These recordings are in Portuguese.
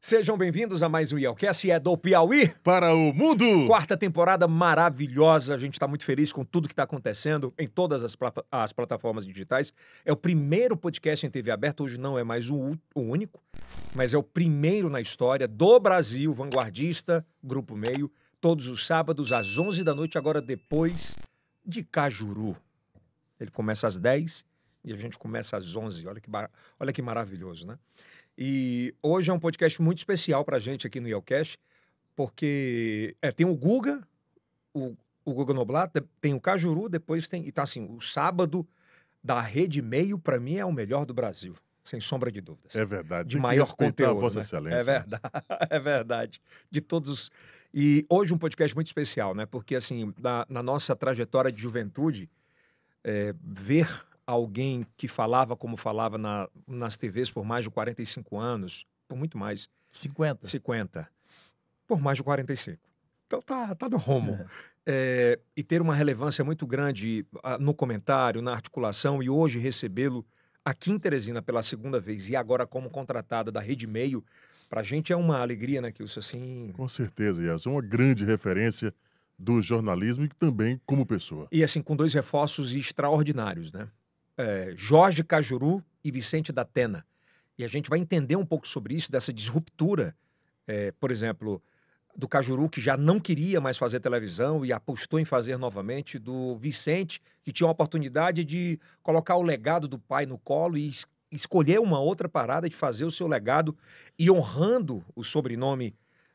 Sejam bem-vindos a mais um Yelcast e é do Piauí para o mundo. Quarta temporada maravilhosa. A gente está muito feliz com tudo que está acontecendo em todas as, as, plataformas digitais. É o primeiro podcast em TV aberta. Hoje não é mais o, o único, mas é o primeiro na história do Brasil, vanguardista, Grupo Meio, todos os sábados às 11 da noite, agora depois de Cajuru. Ele começa às 10 e a gente começa às 11. Olha que, bar... Olha que maravilhoso, né? E hoje é um podcast muito especial para a gente aqui no Yelcast, porque é, tem o Guga, o, o Guga Noblat, tem o Cajuru, depois tem. E tá assim, o sábado da Rede Meio, para mim, é o melhor do Brasil. Sem sombra de dúvidas. É verdade. De maior conteúdo. Vossa né? Excelência. É né? verdade. É verdade. De todos E hoje um podcast muito especial, né? Porque, assim, na, na nossa trajetória de juventude, é, ver alguém que falava como falava na, nas TVs por mais de 45 anos, por muito mais. 50. 50. Por mais de 45. Então tá, tá no rumo. É. É, e ter uma relevância muito grande ah, no comentário, na articulação, e hoje recebê-lo aqui em Teresina pela segunda vez e agora como contratada da Rede Meio, para a gente é uma alegria, né, Kilson? Assim... Com certeza, Yas. É uma grande referência do jornalismo e também como pessoa. E assim, com dois reforços extraordinários, né? Eh, Jorge Cajuru e Vicente da Tena. E a gente vai entender um pouco sobre isso, dessa disruptura, é, por exemplo, do Cajuru, que já não queria mais fazer televisão e apostou em fazer novamente, do Vicente, que tinha uma oportunidade de colocar o legado do pai no colo e es escolher uma outra parada de fazer o seu legado e honrando o sobrenome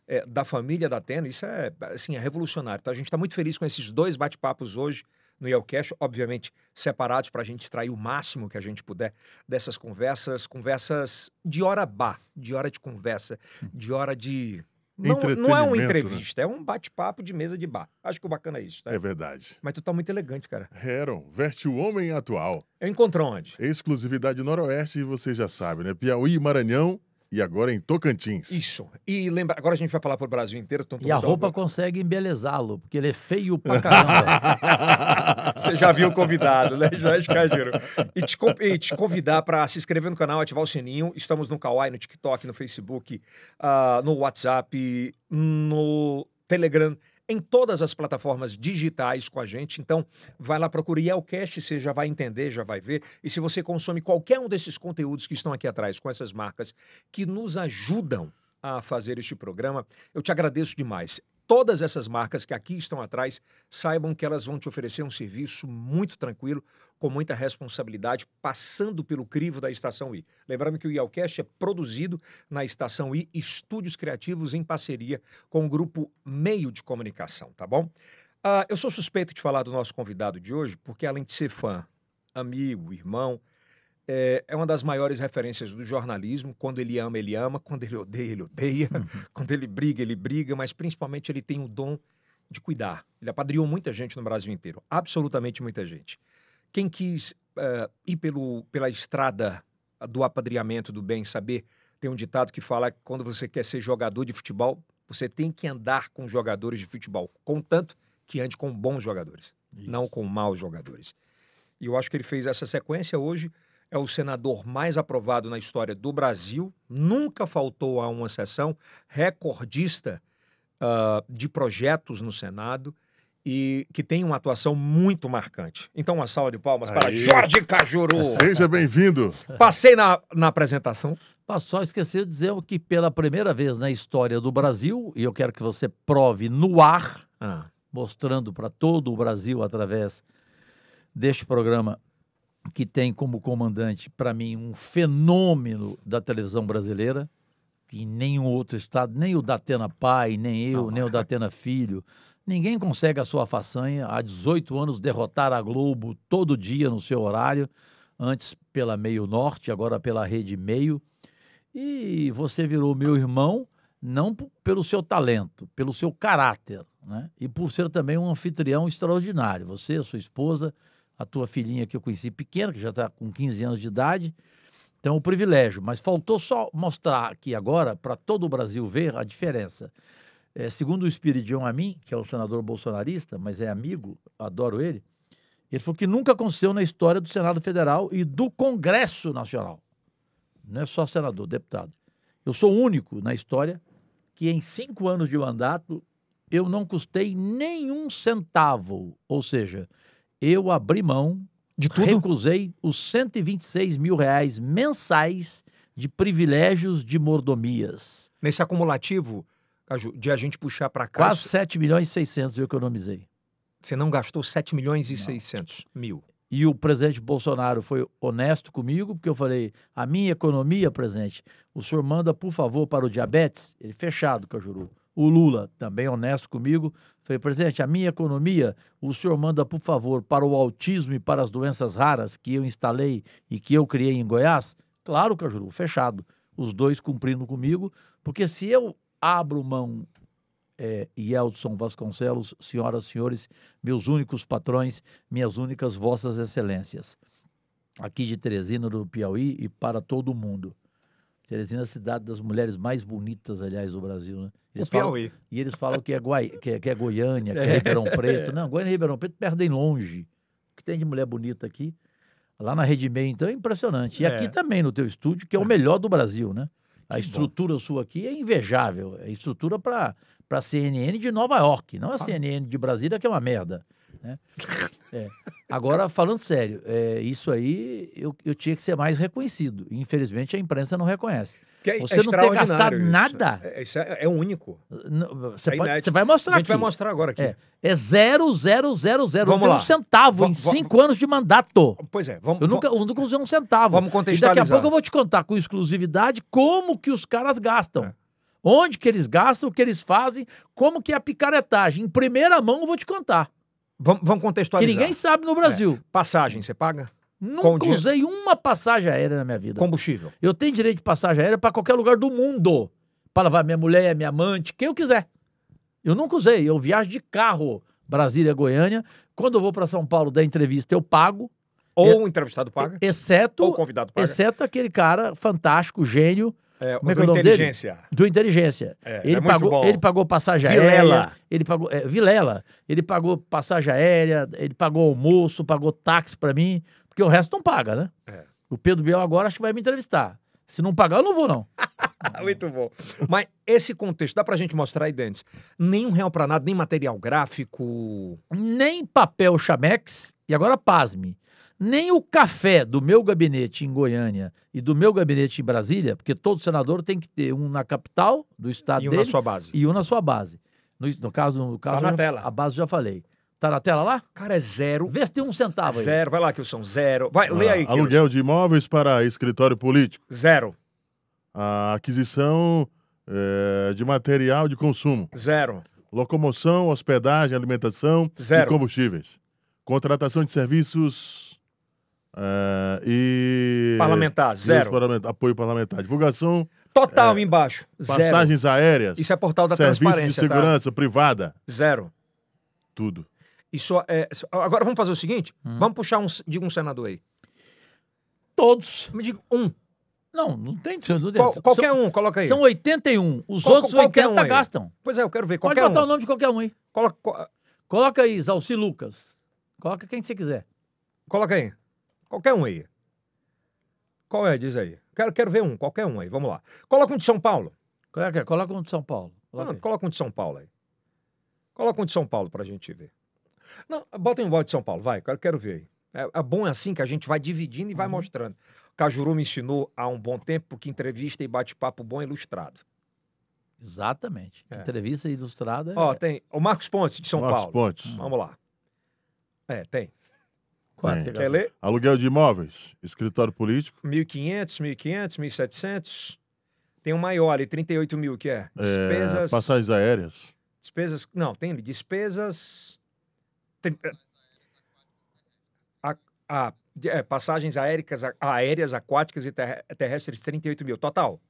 é, da família da Tena. Isso é, assim, é revolucionário. Então, a gente está muito feliz com esses dois bate-papos hoje no Yelcast, obviamente separados para a gente extrair o máximo que a gente puder dessas conversas, conversas de hora bar, de hora de conversa, de hora de não, não, é uma né? entrevista, né? é um bate-papo de mesa de bar. Acho que o bacana é isso, tá? É verdade. Mas tu tá muito elegante, cara. Heron, veste o homem atual. Eu encontro onde? Exclusividade Noroeste, você já sabe, né? Piauí e Maranhão, e agora em Tocantins. Isso. E lembra, agora a gente vai falar para o Brasil inteiro. e a roupa consegue embelezá-lo, porque ele é feio pra caramba. Você já viu o convidado, né? Já exagerou. E te, e te convidar para se inscrever no canal, ativar o sininho. Estamos no Kawaii, no TikTok, no Facebook, uh, no WhatsApp, no Telegram em todas as plataformas digitais com a gente. Então, vai lá, procure Yelcast, você já vai entender, já vai ver. E se você consome qualquer um desses conteúdos que estão aqui atrás, com essas marcas que nos ajudam a fazer este programa, eu te agradeço demais todas essas marcas que aqui estão atrás saibam que elas vão te oferecer um serviço muito tranquilo, com muita responsabilidade, passando pelo crivo da Estação I. Lembrando que o Ialcast é produzido na Estação I Estúdios Criativos em parceria com o grupo Meio de Comunicação, tá bom? Ah, eu sou suspeito de falar do nosso convidado de hoje, porque além de ser fã, amigo, irmão, é, é, uma das maiores referências do jornalismo. Quando ele ama, ele ama. Quando ele odeia, ele odeia. Uhum. Quando ele briga, ele briga. Mas principalmente ele tem o dom de cuidar. Ele apadriou muita gente no Brasil inteiro. Absolutamente muita gente. Quem quis uh, ir pelo, pela estrada do apadriamento do bem, saber, tem um ditado que fala que quando você quer ser jogador de futebol, você tem que andar com jogadores de futebol, contanto que ande com bons jogadores, Isso. não com maus jogadores. E eu acho que ele fez essa sequência hoje é o senador mais aprovado na história do Brasil, nunca faltou a uma sessão, recordista uh, de projetos no Senado e que tem uma atuação muito marcante. Então, uma salva de palmas para Jorge Cajuru. Seja bem-vindo. Passei na, na apresentação. Só esqueceu de dizer que pela primeira vez na história do Brasil, e eu quero que você prove no ar, ah. mostrando para todo o Brasil através deste programa que tem como comandante, para mim, um fenômeno da televisão brasileira, que em nenhum outro estado, nem o Datena pai, nem eu, Não, nem o Datena filho, ninguém consegue a sua façanha. Há 18 anos derrotar a Globo todo dia no seu horário, antes pela Meio Norte, agora pela Rede Meio. E você virou meu irmão, não pelo seu talento, pelo seu caráter, né? E por ser também um anfitrião extraordinário. Você, sua esposa, a tua filhinha que eu conheci pequena, que já está com 15 anos de idade. Então, o privilégio. Mas faltou só mostrar aqui agora, para todo o Brasil ver a diferença. É, segundo o Espiridion a mim, que é o um senador bolsonarista, mas é amigo, adoro ele, ele falou que nunca aconteceu na história do Senado Federal e do Congresso Nacional. Não é só senador, deputado. Eu sou o único na história que em cinco anos de mandato eu não custei nenhum centavo. Ou seja, eu abri mão, de tudo? recusei os 126 mil reais mensais de privilégios de mordomias. Nesse acumulativo, de a gente puxar para cá... Quase 7 milhões e 600 eu economizei. Você não gastou 7 milhões e não. 600 mil. E o presidente Bolsonaro foi honesto comigo, porque eu falei: a minha economia, presidente, o senhor manda, por favor, para o diabetes? Ele fechado, Cajuru. O Lula, também honesto comigo, foi presidente, a minha economia o senhor manda, por favor, para o autismo e para as doenças raras que eu instalei e que eu criei em Goiás? Claro, Cajuru, fechado. Os dois cumprindo comigo, porque se eu abro mão é, Yeldson Vasconcelos, senhoras e senhores, meus únicos patrões, minhas únicas vossas excelências, aqui de Teresina do Piauí e para todo o mundo. Teresina é a cidade das mulheres mais bonitas, aliás, do Brasil, né? Eles o falam, E eles falam que é, Guai, que, é, que é Goiânia, que é, é. Ribeirão Preto. Não, Goiânia e Ribeirão Preto perdem longe. O que tem de mulher bonita aqui? Lá na Rede Meia, então, é impressionante. E é. aqui também, no teu estúdio, que é o é. melhor do Brasil, né? A que estrutura bom. sua aqui é invejável. É estrutura para a CNN de Nova York, não a ah. CNN de Brasília, que é uma merda. Né? É. Agora, falando sério, é, isso aí eu, eu tinha que ser mais reconhecido. Infelizmente, a imprensa não reconhece. É, você é não tem gastado isso. nada. É, é, isso é, é único. Não, você, é pode, você, vai mostrar aqui. A gente aqui. vai mostrar agora aqui. É, é zero, zero, zero, zero. Vamos não lá. um centavo em cinco anos de mandato. Pois é. Vamos, eu, nunca, eu nunca usei um centavo. Vamos contextualizar. E daqui a pouco eu vou te contar com exclusividade como que os caras gastam. É. Onde que eles gastam, o que eles fazem, como que é a picaretagem. Em primeira mão eu vou te contar. Vamos, vamos contextualizar. Que ninguém sabe no Brasil. É. Passagem, você paga? Nunca usei uma passagem aérea na minha vida. Combustível. Eu tenho direito de passagem aérea para qualquer lugar do mundo. Para levar minha mulher, minha amante, quem eu quiser. Eu nunca usei. Eu viajo de carro Brasília, Goiânia. Quando eu vou para São Paulo dar entrevista, eu pago. Ou o entrevistado paga. Exceto, ou o convidado paga. Exceto aquele cara fantástico, gênio, é, é, do, é inteligência. Do Inteligência. É, ele, é pagou, ele pagou passagem Vilela. aérea. Ele pagou, é, Vilela. Ele pagou passagem aérea, ele pagou almoço, pagou táxi para mim, porque o resto não paga, né? É. O Pedro Biel agora acho que vai me entrevistar. Se não pagar, eu não vou, não. Muito bom. Mas esse contexto, dá pra gente mostrar aí, Dentes? Nenhum real pra nada, nem material gráfico. Nem papel Chamex. E agora, pasme. Nem o café do meu gabinete em Goiânia e do meu gabinete em Brasília, porque todo senador tem que ter um na capital do estado e um dele, na sua base. E um na sua base. No, no caso, no tá caso tá na já, tela. a base já falei. Tá na tela lá? Cara, é zero. Vê se tem um centavo aí. Zero. Vai lá, que sou Zero. Vai, ah, lê aí, Aluguel de imóveis para escritório político. Zero. A aquisição é, de material de consumo. Zero. Locomoção, hospedagem, alimentação Zero. e combustíveis. Contratação de serviços é, e. Parlamentar, zero. Parlamentar, apoio parlamentar. Divulgação. Total é, embaixo. Passagens zero. aéreas. Isso é portal da serviço transparência. De tá? segurança tá? privada. Zero. Tudo. Isso é. Agora vamos fazer o seguinte: hum. vamos puxar um. Diga um senador aí. Todos. Me diga um. Não, não tem. Não tem. Qual, qualquer são, um, coloca aí. São 81. Os Qual, outros 80 um gastam. Pois é, eu quero ver. qualquer Pode botar um. o nome de qualquer um aí. Coloca, co... coloca aí, Zalci Lucas. Coloca quem você quiser. Coloca aí. Qualquer um aí. Qual é? Diz aí. Quero, quero ver um, qualquer um aí. Vamos lá. Coloca um de São Paulo. Coloca, é é? coloca um de São Paulo. Coloca, Não, coloca um de São Paulo aí. Coloca um de São Paulo pra gente ver. Não, bota um igual de São Paulo, vai, quero, quero ver aí. É, é bom é assim que a gente vai dividindo e vai uhum. mostrando. Cajuru me ensinou há um bom tempo que entrevista e bate-papo bom é ilustrado. Exatamente. É. Entrevista ilustrada. É Ó, tem o Marcos Pontes de São Marcos Paulo. Marcos Pontes. Vamos lá. É, tem. Quatro, é. Quer ler? Aluguel de imóveis, escritório político. 1.500, 1.500, 1.700. Tem um maior, 38 mil, que é? é despesas. É, passagens aéreas. Despesas. Não, tem despesas. Tem, eh, a, a, é, passagens aéreas, aéreas, aquáticas e terrestres, 38 mil. Total.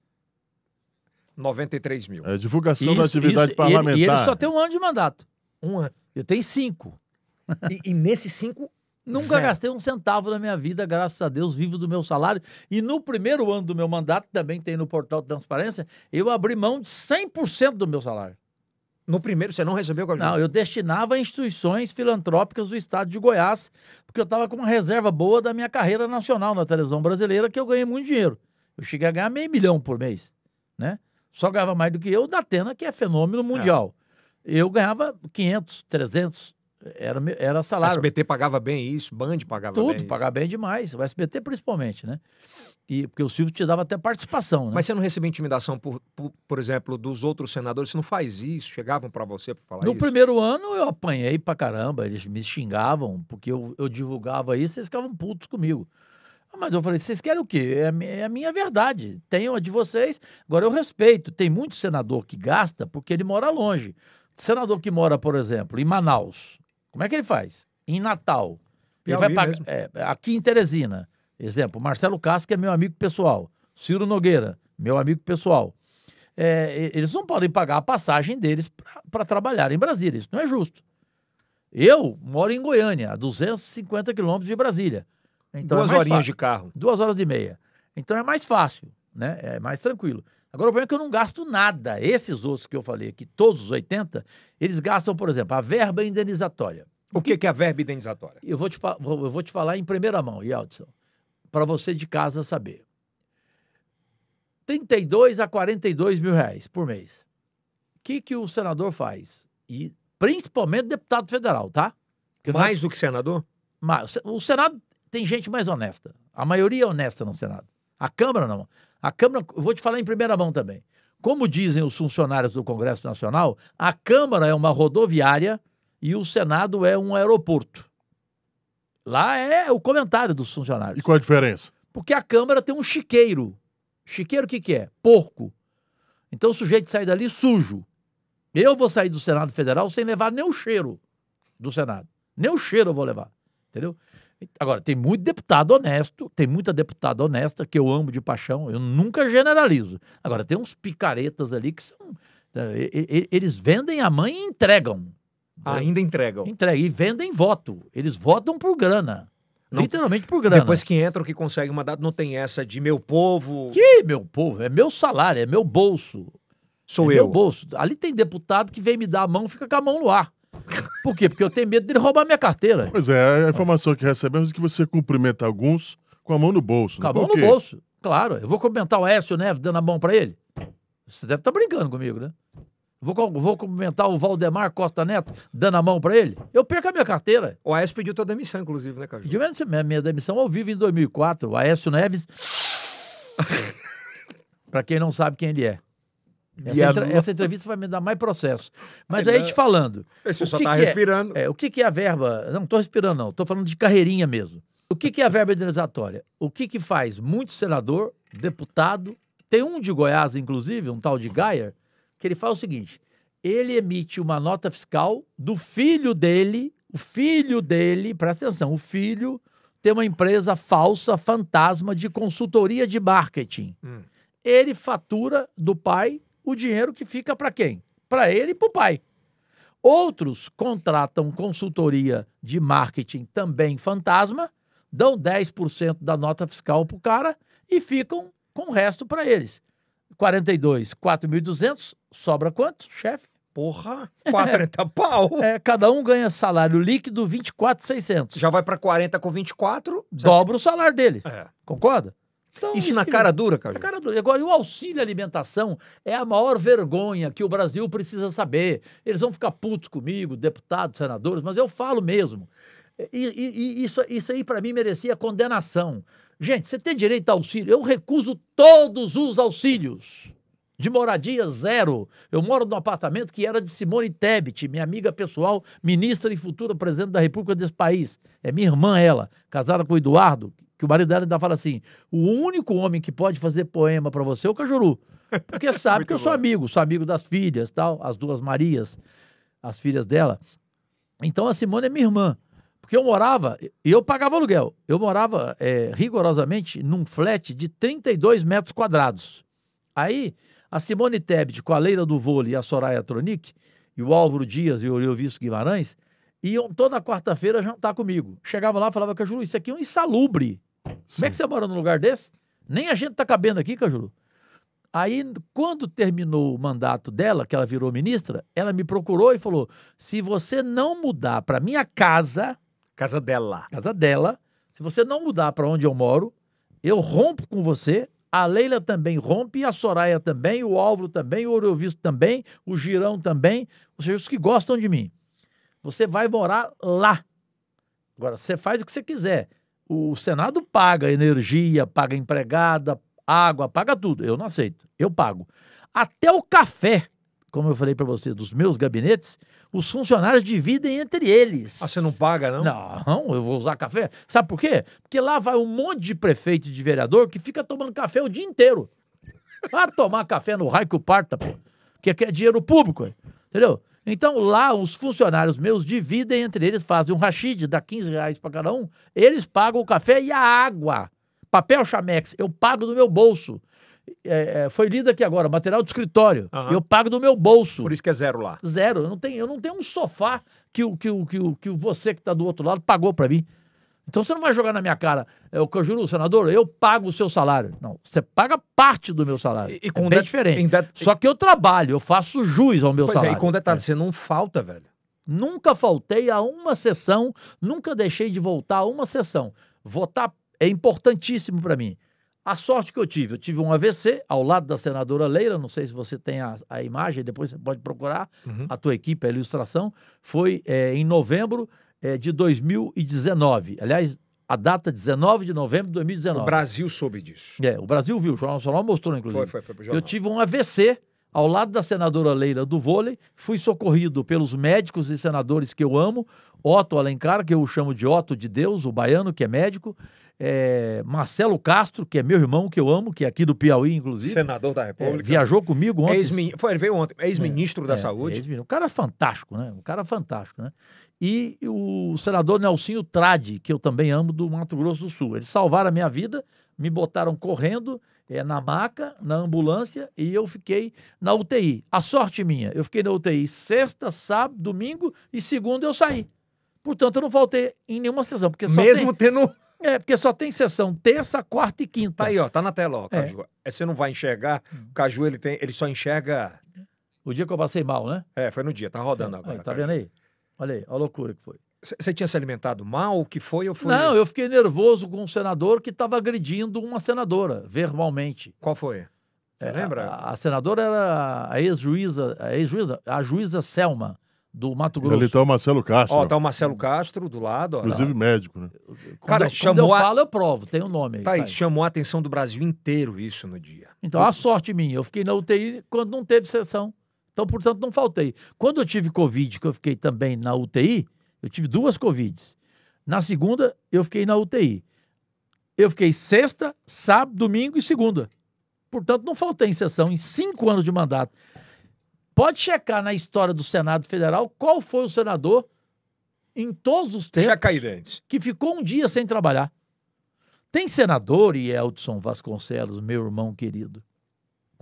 93 mil. É, divulgação isso, da atividade isso, parlamentar. E ele, e ele, só tem um ano de mandato. Um ano. Eu tenho cinco. e, e nesses cinco, Nunca certo. gastei um centavo da minha vida, graças a Deus, vivo do meu salário. E no primeiro ano do meu mandato, também tem no portal de transparência, eu abri mão de 100% do meu salário. No primeiro você não recebeu com Não, eu destinava a instituições filantrópicas do estado de Goiás, porque eu estava com uma reserva boa da minha carreira nacional na televisão brasileira, que eu ganhei muito dinheiro. Eu cheguei a ganhar meio milhão por mês, né? Só ganhava mais do que eu da Atena, que é fenômeno é. mundial. É. Eu ganhava 500, 300, era, era salário. O SBT pagava bem isso, Band pagava Tudo, bem. Tudo, pagava bem demais. O SBT principalmente, né? E, porque o Silvio te dava até participação, né? Mas você não recebia intimidação, por, por, por exemplo, dos outros senadores? Você não faz isso? Chegavam para você para falar no isso? No primeiro ano eu apanhei para caramba, eles me xingavam, porque eu, eu divulgava isso e eles ficavam putos comigo. Mas eu falei, vocês querem o quê? É, é a minha verdade. Tenho a de vocês. Agora eu respeito. Tem muito senador que gasta porque ele mora longe. Senador que mora, por exemplo, em Manaus, como é que ele faz? Em Natal. Piauí ele vai pra, é, aqui em Teresina. Exemplo, Marcelo Casca é meu amigo pessoal. Ciro Nogueira, meu amigo pessoal. É, eles não podem pagar a passagem deles para trabalhar em Brasília. Isso não é justo. Eu moro em Goiânia, a 250 quilômetros de Brasília. Então é Duas é horinhas fácil. de carro. Duas horas e meia. Então é mais fácil, né? É mais tranquilo. Agora, o problema é que eu não gasto nada. Esses outros que eu falei, que todos os 80, eles gastam, por exemplo, a verba indenizatória. O que, que é a verba indenizatória? Eu vou te, eu vou te falar em primeira mão, Yeltsin, para você de casa saber. 32 a 42 mil reais por mês. O que, que o senador faz? E principalmente deputado federal, tá? Porque mais do que senador? Mas, o Senado tem gente mais honesta. A maioria é honesta no Senado. A Câmara não. A Câmara, vou te falar em primeira mão também. Como dizem os funcionários do Congresso Nacional, a Câmara é uma rodoviária e o Senado é um aeroporto. Lá é o comentário dos funcionários. E qual a diferença? Porque a Câmara tem um chiqueiro. Chiqueiro o que, que é? Porco. Então o sujeito sai dali sujo. Eu vou sair do Senado Federal sem levar nem o cheiro do Senado. Nem o cheiro eu vou levar. Entendeu? Agora, tem muito deputado honesto, tem muita deputada honesta que eu amo de paixão, eu nunca generalizo. Agora, tem uns picaretas ali que são. Né, eles vendem a mãe e entregam. ainda entregam. Entrega. E vendem voto. Eles votam por grana. Não, Literalmente por grana. Depois que entra, o que consegue mandar, não tem essa de meu povo. Que meu povo? É meu salário, é meu bolso. Sou é eu. Meu bolso. Ali tem deputado que vem me dar a mão, fica com a mão no ar. Por quê? Porque eu tenho medo dele roubar minha carteira. Pois é, a informação que recebemos é que você cumprimenta alguns com a mão no bolso. Né? Com a mão no bolso, claro. Eu vou cumprimentar o Écio Neves dando a mão para ele. Você deve estar tá brincando comigo, né? Vou, vou cumprimentar o Valdemar Costa Neto dando a mão para ele. Eu perco a minha carteira. O Aécio pediu toda a demissão, inclusive, né, Caju? Pediu minha, minha demissão ao vivo em 2004. O Aécio Neves... para quem não sabe quem ele é. Essa, essa, entrevista vai me dar mais processo. Mas é, aí, aí né? te falando. Você só está é? respirando. É, é, o que, que é a verba? Não, estou respirando, não. Estou falando de carreirinha mesmo. O que, que é a verba indenizatória? O que, que faz muito senador, deputado, tem um de Goiás, inclusive, um tal de Gayer, que ele faz o seguinte: ele emite uma nota fiscal do filho dele, o filho dele, presta atenção, o filho tem uma empresa falsa, fantasma de consultoria de marketing. Hum. Ele fatura do pai o dinheiro que fica para quem? Para ele e para o pai. Outros contratam consultoria de marketing também fantasma, dão 10% da nota fiscal para o cara e ficam com o resto para eles. 42, 4.200, sobra quanto, chefe? Porra, 40 pau. É, cada um ganha salário líquido 24,600. Já vai para 40 com 24. Dobra assim... o salário dele. É. Concorda? Então, isso, isso na cara dura, cara. Na cara dura. Agora, o auxílio alimentação é a maior vergonha que o Brasil precisa saber. Eles vão ficar putos comigo, deputados, senadores, mas eu falo mesmo. E, e, e isso, isso aí, para mim, merecia condenação. Gente, você tem direito a auxílio? Eu recuso todos os auxílios. De moradia zero. Eu moro num apartamento que era de Simone Tebet, minha amiga pessoal, ministra e futura presidente da República desse país. É minha irmã, ela, casada com o Eduardo, que o marido dela ainda fala assim: o único homem que pode fazer poema para você é o Cajuru. Porque sabe que eu sou bom. amigo, sou amigo das filhas, tal, as duas Marias, as filhas dela. Então a Simone é minha irmã. Porque eu morava, eu pagava aluguel. Eu morava é, rigorosamente num flat de 32 metros quadrados. Aí, a Simone Tebet, com a Leila do Vôlei e a Soraya Tronic, e o Álvaro Dias e o Leovisto Guimarães, iam toda quarta-feira jantar comigo. Chegava lá e falava, Cajuru, isso aqui é um insalubre. Sim. Como é que você mora num lugar desse? Nem a gente tá cabendo aqui, Cajuru. Aí, quando terminou o mandato dela, que ela virou ministra, ela me procurou e falou: se você não mudar para minha casa. Casa dela. Casa dela. Se você não mudar para onde eu moro, eu rompo com você. A Leila também rompe, a Soraya também, o Álvaro também, o Ourovisto também, o Girão também. Ou seja, os que gostam de mim. Você vai morar lá. Agora, você faz o que você quiser. O Senado paga energia, paga empregada, água, paga tudo. Eu não aceito. Eu pago. Até o café, como eu falei para você, dos meus gabinetes, os funcionários dividem entre eles. Ah, você não paga, não? Não, eu vou usar café. Sabe por quê? Porque lá vai um monte de prefeito e de vereador que fica tomando café o dia inteiro. Vai tomar café no raio que o parta, pô. Que aqui é dinheiro público, entendeu? Então lá os funcionários meus dividem entre eles, fazem um rachid, dá 15 reais para cada um, eles pagam o café e a água. Papel chamex, eu pago do meu bolso. É, é, foi lido aqui agora, material de escritório. Uhum. Eu pago do meu bolso. Por isso que é zero lá. Zero. Eu não tenho, eu não tenho um sofá que, o, que, o, que, o, que você que está do outro lado pagou para mim. Então você não vai jogar na minha cara, é eu juro, senador, eu pago o seu salário. Não, você paga parte do meu salário. E, e com é de... diferente. De... Só que eu trabalho, eu faço juiz ao meu pois salário. É, e com detalhe, é. você não falta, velho. Nunca faltei a uma sessão, nunca deixei de voltar a uma sessão. Votar é importantíssimo para mim. A sorte que eu tive, eu tive um AVC ao lado da senadora Leila, não sei se você tem a, a imagem, depois você pode procurar, uhum. a tua equipe, a ilustração, foi é, em novembro é, de 2019. Aliás, a data 19 de novembro de 2019. O Brasil soube disso. É, o Brasil viu, o Jornal Nacional mostrou, inclusive. Foi, foi, foi Eu tive um AVC ao lado da senadora Leila do vôlei, fui socorrido pelos médicos e senadores que eu amo, Otto Alencar, que eu chamo de Otto de Deus, o baiano, que é médico, é, Marcelo Castro, que é meu irmão, que eu amo, que é aqui do Piauí, inclusive. Senador da República. É, viajou comigo ontem. Ex foi, ele veio ontem, ex-ministro é, da é, Saúde. Ex o cara é fantástico, né? O cara é fantástico, né? e o senador Nelsinho Trade, que eu também amo, do Mato Grosso do Sul. Eles salvaram a minha vida, me botaram correndo é, na maca, na ambulância, e eu fiquei na UTI. A sorte minha, eu fiquei na UTI sexta, sábado, domingo e segunda eu saí. Portanto, eu não voltei em nenhuma sessão. Porque Mesmo tem... tendo. É, porque só tem sessão terça, quarta e quinta. Tá aí, ó, tá na tela, ó, é. Caju. É. Você não vai enxergar. O hum. Caju, ele, tem, ele só enxerga. O dia que eu passei mal, né? É, foi no dia, tá rodando é, agora. Aí, tá Caju. vendo aí? Olha aí, a loucura que foi. Você tinha se alimentado mal? O que foi? ou fui... Não, eu fiquei nervoso com um senador que estava agredindo uma senadora, verbalmente. Qual foi? Você é, lembra? A, a, senadora era a ex-juíza, a ex-juíza, a juíza Selma, do Mato Grosso. Ele está o Marcelo Castro. Ó, tá o Marcelo Castro do lado. Ó. Inclusive médico, né? Quando Cara, eu, chamou quando eu a... falo, eu provo, tem o um nome aí. Tá, tá aí. chamou a atenção do Brasil inteiro isso no dia. Então, eu... a sorte minha, eu fiquei na UTI quando não teve sessão. Então, portanto, não faltei. Quando eu tive Covid, que eu fiquei também na UTI, eu tive duas Covids. Na segunda, eu fiquei na UTI. Eu fiquei sexta, sábado, domingo e segunda. Portanto, não faltei em sessão em cinco anos de mandato. Pode checar na história do Senado Federal qual foi o senador em todos os tempos Checa aí, Dentes. que ficou um dia sem trabalhar. Tem senador, e Eldson Vasconcelos, meu irmão querido,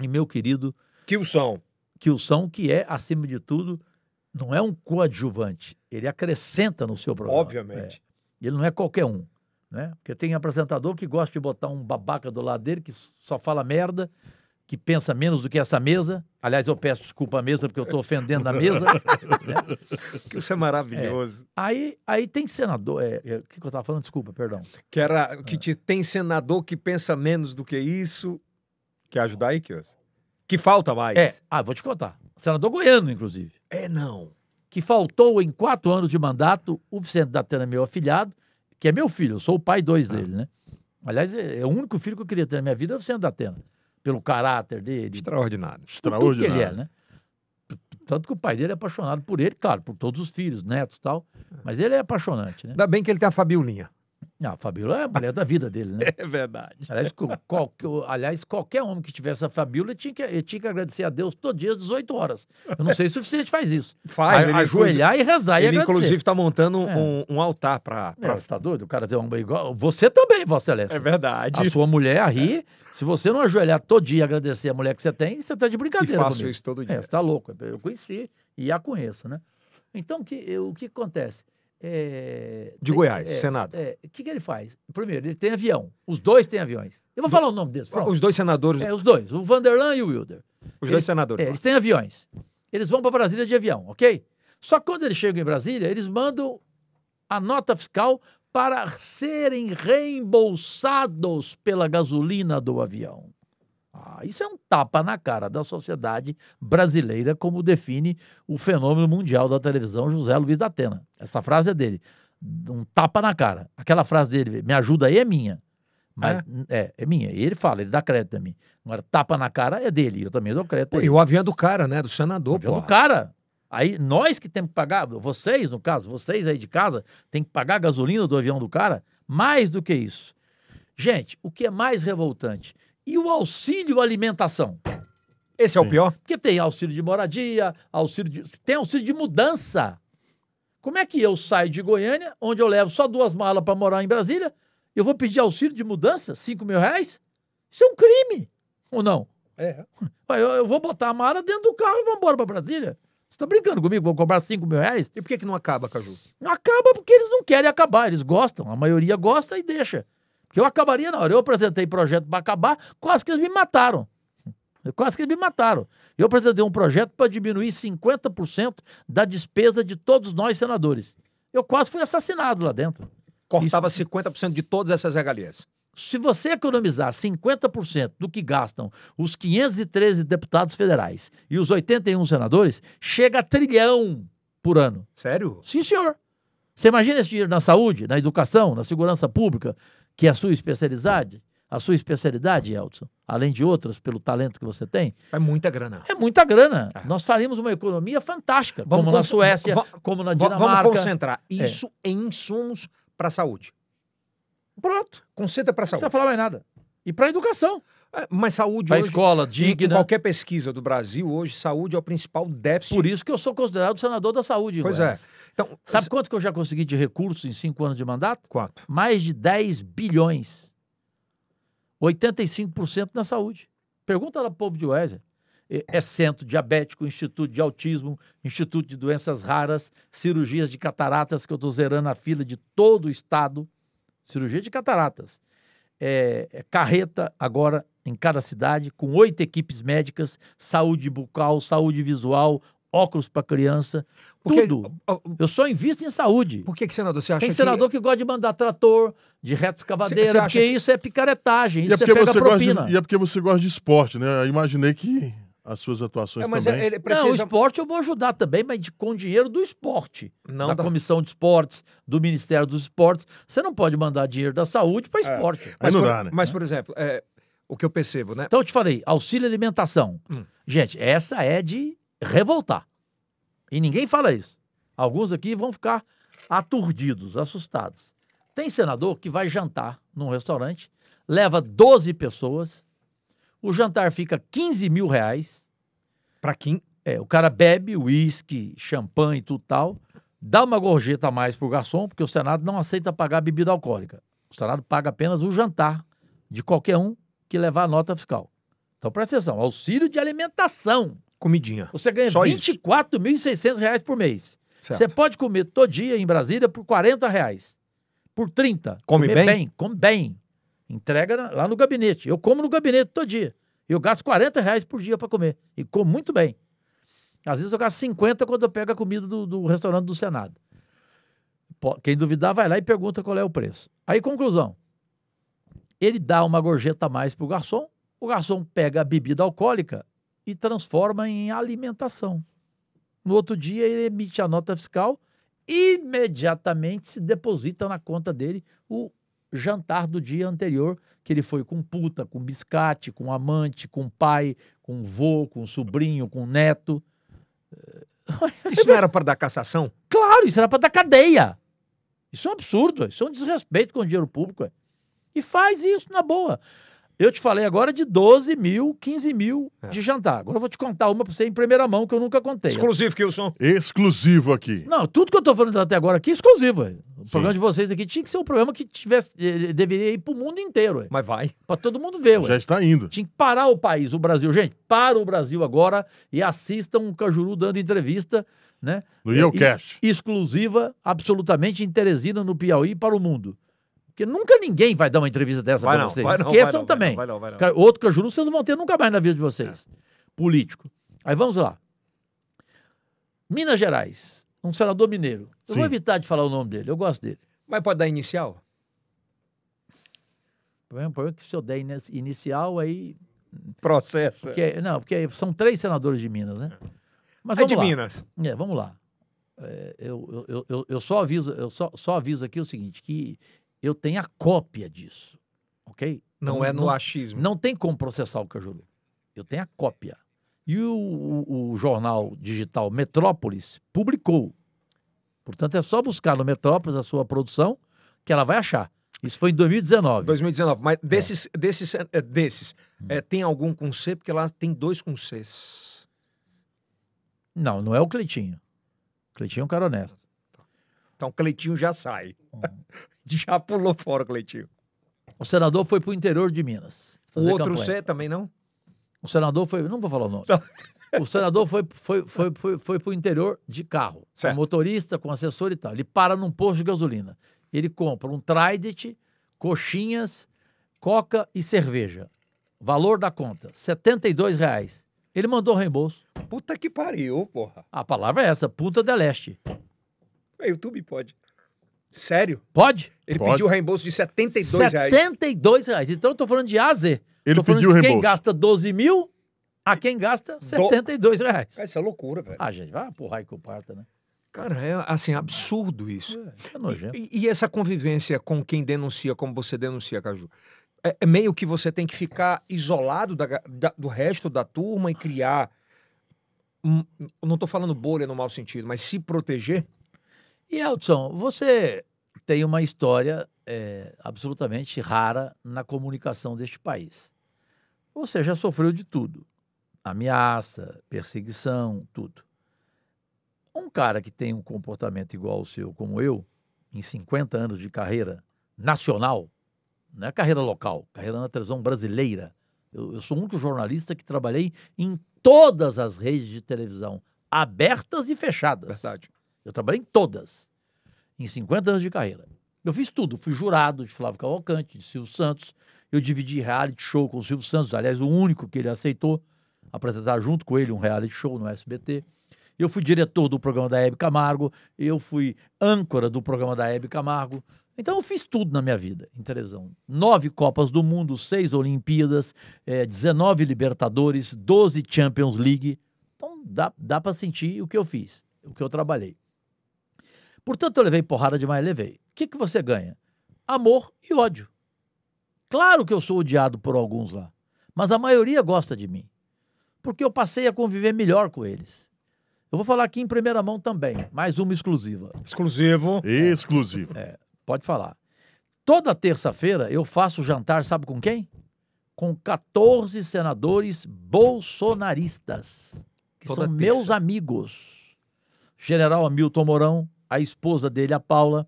e meu querido... Que o são? que o são, que é, acima de tudo, não é um coadjuvante, ele acrescenta no seu programa. Obviamente. É. Ele não é qualquer um. Né? Porque tem apresentador que gosta de botar um babaca do lado dele que só fala merda, que pensa menos do que essa mesa. Aliás, eu peço desculpa à mesa porque eu estou ofendendo a mesa. né? Isso é maravilhoso. É. Aí, aí tem senador. É, é, o que eu estava falando? Desculpa, perdão. Que, era, que ah. te, tem senador que pensa menos do que isso. Quer ajudar aí, Kios? Que falta mais. É. Ah, vou te contar. Senador goiano, inclusive. É, não. Que faltou em quatro anos de mandato, o Vicente da Atena, meu afilhado, que é meu filho, eu sou o pai dois ah. dele, né? Aliás, é, é, o único filho que eu queria ter na minha vida, é o Vicente Atena. Pelo caráter dele. Extraordinário. Extraordinário. que ele é, né? Tanto que o pai dele é apaixonado por ele, claro, por todos os filhos, netos e tal. Ah. Mas ele é apaixonante, né? Ainda bem que ele tem a Fabiolinha. Não, a Fabíola é a mulher da vida dele, né? É verdade. Aliás, qual, aliás qualquer homem que tivesse a Fabíola tinha que, tinha que agradecer a Deus todo dia às 18 horas. Eu não sei se o suficiente faz isso. Faz, a, ajoelhar e rezar. Ele, e inclusive, está montando é. um, um, altar para. Pra... Você é, tá doido? O cara tem uma igual. Você também, Vossa Celeste. É verdade. A sua mulher a É. Se você não ajoelhar todo dia e agradecer a mulher que você tem, você está de brincadeira. Eu faço comigo. isso todo é, dia. É, você está louco. Eu conheci e a conheço, né? Então, que, o que acontece? É, de Goiás, é, Senado. É, o é, que, que ele faz? Primeiro, ele tem avião. Os dois têm aviões. Eu vou falar o nome deles. Ah, pronto. Os dois senadores. É, os dois, o Vanderlan e o Wilder. Os eles, dois senadores. É, eles têm aviões. Eles vão para Brasília de avião, ok? Só que quando eles chegam em Brasília, eles mandam a nota fiscal para serem reembolsados pela gasolina do avião. Ah, isso é um tapa na cara da sociedade brasileira, como define o fenômeno mundial da televisão José Luiz da Atena. Essa frase é dele. Um tapa na cara. Aquela frase dele, me ajuda aí, é minha. Mas é, é, é minha. E ele fala, ele dá crédito a mim. Agora, tapa na cara é dele, eu também dou crédito. Pô, e o avião é do cara, né? Do senador, o avião do cara. Aí nós que temos que pagar, vocês, no caso, vocês aí de casa, tem que pagar a gasolina do avião do cara, mais do que isso. Gente, o que é mais revoltante? E o auxílio alimentação? Esse é Sim. o pior? Porque tem auxílio de moradia, auxílio de, tem auxílio de mudança. Como é que eu saio de Goiânia, onde eu levo só duas malas para morar em Brasília, eu vou pedir auxílio de mudança, cinco mil reais? Isso é um crime, ou não? É. Eu, eu vou botar a mala dentro do carro e vou embora para Brasília. Você tá brincando comigo? Vou cobrar cinco mil reais? E por que, que não acaba, Caju? Não acaba porque eles não querem acabar, eles gostam. A maioria gosta e deixa. Porque eu acabaria na hora. Eu apresentei projeto para acabar, quase que eles me mataram. Quase que eles me mataram. Eu apresentei um projeto para diminuir 50% da despesa de todos nós senadores. Eu quase fui assassinado lá dentro. Cortava Isso... 50% de todas essas regalias. Se você economizar 50% do que gastam os 513 deputados federais e os 81 senadores, chega a trilhão por ano. Sério? Sim, senhor. Você imagina esse dinheiro na saúde, na educação, na segurança pública, que é a sua especialidade, a sua especialidade, Elton, além de outras, pelo talento que você tem. É muita grana. É muita grana. É. Nós faremos uma economia fantástica, vamos como na Suécia, como na Dinamarca. Vamos concentrar é. isso é. em insumos para a saúde. Pronto. Concentra para a saúde. Não precisa falar mais nada. E para a educação. É, mas saúde. A escola digna. Em, qualquer pesquisa do Brasil hoje, saúde é o principal déficit. Por isso que eu sou considerado senador da saúde. Pois é. Goiás. é. Então, Sabe se... quanto que eu já consegui de recursos em cinco anos de mandato? Quanto? Mais de 10 bilhões. 85% na saúde. Pergunta lá pro povo de Wesley. É, é centro diabético, instituto de autismo, instituto de doenças raras, cirurgias de cataratas, que eu estou zerando a fila de todo o estado. Cirurgia de cataratas. É, é, carreta agora em cada cidade, com oito equipes médicas, saúde bucal, saúde visual, óculos para criança, porque, tudo. Eu só invisto em saúde. Por que, que senador, você acha Tem senador que... que gosta de mandar trator, de retos cavadeira, porque isso é picaretagem, isso é, é porque você propina. De, e é porque você gosta de esporte, né? Eu imaginei que as suas atuações é, mas também. Ele precisa... Não, o esporte eu vou ajudar também, mas de, com dinheiro do esporte. Não da, da, Comissão de Esportes, do Ministério dos Esportes. Você não pode mandar dinheiro da saúde para é. esporte. É. Mas, não por, dá, né? mas, por exemplo, é, o que eu percebo, né? Então eu te falei, auxílio alimentação. Hum. Gente, essa é de revoltar. E ninguém fala isso. Alguns aqui vão ficar aturdidos, assustados. Tem senador que vai jantar num restaurante, leva 12 pessoas, o jantar fica 15 mil reais. Para quem? É, o cara bebe uísque, champanhe e tudo tal, dá uma gorjeta a mais pro garçom, porque o Senado não aceita pagar bebida alcoólica. O Senado paga apenas o jantar de qualquer um que levar a nota fiscal. Então, presta atenção, auxílio de alimentação. Comidinha. Você ganha R$ 24.600 por mês. Certo. Você pode comer todo dia em Brasília por 40 reais. Por 30. Come Comer bem? bem? Come bem. Entrega lá no gabinete. Eu como no gabinete todo dia. Eu gasto 40 reais por dia para comer. E como muito bem. Às vezes eu gasto 50 quando eu pego a comida do, do restaurante do Senado. Quem duvidar, vai lá e pergunta qual é o preço. Aí, conclusão ele dá uma gorjeta a mais para o garçom, o garçom pega a bebida alcoólica e transforma em alimentação. No outro dia, ele emite a nota fiscal, imediatamente se deposita na conta dele o jantar do dia anterior, que ele foi com puta, com biscate, com amante, com pai, com vô, com sobrinho, com neto. Isso não era para dar cassação? Claro, isso era para dar cadeia. Isso é um absurdo, isso é um desrespeito com o dinheiro público. É. E faz isso na boa. Eu te falei agora de 12 mil, 15 mil é. de jantar. Agora eu vou te contar uma pra você em primeira mão que eu nunca contei. Exclusivo, Kilson. Exclusivo aqui. Não, tudo que eu tô falando até agora aqui é exclusivo. Ué. O Sim. programa de vocês aqui tinha que ser um programa que tivesse, eh, eh, deveria ir pro mundo inteiro. Ué. Mas vai. Pra todo mundo ver. Ué. Já está indo. Tinha que parar o país, o Brasil. Gente, para o Brasil agora e assistam o Cajuru dando entrevista. Né? No Yelcast. Eh, exclusiva, absolutamente em Teresina, no Piauí, para o mundo. Porque nunca ninguém vai dar uma entrevista dessa para vocês. Vai Esqueçam não, vai também. Vai não, vai não, Outro que eu juro, vocês não vão ter nunca mais na vida de vocês. É. Político. Aí vamos lá. Minas Gerais, um senador mineiro. Eu Sim. vou evitar de falar o nome dele, eu gosto dele. Mas pode dar inicial? O problema é que se eu der inicial, aí. Processa. Porque, não, porque são três senadores de Minas, né? É. Mas vamos é de lá. Minas. É, vamos lá. É, eu, eu, eu, eu, só aviso, eu só, só aviso aqui o seguinte: que eu tenho a cópia disso, ok? Não então é no não, achismo. Não tem como processar o que eu Eu tenho a cópia. E o, o, o jornal digital Metrópolis publicou. Portanto, é só buscar no Metrópolis a sua produção que ela vai achar. Isso foi em 2019. 2019. Mas desses, é. desses, é, desses hum. é, tem algum com C? Porque lá tem dois com Cs. Não, não é o Cleitinho. Cleitinho é um cara honesto. Então, Cleitinho já sai. Hum. já pulou fora o Cleitinho. O senador foi pro interior de Minas. O outro C também não? O senador foi. Não vou falar o nome. Tá. O senador foi, foi, foi, foi, foi para o interior de carro, com motorista, com assessor e tal. Ele para num posto de gasolina. Ele compra um Trident, coxinhas, coca e cerveja. Valor da conta: 72 reais. Ele mandou reembolso. Puta que pariu, porra. A palavra é essa, puta de leste. O YouTube pode. Sério? Pode? Ele Pode. pediu reembolso de 72 reais. 72 reais. Então eu tô falando de azer? Ele tô falando pediu de reembolso. quem gasta 12 mil a quem gasta 72 reais. Essa é loucura, velho. Ah, gente, vai porra aí com o parta, né? Cara, é assim, absurdo isso. É, é nojento. E, e, essa convivência com quem denuncia, como você denuncia, Caju? É, é meio que você tem que ficar isolado da, da, do resto da turma e criar. Um, não tô falando bolha no mau sentido, mas se proteger? E Elton, você tem uma história é, absolutamente rara na comunicação deste país. Você já sofreu de tudo: ameaça, perseguição, tudo. Um cara que tem um comportamento igual ao seu, como eu, em 50 anos de carreira nacional, não é carreira local, carreira na televisão brasileira. Eu, eu sou o único jornalista que trabalhei em todas as redes de televisão, abertas e fechadas. Verdade. Eu trabalhei em todas, em 50 anos de carreira. Eu fiz tudo, fui jurado de Flávio Cavalcante, de Silvio Santos. Eu dividi reality show com o Silvio Santos, aliás, o único que ele aceitou apresentar junto com ele um reality show no SBT. Eu fui diretor do programa da Hebe Camargo, eu fui âncora do programa da Hebe Camargo. Então eu fiz tudo na minha vida, em Teresão. Nove Copas do Mundo, seis Olimpíadas, é, 19 Libertadores, 12 Champions League. Então dá, dá para sentir o que eu fiz, o que eu trabalhei. Portanto, eu levei porrada demais, levei. O que, que você ganha? Amor e ódio. Claro que eu sou odiado por alguns lá, mas a maioria gosta de mim, porque eu passei a conviver melhor com eles. Eu vou falar aqui em primeira mão também, mais uma exclusiva. Exclusivo. Exclusivo. É, pode falar. Toda terça-feira eu faço jantar, sabe com quem? Com 14 senadores bolsonaristas, que Toda são terça. meus amigos. General Hamilton Mourão, a esposa dele, a Paula,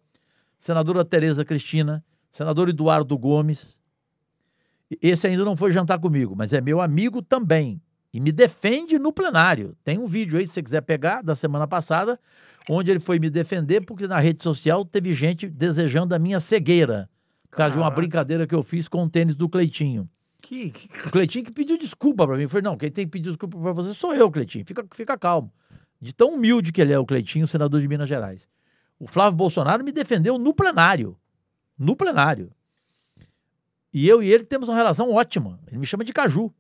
senadora Tereza Cristina, senador Eduardo Gomes. Esse ainda não foi jantar comigo, mas é meu amigo também e me defende no plenário. Tem um vídeo aí, se você quiser pegar, da semana passada, onde ele foi me defender porque na rede social teve gente desejando a minha cegueira por causa de uma brincadeira que eu fiz com o tênis do Cleitinho. Que, que... O Cleitinho que pediu desculpa para mim. foi não, quem tem que pedir desculpa para você sou eu, Cleitinho. Fica, fica calmo de tão humilde que ele é, o Cleitinho, senador de Minas Gerais. O Flávio Bolsonaro me defendeu no plenário. No plenário. E eu e ele temos uma relação ótima. Ele me chama de Caju.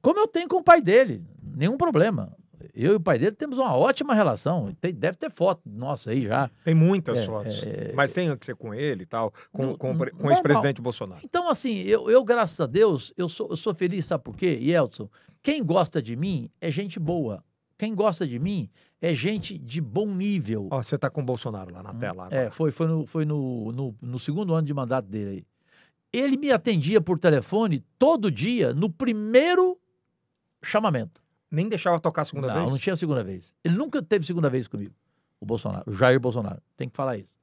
Como eu tenho com o pai dele, nenhum problema. Eu e o pai dele temos uma ótima relação. Tem, deve ter foto nossa aí já. Tem muitas é, fotos. É, é. mas tem que ser com ele e tal, com, no, com, com o ex-presidente Bolsonaro. Então, assim, eu, eu, graças a Deus, eu sou, eu sou feliz, sabe por quê? E Elton, quem gosta de mim é gente boa. Quem gosta de mim é gente de bom nível. Ó, você tá com o Bolsonaro lá na hum, tela é, agora. É, foi, foi, no, foi no, no, no segundo ano de mandato dele aí. Ele me atendia por telefone todo dia no primeiro chamamento. Nem deixava tocar a segunda não, vez? Não, não tinha segunda vez. Ele nunca teve segunda vez comigo, o Bolsonaro, o Jair Bolsonaro. Tem que falar isso.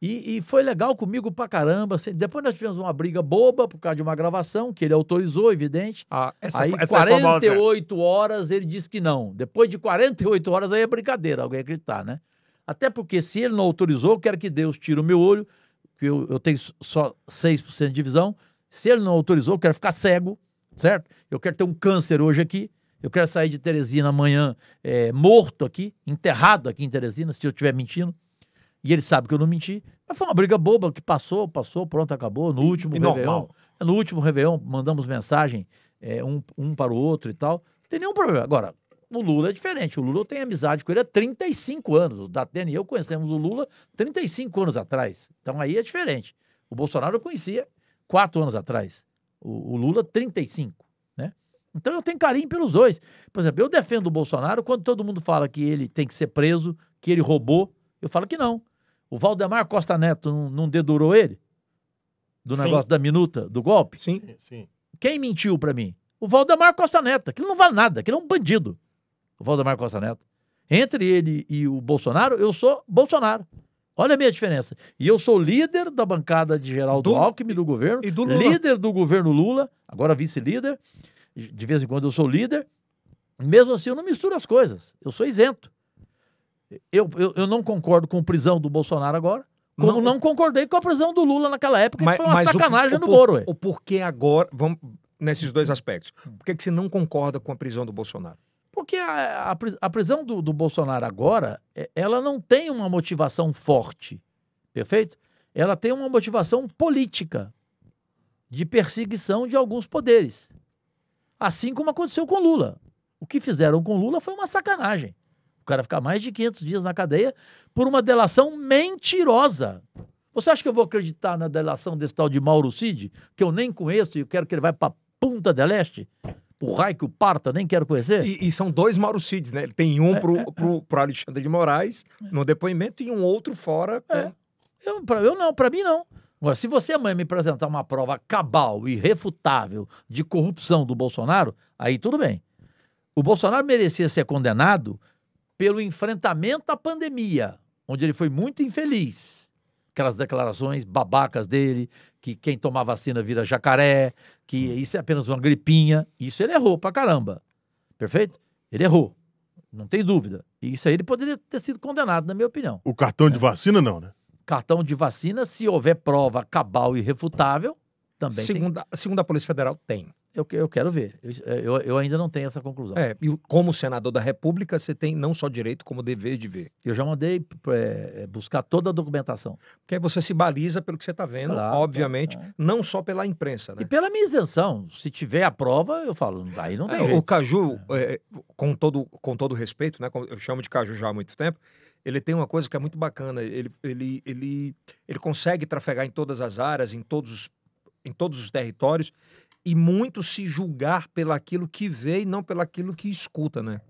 E, e, foi legal comigo pra caramba. Assim, depois nós tivemos uma briga boba por causa de uma gravação que ele autorizou, evidente. Ah, essa, aí, essa 48 é horas ele disse que não. Depois de 48 horas aí é brincadeira, alguém acreditar, gritar, né? Até porque se ele não autorizou, eu quero que Deus tire o meu olho, que eu, eu tenho só 6% de visão. Se ele não autorizou, eu quero ficar cego, certo? Eu quero ter um câncer hoje aqui. Eu quero sair de Teresina amanhã é, morto aqui, enterrado aqui em Teresina, se eu estiver mentindo. E ele sabe que eu não menti. Mas foi uma briga boba que passou, passou, pronto, acabou. No último e Réveillon. Normal. É, no último Réveillon, mandamos mensagem é, um, um para o outro e tal. Não tem nenhum problema. Agora, o Lula é diferente. O Lula tem amizade com ele há 35 anos. O Datena e eu conhecemos o Lula 35 anos atrás. Então aí é diferente. O Bolsonaro eu conhecia 4 anos atrás. O, o Lula, 35. Né? Então eu tenho carinho pelos dois. Por exemplo, eu defendo o Bolsonaro quando todo mundo fala que ele tem que ser preso, que ele roubou. Eu falo que não. O Valdemar Costa Neto não, não dedurou ele? Do negócio sim. da minuta, do golpe? Sim. sim. Quem mentiu para mim? O Valdemar Costa Neto. Aquilo não vale nada, aquilo é um bandido. O Valdemar Costa Neto. Entre ele e o Bolsonaro, eu sou Bolsonaro. Olha a minha diferença. E eu sou líder da bancada de Geraldo do... Alckmin do governo, e do Lula. líder do governo Lula, agora vice-líder. De vez em quando eu sou líder. Mesmo assim, eu não misturo as coisas. Eu sou isento. Eu, eu, eu não concordo com a prisão do Bolsonaro agora. Como não, não concordei com a prisão do Lula naquela época, mas, que foi uma sacanagem o, o, do Moro. O porquê agora, vamos nesses dois aspectos. Por que, que você não concorda com a prisão do Bolsonaro? Porque a, a, a prisão do, do, Bolsonaro agora, é, ela não tem uma motivação forte, perfeito? Ela tem uma motivação política, de perseguição de alguns poderes. Assim como aconteceu com Lula. O que fizeram com Lula foi uma sacanagem cara ficar mais de 500 dias na cadeia por uma delação mentirosa. Você acha que eu vou acreditar na delação desse tal de Mauro Cid, que eu nem conheço e eu quero que ele vá para Punta del Este? O Rai que o Parta, nem quero conhecer. E, e são dois Mauro Mauricides, né? Ele tem um é, pro, é, é. pro, pro Alexandre de Moraes é. no depoimento e um outro fora. Com... É. Eu, pra, eu não, para mim não. Agora, se você amanhã me apresentar uma prova cabal, irrefutável de corrupção do Bolsonaro, aí tudo bem. O Bolsonaro merecia ser condenado pelo enfrentamento à pandemia, onde ele foi muito infeliz. Aquelas declarações babacas dele, que quem toma vacina vira jacaré, que hum. isso é apenas uma gripinha. Isso ele errou pra caramba. Perfeito? Ele errou. Não tem dúvida. E isso aí ele poderia ter sido condenado, na minha opinião. O cartão de é. vacina, não, né? Cartão de vacina, se houver prova cabal e refutável, também. Segundo, tem... segundo a Polícia Federal, tem eu, eu quero ver. É, eu, eu, ainda não tenho essa conclusão. É, e como senador da República, você tem não só direito, como dever de ver. Eu já mandei é, é buscar toda a documentação. Porque aí você se baliza pelo que você está vendo, claro, obviamente, claro. não só pela imprensa. Né? E pela minha isenção. Se tiver a prova, eu falo, daí não tem é, jeito. O Caju, é. é, com, todo, com todo respeito, né, eu chamo de Caju já há muito tempo, ele tem uma coisa que é muito bacana. Ele, ele, ele, ele consegue trafegar em todas as áreas, em todos os em todos os territórios e muito se julgar pelaquilo que vê e não pelaquilo que escuta, né?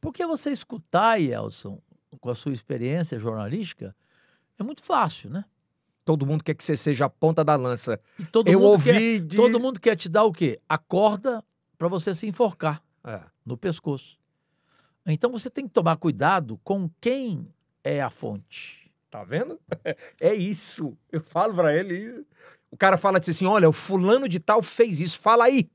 Porque você escutar, Elson, com a sua experiência jornalística, é muito fácil, né? Todo mundo quer que você seja a ponta da lança. Eu ouvi quer, de... Todo mundo quer te dar o quê? A corda para você se enforcar é. no pescoço. Então você tem que tomar cuidado com quem é a fonte. Tá vendo? É isso. Eu falo para ele o cara fala assim, assim: olha, o fulano de tal fez isso, fala aí.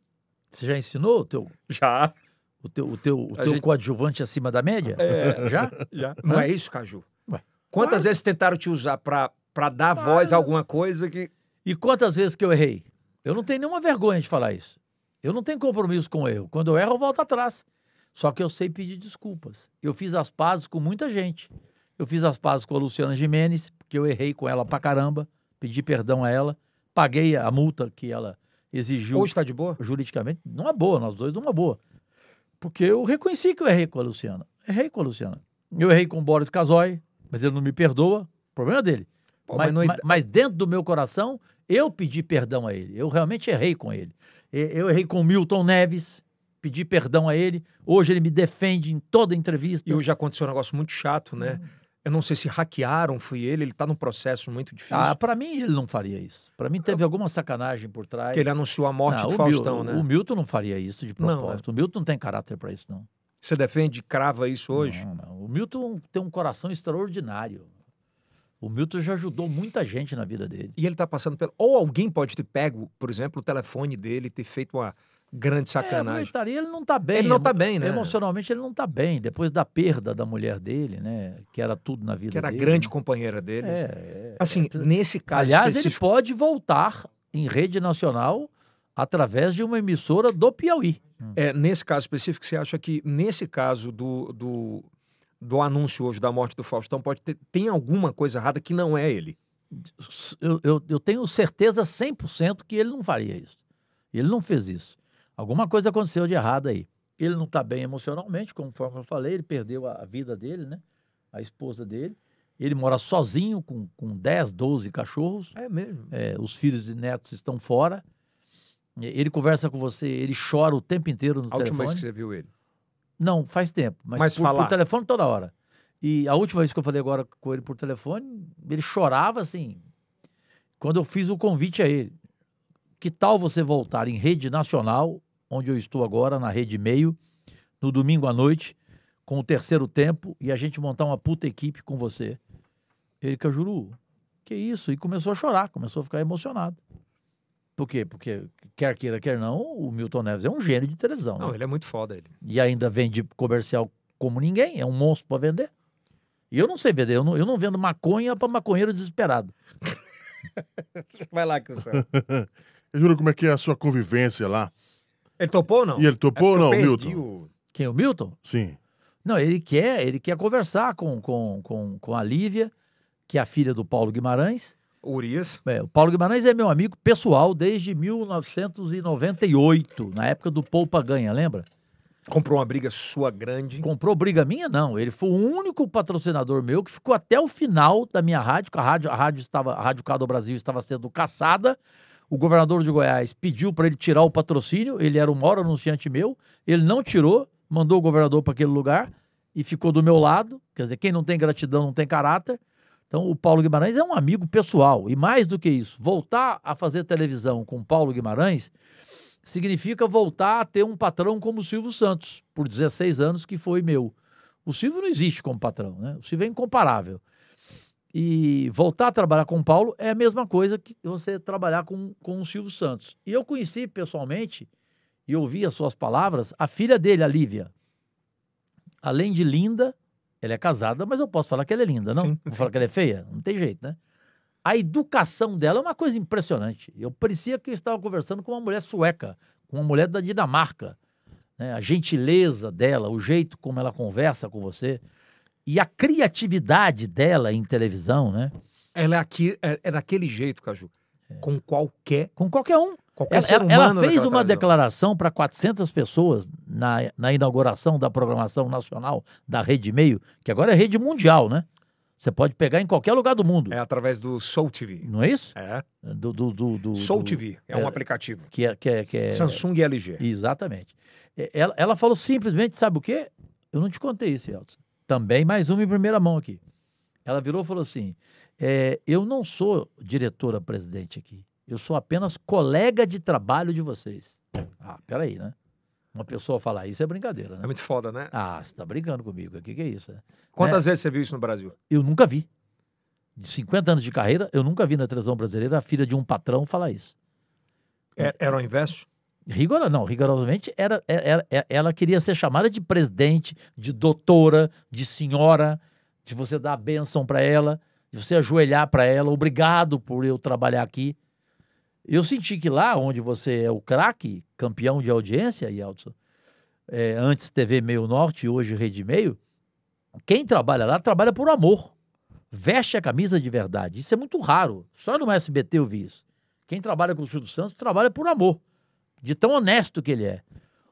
Você já ensinou o teu? Já. O teu, o teu, o teu gente... coadjuvante acima da média? É. Já? Já. Não Hã? é isso, Caju? Ué. Quantas vezes tentaram te usar pra, pra dar voz a alguma coisa que. E quantas vezes que eu errei? Eu não tenho nenhuma vergonha de falar isso. Eu não tenho compromisso com o erro. Quando eu erro, eu volto atrás. Só que eu sei pedir desculpas. Eu fiz as pazes com muita gente. Eu fiz as pazes com a Luciana Jimenez, porque eu errei com ela pra caramba, pedi perdão a ela paguei a multa que ela exigiu. Hoje está de boa? Juridicamente, numa boa, nós dois numa boa. Porque eu reconheci que eu errei com a Luciana. Errei com a Luciana. Eu errei com o Boris Casoy, mas ele não me perdoa. problema dele. Pô, mas, mas, não... mas, dentro do meu coração, eu pedi perdão a ele. Eu realmente errei com ele. Eu errei com o Milton Neves, pedi perdão a ele. Hoje ele me defende em toda entrevista. E hoje aconteceu um negócio muito chato, né? Hum eu não sei se hackearam, fui ele, ele tá num processo muito ah, difícil. Ah, pra mim ele não faria isso. Pra mim teve alguma sacanagem por trás. Que ele anunciou a morte não, do Faustão, Mil, né? O Milton não faria isso de é. propósito. Não, o Milton não tem caráter para isso, não. Você defende, crava isso hoje? Não, não. O Milton tem um coração extraordinário. O Milton já ajudou muita gente na vida dele. E ele tá passando pelo. Ou alguém pode ter pego, por exemplo, o telefone dele, ter feito uma grande é, sacanagem. É, tá Itari, ele não tá bem. Ele não tá bem, né? Emocionalmente ele não tá bem. Depois da perda da mulher dele, né? Que era tudo na vida dele. Que era dele, grande né? companheira dele. É, é assim, é, nesse caso Aliás, específico... ele pode voltar em rede nacional através de uma emissora do Piauí. Hum. É, nesse caso específico, você acha que nesse caso do, do, do anúncio hoje da morte do Faustão pode ter, tem alguma coisa errada que não é ele? Eu, eu, eu tenho certeza 100% que ele não faria isso. Ele não fez isso. Alguma coisa aconteceu de errado aí. Ele não está bem emocionalmente, conforme eu falei, ele perdeu a vida dele, né? A esposa dele. Ele mora sozinho com, com 10, 12 cachorros. É mesmo. É, os filhos e netos estão fora. Ele conversa com você, ele chora o tempo inteiro no a telefone. A última vez que você viu ele? Não, faz tempo. Mas, mas por, falar. por telefone toda hora. E a última vez que eu falei agora com ele por telefone, ele chorava assim. Quando eu fiz o convite a ele, que tal você voltar em rede nacional onde eu estou agora, na Rede Meio, no domingo à noite, com o terceiro tempo, e a gente montar uma puta equipe com você. Ele, Cajuru, que isso? E começou a chorar, começou a ficar emocionado. Por quê? Porque quer queira, quer não, o Milton Neves é um gênio de televisão. Né? Não, né? ele é muito foda. Ele. E ainda vende comercial como ninguém, é um monstro para vender. E eu não sei vender, eu não, eu não vendo maconha para maconheiro desesperado. Vai lá, Cusão. Juro, como é que é a sua convivência lá? Ele topou ou não? E ele topou é ou não, Milton? O... Quem, o Milton? Sim. Não, ele quer, ele quer conversar com, com, com, com a Lívia, que é a filha do Paulo Guimarães. Urias. É, o Paulo Guimarães é meu amigo pessoal desde 1998, na época do Poupa Ganha, lembra? Comprou uma briga sua grande? Comprou briga minha? Não. Ele foi o único patrocinador meu que ficou até o final da minha rádio, que a rádio, a rádio estava, a Rádio Cado Brasil estava sendo caçada o governador de Goiás pediu para ele tirar o patrocínio, ele era o maior anunciante meu, ele não tirou, mandou o governador para aquele lugar e ficou do meu lado. Quer dizer, quem não tem gratidão não tem caráter. Então, o Paulo Guimarães é um amigo pessoal. E mais do que isso, voltar a fazer televisão com o Paulo Guimarães significa voltar a ter um patrão como o Silvio Santos, por 16 anos, que foi meu. O Silvio não existe como patrão, né? O Silvio é incomparável e voltar a trabalhar com o Paulo é a mesma coisa que você trabalhar com, com o Silvio Santos. E eu conheci pessoalmente e ouvi as suas palavras a filha dele, a Lívia. Além de linda, ela é casada, mas eu posso falar que ela é linda, não? Sim, sim. falar que ela é feia? Não tem jeito, né? A educação dela é uma coisa impressionante. Eu parecia que eu estava conversando com uma mulher sueca, com uma mulher da Dinamarca. Né? A gentileza dela, o jeito como ela conversa com você e a criatividade dela em televisão, né? Ela é, aqui, é, é daquele jeito, Caju. É. Com qualquer. Com qualquer um. Qualquer ela, ser humano ela fez uma televisão. declaração para 400 pessoas na, na inauguração da programação nacional da Rede Meio, que agora é rede mundial, né? Você pode pegar em qualquer lugar do mundo. É através do Soul TV. Não é isso? É. Do, do, do, do Soul do, TV, é, é, um é, aplicativo. Que é, que é, que é... Samsung e LG. Exatamente. Ela, ela falou simplesmente, sabe o quê? Eu não te contei isso, Elton também, mais uma em primeira mão aqui. Ela virou e falou assim: é, Eu não sou diretora-presidente aqui. Eu sou apenas colega de trabalho de vocês. Ah, peraí, né? Uma pessoa falar isso é brincadeira, né? É muito foda, né? Ah, você tá brincando comigo. O que, que é isso? Né? Quantas né? vezes você viu isso no Brasil? Eu nunca vi. De 50 anos de carreira, eu nunca vi na televisão brasileira a filha de um patrão falar isso. É, era o inverso? não, rigorosamente era, era, é, é, é, ela queria ser chamada de presidente, de doutora, de senhora, de você dar a bênção para ela, de você ajoelhar para ela, obrigado por eu trabalhar aqui. Eu senti que lá, onde você é o craque, campeão de audiência, Yeltsin, é, antes TV Meio Norte, hoje Rede Meio, quem trabalha lá trabalha por amor. Veste a camisa de verdade. Isso é muito raro. Só no SBT eu vi isso. Quem trabalha com o Silvio Santos trabalha por amor de tão honesto que ele é.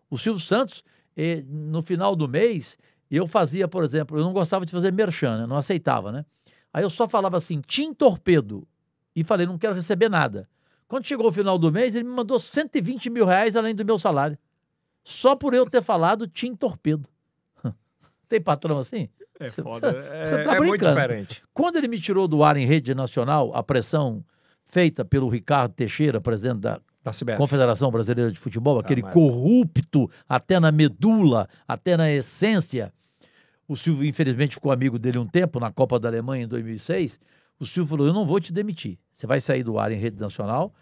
O Silvio Santos, eh, no final do mês, eu fazia, por exemplo, eu não gostava de fazer merchan, né? não aceitava, né? Aí eu só falava assim, Tim Torpedo, e falei, não quero receber nada. Quando chegou o final do mês, ele me mandou 120 mil reais além do meu salário. Só por eu ter falado Tim Torpedo. Tem patrão assim? É você, foda. É, você, é, tá é muito diferente. Quando ele me tirou do ar em rede nacional, a pressão feita pelo Ricardo Teixeira, presidente da Confederação Brasileira de Futebol, ah, aquele ah, corrupto até na medula, até na essência. O Silvio, infelizmente, ficou amigo dele um tempo, na Copa da Alemanha em 2006. O Silvio falou: Eu não vou te demitir. Você vai sair do ar em rede nacional,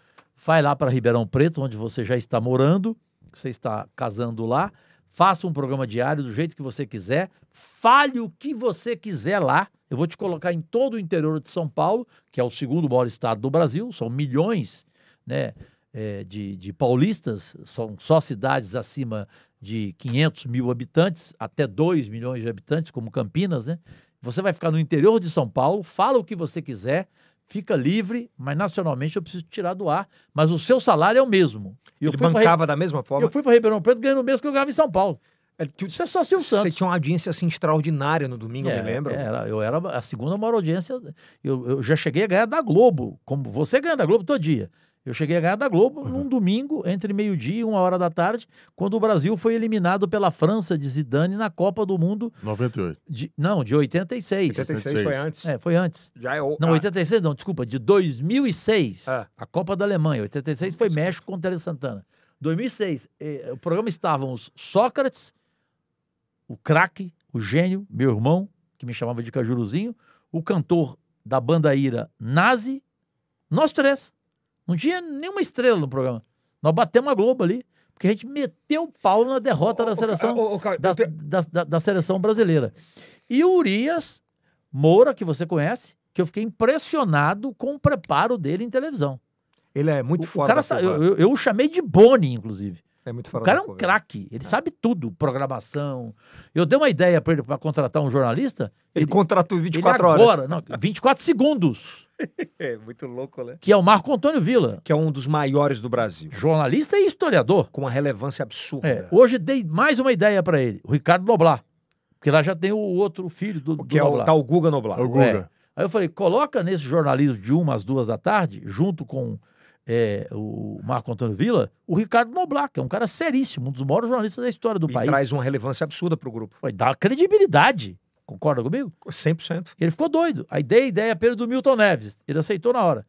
vai lá para Ribeirão Preto, onde você já está morando, você está casando lá, faça um programa diário do jeito que você quiser, fale o que você quiser lá. Eu vou te colocar em todo o interior de São Paulo, que é o segundo maior estado do Brasil, são milhões, né? é, de, de paulistas, são só cidades acima de 500 mil habitantes, até 2 milhões de habitantes, como Campinas, né? Você vai ficar no interior de São Paulo, fala o que você quiser, fica livre, mas nacionalmente eu preciso tirar do ar. Mas o seu salário é o mesmo. Eu Ele bancava da mesma forma? Eu fui para Ribeirão Preto ganhando o mesmo que eu ganhava em São Paulo. É, tu, Isso é só Silvio Santos. Você tinha uma audiência assim extraordinária no domingo, é, eu me é, lembro. É, era, eu era a segunda maior audiência. Eu, eu já cheguei a ganhar da Globo, como você ganha da Globo todo dia. Eu cheguei a ganhar da Globo uhum. num domingo, entre meio-dia e uma hora da tarde, quando o Brasil foi eliminado pela França de Zidane na Copa do Mundo. 98. De, não, de 86. 86. 86 foi antes. É, foi antes. Já é o, Não, ah. 86 não, desculpa, de 2006. Ah. É. A Copa da Alemanha. 86 foi México contra Tele Santana. 2006, eh, o programa estávamos Sócrates, o craque, o gênio, meu irmão, que me chamava de Cajuruzinho, o cantor da banda Ira, Nazi, nós três. Não tinha nenhuma estrela no programa. Nós batemos a Globo ali, porque a gente meteu o pau na derrota oh, da seleção oh, oh, da, te... da, da, da, seleção brasileira. E o Urias Moura, que você conhece, que eu fiquei impressionado com o preparo dele em televisão. Ele é muito forte eu, eu, eu o chamei de Boni, inclusive. É muito fora o cara é um craque, ele é. sabe tudo, programação. Eu dei uma ideia para ele para contratar um jornalista. Ele, ele contratou 24 ele agora, horas. Agora, não, 24 segundos. É muito louco, né? Que é o Marco Antônio Vila. Que é um dos maiores do Brasil. Jornalista e historiador. Com uma relevância absurda. É, hoje dei mais uma ideia para ele, o Ricardo Noblar. Porque lá já tem o outro filho do, do Que é o tal Guga Noblar. É, o Guga. É. Aí eu falei, coloca nesse jornalismo de uma às duas da tarde, junto com é, o Marco Antônio Vila, o Ricardo Noblar, que é um cara seríssimo, um dos maiores jornalistas da história do e país. traz uma relevância absurda para o grupo. Vai dar credibilidade. Concorda comigo? 100%. Ele ficou doido. ideia, a ideia pelo do Milton Neves. Ele aceitou na hora.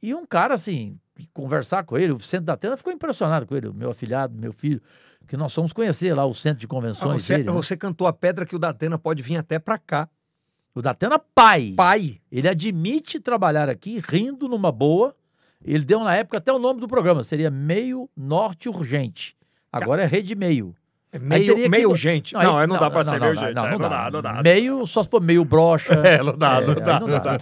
E um cara, assim, conversar com ele, o centro da Atena ficou impressionado com ele, o meu afilhado, meu filho, que nós fomos conhecer lá o centro de convenções ah, você, dele, né? Você cantou a pedra que o Datena pode vir até para cá. O Datena pai. Pai. Ele admite trabalhar aqui, rindo numa boa. Ele deu na época até o nome do programa, seria Meio Norte Urgente. Agora é Rede Meio. É meio, que... meio gente. Não, aí, não, não, dá para ser não, meio não, gente. Não, não, dá, dá, não dá. Meio, só se for meio brocha. É, não dá, é, não, dá, não, dá.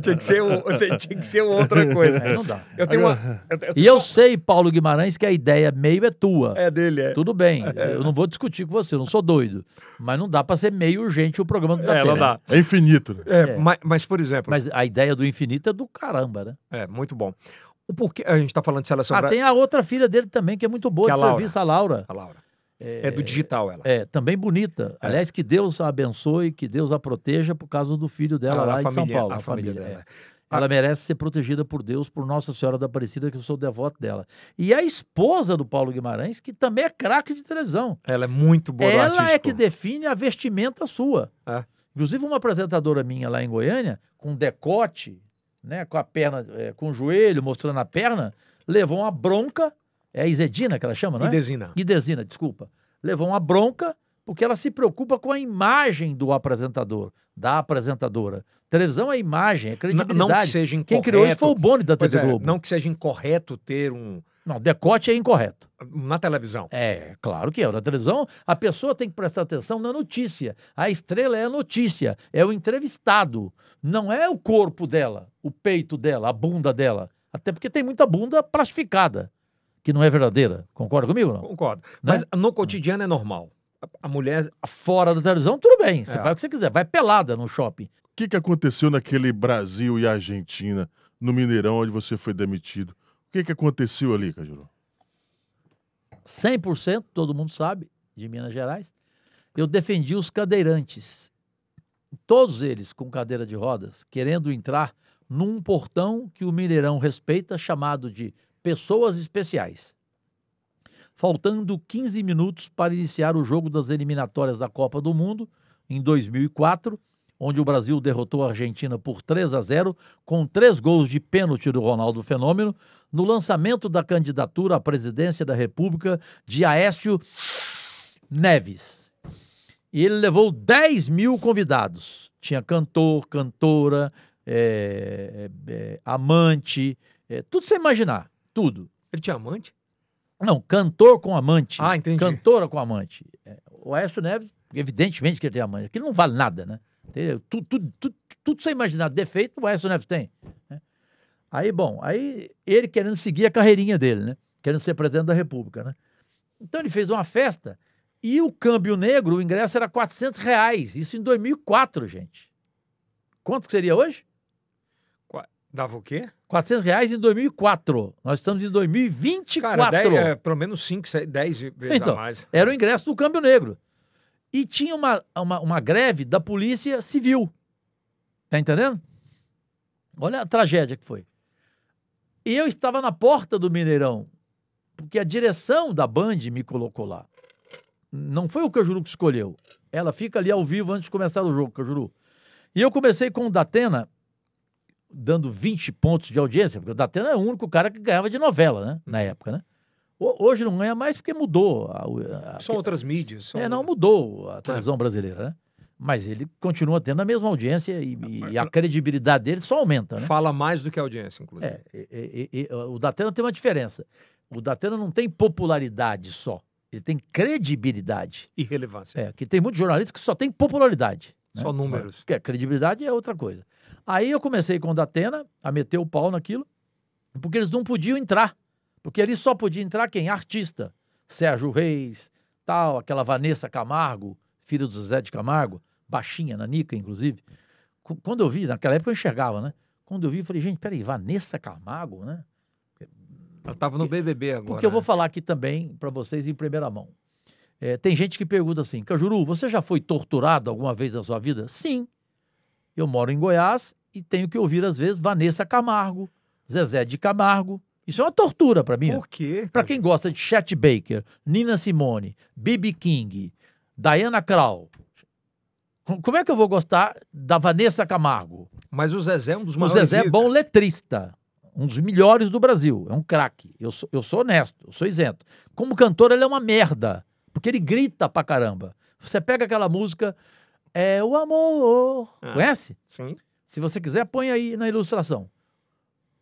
Tinha que ser, um, tinha que ser outra coisa. É, não dá. Eu tenho uma, eu, eu e eu sei, Paulo Guimarães, que a ideia meio é tua. É dele, é. Tudo bem, é. eu não vou discutir com você, não sou doido. Mas não dá para ser meio urgente o programa do É, não dá. É infinito. Né? É, é. mas, mas, por exemplo... Mas a ideia do infinito é do caramba, né? É, muito bom. O porquê... A gente tá falando de seleção... Ah, pra... tem a outra filha dele também, que é muito boa que é de a serviço, a Laura. A Laura. É, do digital ela. É, também bonita. É. Aliás, que Deus a abençoe, que Deus a proteja por causa do filho dela ah, lá em São Paulo. A, a família, família, dela. É. Ela merece ser protegida por Deus, por Nossa Senhora da Aparecida, que eu sou devoto dela. E a esposa do Paulo Guimarães, que também é craque de televisão. Ela é muito boa Ela artístico. é que define a vestimenta sua. É. Inclusive, uma apresentadora minha lá em Goiânia, com decote, né, com a perna, é, com o joelho mostrando a perna, levou uma bronca é Izedina que ela chama, não é? Idesina. Idesina, desculpa. Levou uma bronca porque ela se preocupa com a imagem do apresentador, da apresentadora. Televisão é imagem, é credibilidade. Não, não que seja incorreto. Quem criou isso foi o Boni da TV é, Globo. Não que seja incorreto ter um... Não, decote é incorreto. Na televisão. É, claro que é. Na televisão, a pessoa tem que prestar atenção na notícia. A estrela é a notícia, é o entrevistado. Não é o corpo dela, o peito dela, a bunda dela. Até porque tem muita bunda plastificada que não é verdadeira. Concorda comigo não? Concordo. Né? Mas no cotidiano é normal. A mulher. Fora da televisão, tudo bem. Você é. faz o que você quiser. Vai pelada no shopping. O que, que aconteceu naquele Brasil e Argentina, no Mineirão, onde você foi demitido? O que, que aconteceu ali, Cajuru? 100%, todo mundo sabe, de Minas Gerais. Eu defendi os cadeirantes. Todos eles com cadeira de rodas, querendo entrar num portão que o Mineirão respeita, chamado de pessoas especiais. Faltando 15 minutos para iniciar o jogo das eliminatórias da Copa do Mundo em 2004, onde o Brasil derrotou a Argentina por 3 a 0 com três gols de pênalti do Ronaldo Fenômeno, no lançamento da candidatura à presidência da República de Aécio Neves. E ele levou 10 mil convidados. Tinha cantor, cantora, é, é, amante, é, tudo sem imaginar. Tudo. Ele tinha amante? Não, cantor com amante. Ah, entendi. Cantora com amante. É, o Aécio Neves, evidentemente que ele tem amante. Aquilo não vale nada, né? Tudo, tudo, tudo, tudo sem imaginar defeito, o Aécio Neves tem. Né? Aí, bom, aí ele querendo seguir a carreirinha dele, né? Querendo ser presidente da República, né? Então ele fez uma festa e o câmbio negro, o ingresso era 400 reais. Isso em 2004, gente. Quanto que seria hoje? Dava o quê? 400 reais em 2004. Nós estamos em 2024. Cara, 10, é, pelo menos 5, 10 vezes então, a mais. Era o ingresso do Câmbio Negro. E tinha uma, uma, uma greve da Polícia Civil. Tá entendendo? Olha a tragédia que foi. E eu estava na porta do Mineirão, porque a direção da Band me colocou lá. Não foi o Cajuru que escolheu. Ela fica ali ao vivo antes de começar o jogo, Cajuru. E eu comecei com o Datena dando 20 pontos de audiência, porque o Datena é o único cara que ganhava de novela, né? Na uhum. época, né? Hoje não ganha mais porque mudou. A, a, são a, outras mídias. São... É, não mudou a tá. televisão é. brasileira, né? Mas ele continua tendo a mesma audiência e, ah, e a credibilidade dele só aumenta, né? Fala mais do que a audiência, inclusive. É, e, e, o Datena tem uma diferença. O Datena não tem popularidade só. Ele tem credibilidade. E relevância. É, que tem muitos jornalistas que só tem popularidade. Só né? números. Porque a credibilidade é outra coisa. Aí eu comecei com o Datena a meter o pau naquilo, porque eles não podiam entrar. Porque ali só podia entrar quem? Artista. Sérgio Reis, tal, aquela Vanessa Camargo, filha do Zé de Camargo, baixinha, nanica, inclusive. Quando eu vi, naquela época eu enxergava, né? Quando eu vi, eu falei, gente, peraí, Vanessa Camargo, né? Ela estava no BBB agora. Porque eu vou né? falar aqui também para vocês em primeira mão. É, tem gente que pergunta assim, Cajuru, você já foi torturado alguma vez na sua vida? Sim. Eu moro em Goiás e tenho que ouvir, às vezes, Vanessa Camargo, Zezé de Camargo. Isso é uma tortura para mim. Por quê? Para quem gosta de Chet Baker, Nina Simone, Bibi King, Diana Krall. Como é que eu vou gostar da Vanessa Camargo? Mas o Zezé é um dos maiores. O Zezé é bom letrista. Um dos melhores do Brasil. É um craque. Eu sou, eu sou honesto, eu sou isento. Como cantor, ele é uma merda. Porque ele grita pra caramba. Você pega aquela música. É o amor. Ah, Conhece? Sim. Se você quiser, põe aí na ilustração.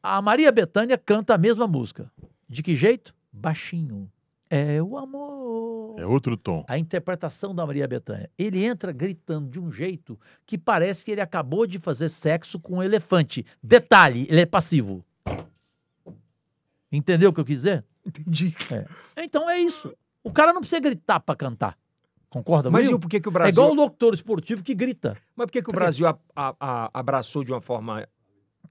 A Maria Bethânia canta a mesma música. De que jeito? Baixinho. É o amor. É outro tom. A interpretação da Maria Bethânia. Ele entra gritando de um jeito que parece que ele acabou de fazer sexo com um elefante. Detalhe, ele é passivo. Entendeu o que eu quis dizer? Entendi. É. Então é isso. O cara não precisa gritar para cantar. Concorda Mas por que, o Brasil... É igual o locutor esportivo que grita. Mas por que, que o Brasil a, a, a abraçou de uma forma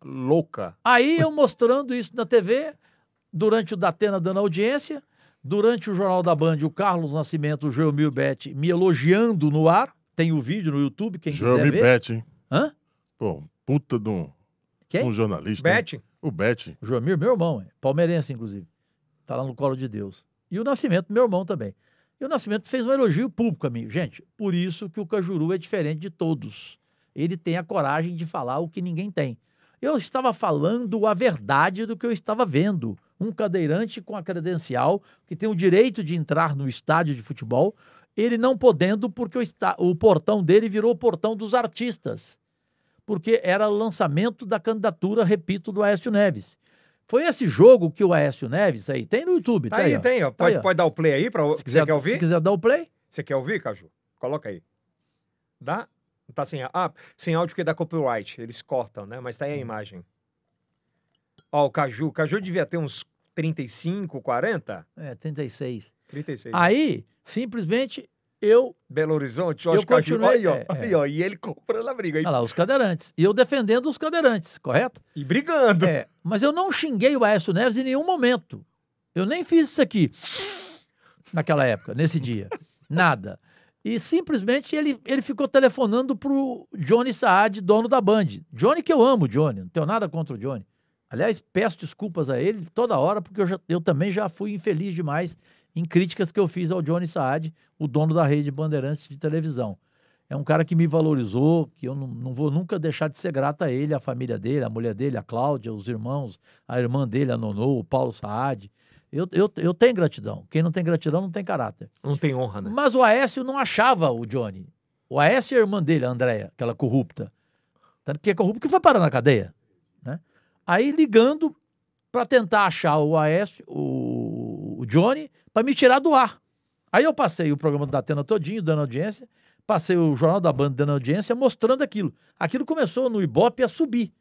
louca? Aí eu mostrando isso na TV, durante o Datena dando audiência, durante o Jornal da Band, o Carlos Nascimento, o Geomil Milbet me elogiando no ar. Tem o vídeo no YouTube, quem Geomil quiser hein? Hã? Pô, puta de um, quem? um jornalista. Bet? O Bet. O Joamir, meu irmão, palmeirense, inclusive. Tá lá no colo de Deus. E o Nascimento, meu irmão também. E o Nascimento fez um elogio público a mim. Gente, por isso que o Cajuru é diferente de todos. Ele tem a coragem de falar o que ninguém tem. Eu estava falando a verdade do que eu estava vendo. Um cadeirante com a credencial, que tem o direito de entrar no estádio de futebol, ele não podendo, porque o, está, o portão dele virou o portão dos artistas. Porque era lançamento da candidatura, repito, do Aécio Neves. Foi esse jogo que o Aécio Neves aí tem no YouTube. Tá, tá aí, aí tem, ó. Tá pode, aí, pode dar o play aí para se quiser, quer ouvir. Se quiser dar o play. Você quer ouvir, Caju? Coloca aí. Dá? Tá sem, ah, sem áudio que dá copyright. Eles cortam, né? Mas tá aí a hum. imagem. Ó, o Caju. O Caju devia ter uns 35, 40? É, 36. 36. Aí, simplesmente, eu. Belo Horizonte, Oscar eu é continuo Aí, ó, é, aí, é. ó, e ele comprando a briga. Aí... Olha lá, os cadeirantes. E eu defendendo os cadeirantes, correto? E brigando. É, mas eu não xinguei o Aécio Neves em nenhum momento. Eu nem fiz isso aqui naquela época, nesse dia. Nada. E simplesmente ele, ele ficou telefonando pro Johnny Saad, dono da Band. Johnny, que eu amo, Johnny. Não tenho nada contra o Johnny. Aliás, peço desculpas a ele toda hora, porque eu, já, eu também já fui infeliz demais em críticas que eu fiz ao Johnny Saad, o dono da rede Bandeirantes de televisão. É um cara que me valorizou, que eu não, não vou nunca deixar de ser grato a ele, a família dele, a mulher dele, a Cláudia, os irmãos, a irmã dele, a Nonô, o Paulo Saad. Eu, eu, eu tenho gratidão. Quem não tem gratidão não tem caráter. Não tem honra, né? Mas o Aécio não achava o Johnny. O Aécio e a irmã dele, a Andréia, aquela corrupta. Tanto que é corrupto? que foi parar na cadeia. Né? Aí ligando para tentar achar o Aécio, o Johnny para me tirar do ar. Aí eu passei o programa da Atena todinho, dando audiência, passei o Jornal da Banda dando audiência, mostrando aquilo. Aquilo começou no Ibope a subir.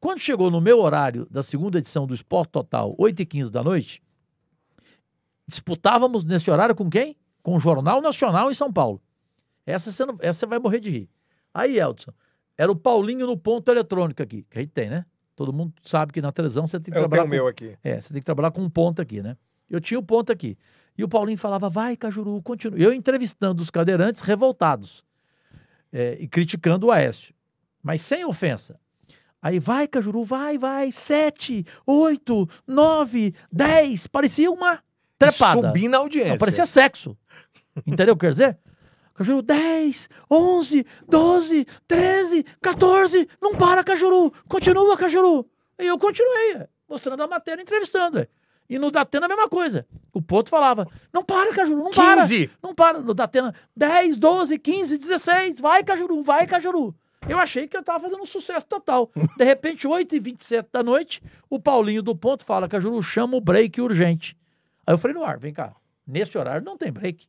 Quando chegou no meu horário da segunda edição do Esporte Total, 8h15 da noite, disputávamos nesse horário com quem? Com o Jornal Nacional em São Paulo. Essa você, não, essa você vai morrer de rir. Aí, Elton, era o Paulinho no ponto eletrônico aqui, que a gente tem, né? Todo mundo sabe que na televisão você tem que Eu trabalhar. Tenho com, meu aqui. É, você tem que trabalhar com um ponto aqui, né? Eu tinha o ponto aqui. E o Paulinho falava, vai, Cajuru, continua. Eu entrevistando os cadeirantes revoltados é, e criticando o Aécio, mas sem ofensa. Aí vai, Cajuru, vai, vai, sete, oito, nove, dez. Parecia uma trepada. Subindo na audiência. Não, parecia sexo. Entendeu o que quer dizer? Cajuru, 10, 11, 12, 13, 14. Não para, Cajuru. Continua, Cajuru. E eu continuei, mostrando a matéria, entrevistando. Véio. E no Datena a mesma coisa. O ponto falava: não para, Cajuru, não 15. para. Não para. No Datena, 10, 12, 15, 16. Vai, Cajuru, vai, Cajuru. Eu achei que eu tava fazendo um sucesso total. De repente, 8h27 da noite, o Paulinho do Ponto fala: Cajuru, chama o break urgente. Aí eu falei no ar: vem cá, neste horário não tem break.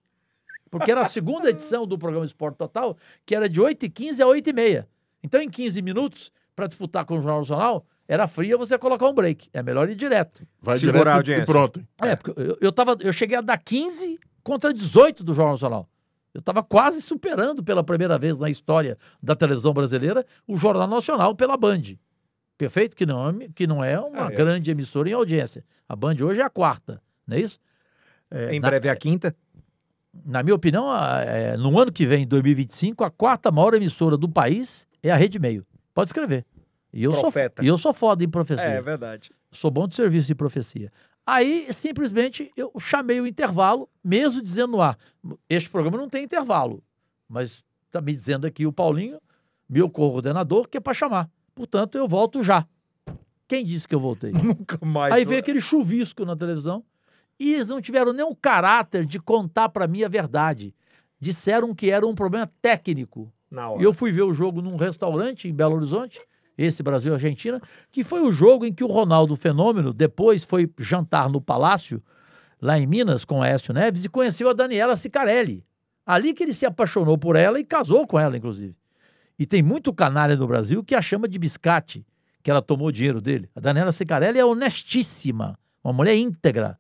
Porque era a segunda edição do programa Esporte Total, que era de 8h15 a 8h30. Então, em 15 minutos, para disputar com o Jornal Nacional, era fria, você colocar um break. É melhor ir direto. Vai Segurar direto a audiência. e pronto. É, porque eu, eu, tava, eu cheguei a dar 15 contra 18 do Jornal Nacional. Eu estava quase superando pela primeira vez na história da televisão brasileira o Jornal Nacional pela Band. Perfeito? Que não, é, que não é uma é. é. grande emissora em audiência. A Band hoje é a quarta, não é isso? É, em na, breve é a quinta? Na minha opinião, é, no ano que vem, 2025, a quarta maior emissora do país é a Rede Meio. Pode escrever. E eu, Profeta. sou, e eu sou foda em profecia. É, é verdade. Sou bom de serviço de profecia. Aí, simplesmente, eu chamei o intervalo, mesmo dizendo no ah, ar. Este programa não tem intervalo, mas está me dizendo aqui o Paulinho, meu coordenador, que é para chamar. Portanto, eu volto já. Quem disse que eu voltei? Nunca mais. Aí veio aquele chuvisco na televisão e eles não tiveram nenhum caráter de contar para mim a verdade. Disseram que era um problema técnico. Na hora. E eu fui ver o jogo num restaurante em Belo Horizonte esse Brasil-Argentina, que foi o jogo em que o Ronaldo Fenômeno depois foi jantar no Palácio, lá em Minas, com Écio Neves e conheceu a Daniela Sicarelli. Ali que ele se apaixonou por ela e casou com ela, inclusive. E tem muito canalha no Brasil que a chama de biscate, que ela tomou o dinheiro dele. A Daniela Sicarelli é honestíssima, uma mulher íntegra.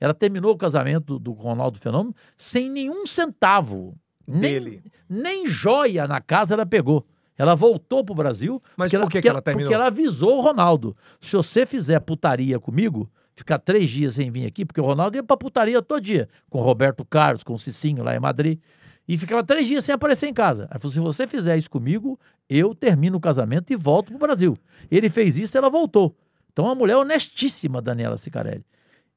Ela terminou o casamento do Ronaldo Fenômeno sem nenhum centavo. Dele. Nem, nem joia na casa ela pegou. Ela voltou pro Brasil. Mas por ela, que, ela terminou? Porque ela avisou o Ronaldo. Se você fizer putaria comigo, ficar três dias sem vir aqui, porque o Ronaldo ia pra putaria todo dia, com o Roberto Carlos, com o Cicinho lá em Madrid. E ficava três dias sem aparecer em casa. Ela falou: se você fizer isso comigo, eu termino o casamento e volto pro Brasil. Ele fez isso ela voltou. Então, é uma mulher honestíssima, Daniela Sicarelli.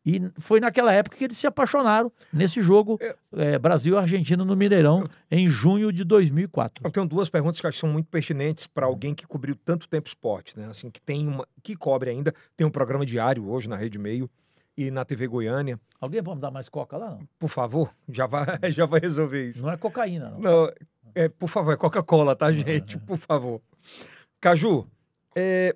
E foi naquela época que eles se apaixonaram nesse jogo é, Brasil-Argentina no Mineirão, em junho de 2004. Eu tenho duas perguntas que acho que são muito pertinentes para alguém que cobriu tanto tempo esporte, né? Assim, que tem uma. que cobre ainda, tem um programa diário hoje na Rede Meio e na TV Goiânia. Alguém vai me dar mais coca lá, não? Por favor, já vai, já vai resolver isso. Não é cocaína, não. não é, por favor, é Coca-Cola, tá, gente? Por favor. Caju, é,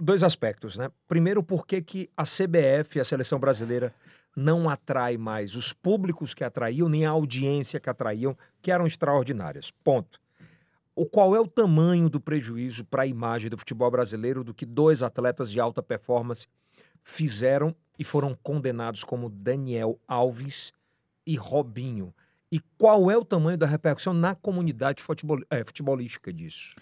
dois aspectos, né? Primeiro, por que, que a CBF, a seleção brasileira, não atrai mais os públicos que atraíam, nem a audiência que atraíam, que eram extraordinárias. Ponto. O qual é o tamanho do prejuízo para a imagem do futebol brasileiro do que dois atletas de alta performance fizeram e foram condenados como Daniel Alves e Robinho? E qual é o tamanho da repercussão na comunidade eh, futebolística disso?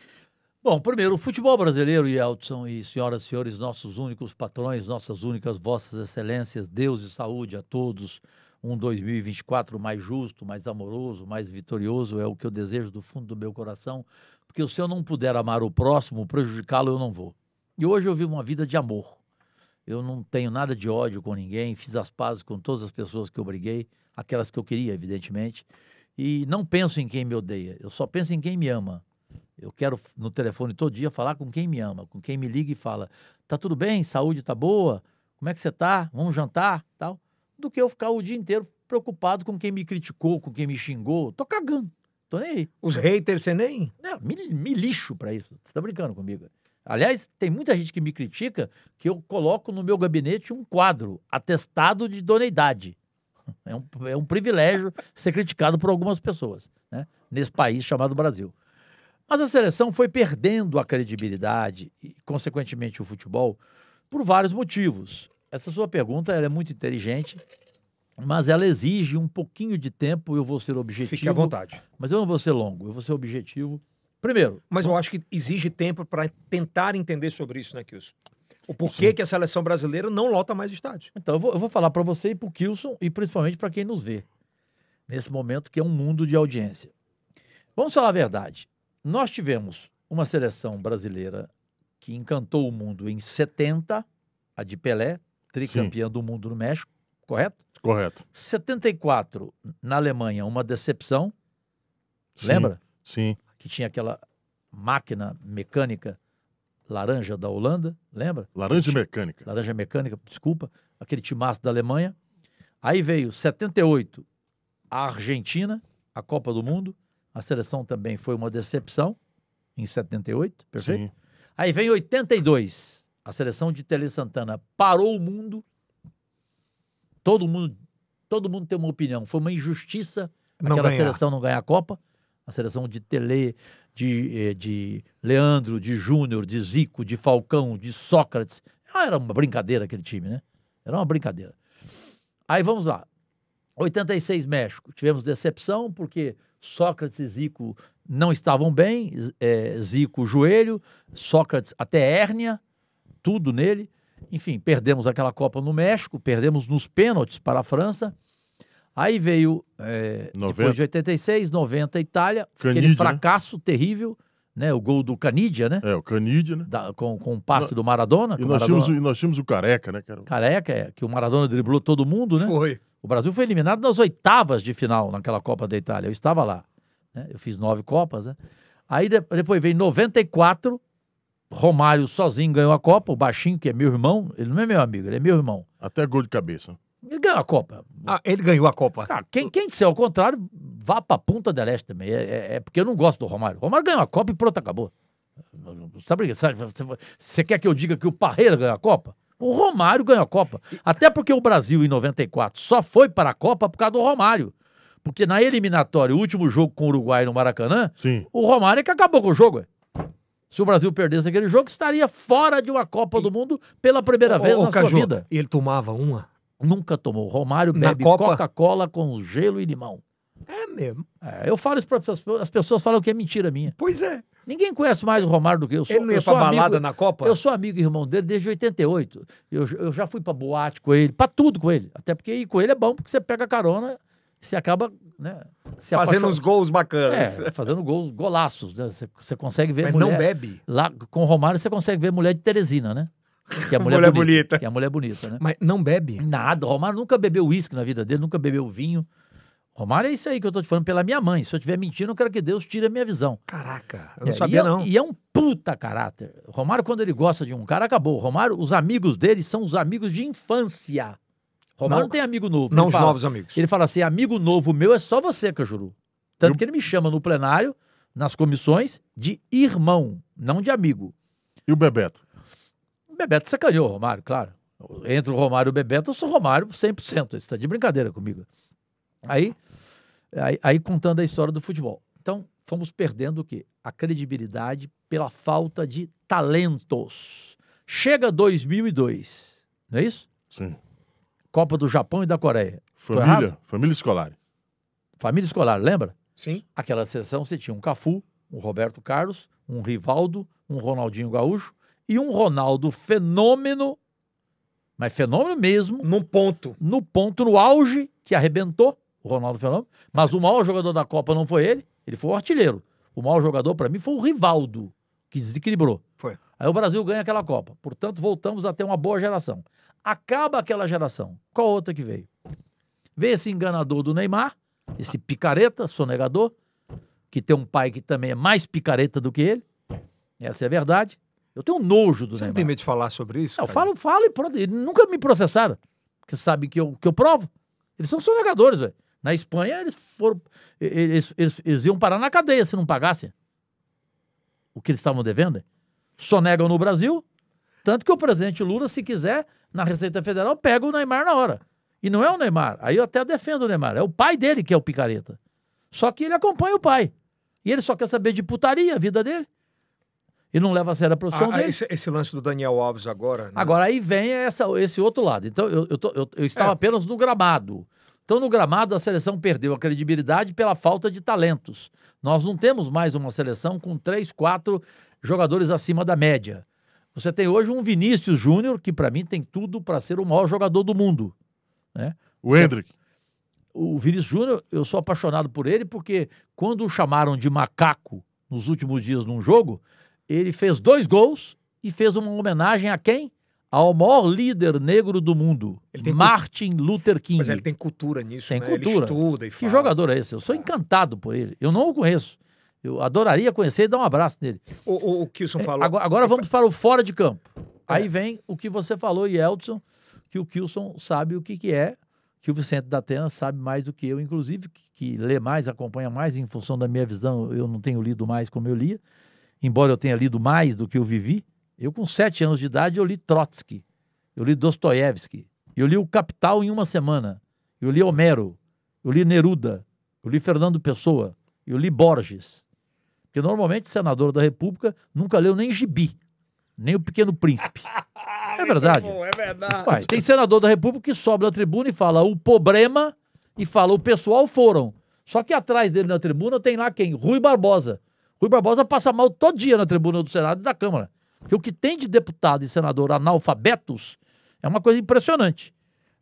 Bom, primeiro, o futebol brasileiro, Yeltsin e senhoras e senhores, nossos únicos patrões, nossas únicas vossas excelências, Deus e saúde a todos. Um 2024 mais justo, mais amoroso, mais vitorioso é o que eu desejo do fundo do meu coração, porque se eu não puder amar o próximo, prejudicá-lo eu não vou. E hoje eu vivo uma vida de amor. Eu não tenho nada de ódio com ninguém, fiz as pazes com todas as pessoas que eu briguei, aquelas que eu queria, evidentemente, e não penso em quem me odeia, eu só penso em quem me ama. Eu quero no telefone todo dia falar com quem me ama, com quem me liga e fala: tá tudo bem, saúde tá boa, como é que você tá? Vamos jantar? Tal. Do que eu ficar o dia inteiro preocupado com quem me criticou, com quem me xingou. Tô cagando, tô nem aí. Os haters você nem? Não, me, me lixo para isso. Você tá brincando comigo? Aliás, tem muita gente que me critica que eu coloco no meu gabinete um quadro atestado de idoneidade. É um, é um privilégio ser criticado por algumas pessoas, né? Nesse país chamado Brasil. Mas a seleção foi perdendo a credibilidade e, consequentemente, o futebol por vários motivos. Essa sua pergunta é muito inteligente, mas ela exige um pouquinho de tempo. Eu vou ser objetivo. Fique à vontade. Mas eu não vou ser longo, eu vou ser objetivo. Primeiro. Mas eu acho que exige tempo para tentar entender sobre isso, né, Kilson? O porquê Sim. que a seleção brasileira não lota mais estádios. Então, eu vou, eu vou falar para você e para o Kilson, e principalmente para quem nos vê, nesse momento que é um mundo de audiência. Vamos falar a verdade nós tivemos uma seleção brasileira que encantou o mundo em 70, a de Pelé, tricampeã Sim. do mundo no México, correto? Correto. 74, na Alemanha, uma decepção. Sim. Lembra? Sim. Que tinha aquela máquina mecânica laranja da Holanda, lembra? Laranja tinha... mecânica. Laranja mecânica, desculpa. Aquele timaço da Alemanha. Aí veio 78, a Argentina, a Copa do Mundo. A seleção também foi uma decepção em 78, perfeito? Sim. Aí vem 82. A seleção de Tele Santana parou o mundo. Todo mundo, todo mundo tem uma opinião. Foi uma injustiça não aquela ganhar. seleção não ganhar a Copa. A seleção de Tele, de, eh, de Leandro, de Júnior, de Zico, de Falcão, de Sócrates. Ah, era uma brincadeira aquele time, né? Era uma brincadeira. Aí vamos lá. 86 México. Tivemos decepção porque Sócrates e Zico não estavam bem, é, Zico joelho, Sócrates até hérnia, tudo nele. Enfim, perdemos aquela Copa no México, perdemos nos pênaltis para a França. Aí veio, é, depois de 86, 90, Itália, Canidia, aquele né? fracasso né? terrível, né? O gol do Canidia, né? É, o Canidia, né? Da, com, com o passe do Maradona. E nós, Maradona... Tínhamos, e nós tínhamos o Careca, né, Careca, é, que o Maradona driblou todo mundo, né? Foi. O Brasil foi eliminado nas oitavas de final naquela Copa da Itália. Eu estava lá. Né? Eu fiz nove Copas, né? Aí depois veio 94, Romário sozinho ganhou a Copa, o baixinho, que é meu irmão, ele não é meu amigo, ele é meu irmão. Até gol de cabeça. Ele ganhou a Copa. Ah, ele ganhou a Copa. Cara, quem, quem disser ao contrário, vá pra Punta da Leste também. É, é, é, porque eu não gosto do Romário. O Romário ganhou a Copa e pronto, acabou. Sabe, sabe, é? você quer que eu diga que o Parreira ganhou a Copa? O Romário ganhou a Copa. Até porque o Brasil, em 94, só foi para a Copa por causa do Romário. Porque na eliminatória, o último jogo com o Uruguai no Maracanã, Sim. o Romário é que acabou com o jogo. Se o Brasil perdesse aquele jogo, estaria fora de uma Copa e... do Mundo pela primeira vez na ô, sua vida. ele tomava uma? Nunca tomou. O Romário bebe Coca-Cola com gelo e limão. É mesmo. É, eu falo isso para as pessoas, falam que é mentira minha. Pois é. Ninguém conhece mais o Romário do que eu. Sou, ele não ia pra balada amigo, na Copa? Eu sou amigo e irmão dele desde 88. Eu, eu já fui pra boate com ele, pra tudo com ele. Até porque ir com ele é bom, porque você pega carona você acaba né, se fazendo os uns gols bacanas. É, fazendo gols, golaços. Né? Você, você consegue ver. Mas mulher... não bebe. Lá com o Romário você consegue ver mulher de Teresina, né? Que é mulher, mulher bonita, bonita, Que é mulher bonita, né? Mas não bebe? Nada. O Romário nunca bebeu uísque na vida dele, nunca bebeu vinho. Romário é isso aí que eu tô te falando pela minha mãe. Se eu estiver mentindo, eu quero que Deus tire a minha visão. Caraca, eu é, não é, sabia e é, não. E é um puta caráter. Romário, quando ele gosta de um cara, acabou. Romário, os amigos dele são os amigos de infância. Romário não, não tem amigo novo. Não os fala, novos amigos. Ele fala assim, amigo novo meu é só você, Cajuru. Tanto eu... que ele me chama no plenário, nas comissões, de irmão, não de amigo. E o Bebeto? O Bebeto sacaneou Romário, claro. Entre o Romário e o Bebeto, eu sou Romário 100%. Isso tá de brincadeira comigo. Aí, aí, aí contando a história do futebol. Então, fomos perdendo o quê? A credibilidade pela falta de talentos. Chega 2002, não é isso? Sim. Copa do Japão e da Coreia. Família, família escolar. Família escolar, lembra? Sim. Aquela sessão você tinha um Cafu, um Roberto Carlos, um Rivaldo, um Ronaldinho Gaúcho e um Ronaldo fenômeno, mas fenômeno mesmo. No ponto. No ponto, no auge, que arrebentou o Ronaldo Fenômeno, mas o maior jogador da Copa não foi ele, ele foi o artilheiro. O maior jogador para mim foi o Rivaldo, que desequilibrou. Foi. Aí o Brasil ganha aquela Copa. Portanto, voltamos a ter uma boa geração. Acaba aquela geração. Qual outra que veio? Veio esse enganador do Neymar, esse picareta, sonegador, que tem um pai que também é mais picareta do que ele. Essa é a verdade. Eu tenho um nojo do Você Neymar. Você tem medo de falar sobre isso? Não, eu falo, falo e pronto. Eles nunca me processaram, porque sabem que eu, que eu provo. Eles são sonegadores, velho. Na Espanha, eles foram. Eles, eles, eles iam parar na cadeia se não pagassem o que eles estavam devendo. Só negam no Brasil. Tanto que o presidente Lula, se quiser, na Receita Federal, pega o Neymar na hora. E não é o Neymar. Aí eu até defendo o Neymar. É o pai dele que é o picareta. Só que ele acompanha o pai. E ele só quer saber de putaria a vida dele. E não leva a sério a profissão ah, ah dele. Esse, esse, lance do Daniel Alves agora. Né? Agora aí vem essa, esse outro lado. Então eu, eu, tô, eu, eu estava é. apenas no gramado. Então, no gramado, a seleção perdeu a credibilidade pela falta de talentos. Nós não temos mais uma seleção com três, quatro jogadores acima da média. Você tem hoje um Vinícius Júnior, que para mim tem tudo para ser o maior jogador do mundo. Né? O Hendrick. O Vinícius Júnior, eu sou apaixonado por ele porque quando o chamaram de macaco nos últimos dias num jogo, ele fez dois gols e fez uma homenagem a quem? ao maior líder negro do mundo, Martin Luther King. Mas ele tem cultura nisso, tem né? Cultura. Ele estuda e fala. Que jogador é esse? Eu sou encantado por ele. Eu não o conheço. Eu adoraria conhecer e dar um abraço nele. O, o, o Kilson é, falou. Agora, agora, é, vamos para o fora de campo. É. Aí vem o que você falou, Yeldson, que o Kilson sabe o que, que é, que o Vicente da Atena sabe mais do que eu, inclusive, que, que lê mais, acompanha mais, em função da minha visão, eu não tenho lido mais como eu lia, embora eu tenha lido mais do que eu vivi. Eu, com sete anos de idade, eu li Trotsky, eu li Dostoiévski, eu li O Capital em uma semana, eu li Homero, eu li Neruda, eu li Fernando Pessoa, eu li Borges. Porque normalmente senador da República nunca leu nem gibi, nem o Pequeno Príncipe. É verdade. É bom, é verdade. tem senador da República que sobe na tribuna e fala o problema e fala o pessoal foram. Só que atrás dele na tribuna tem lá quem? Rui Barbosa. Rui Barbosa passa mal todo dia na tribuna do Senado e da Câmara. Porque o que tem de deputado e senador analfabetos é uma coisa impressionante.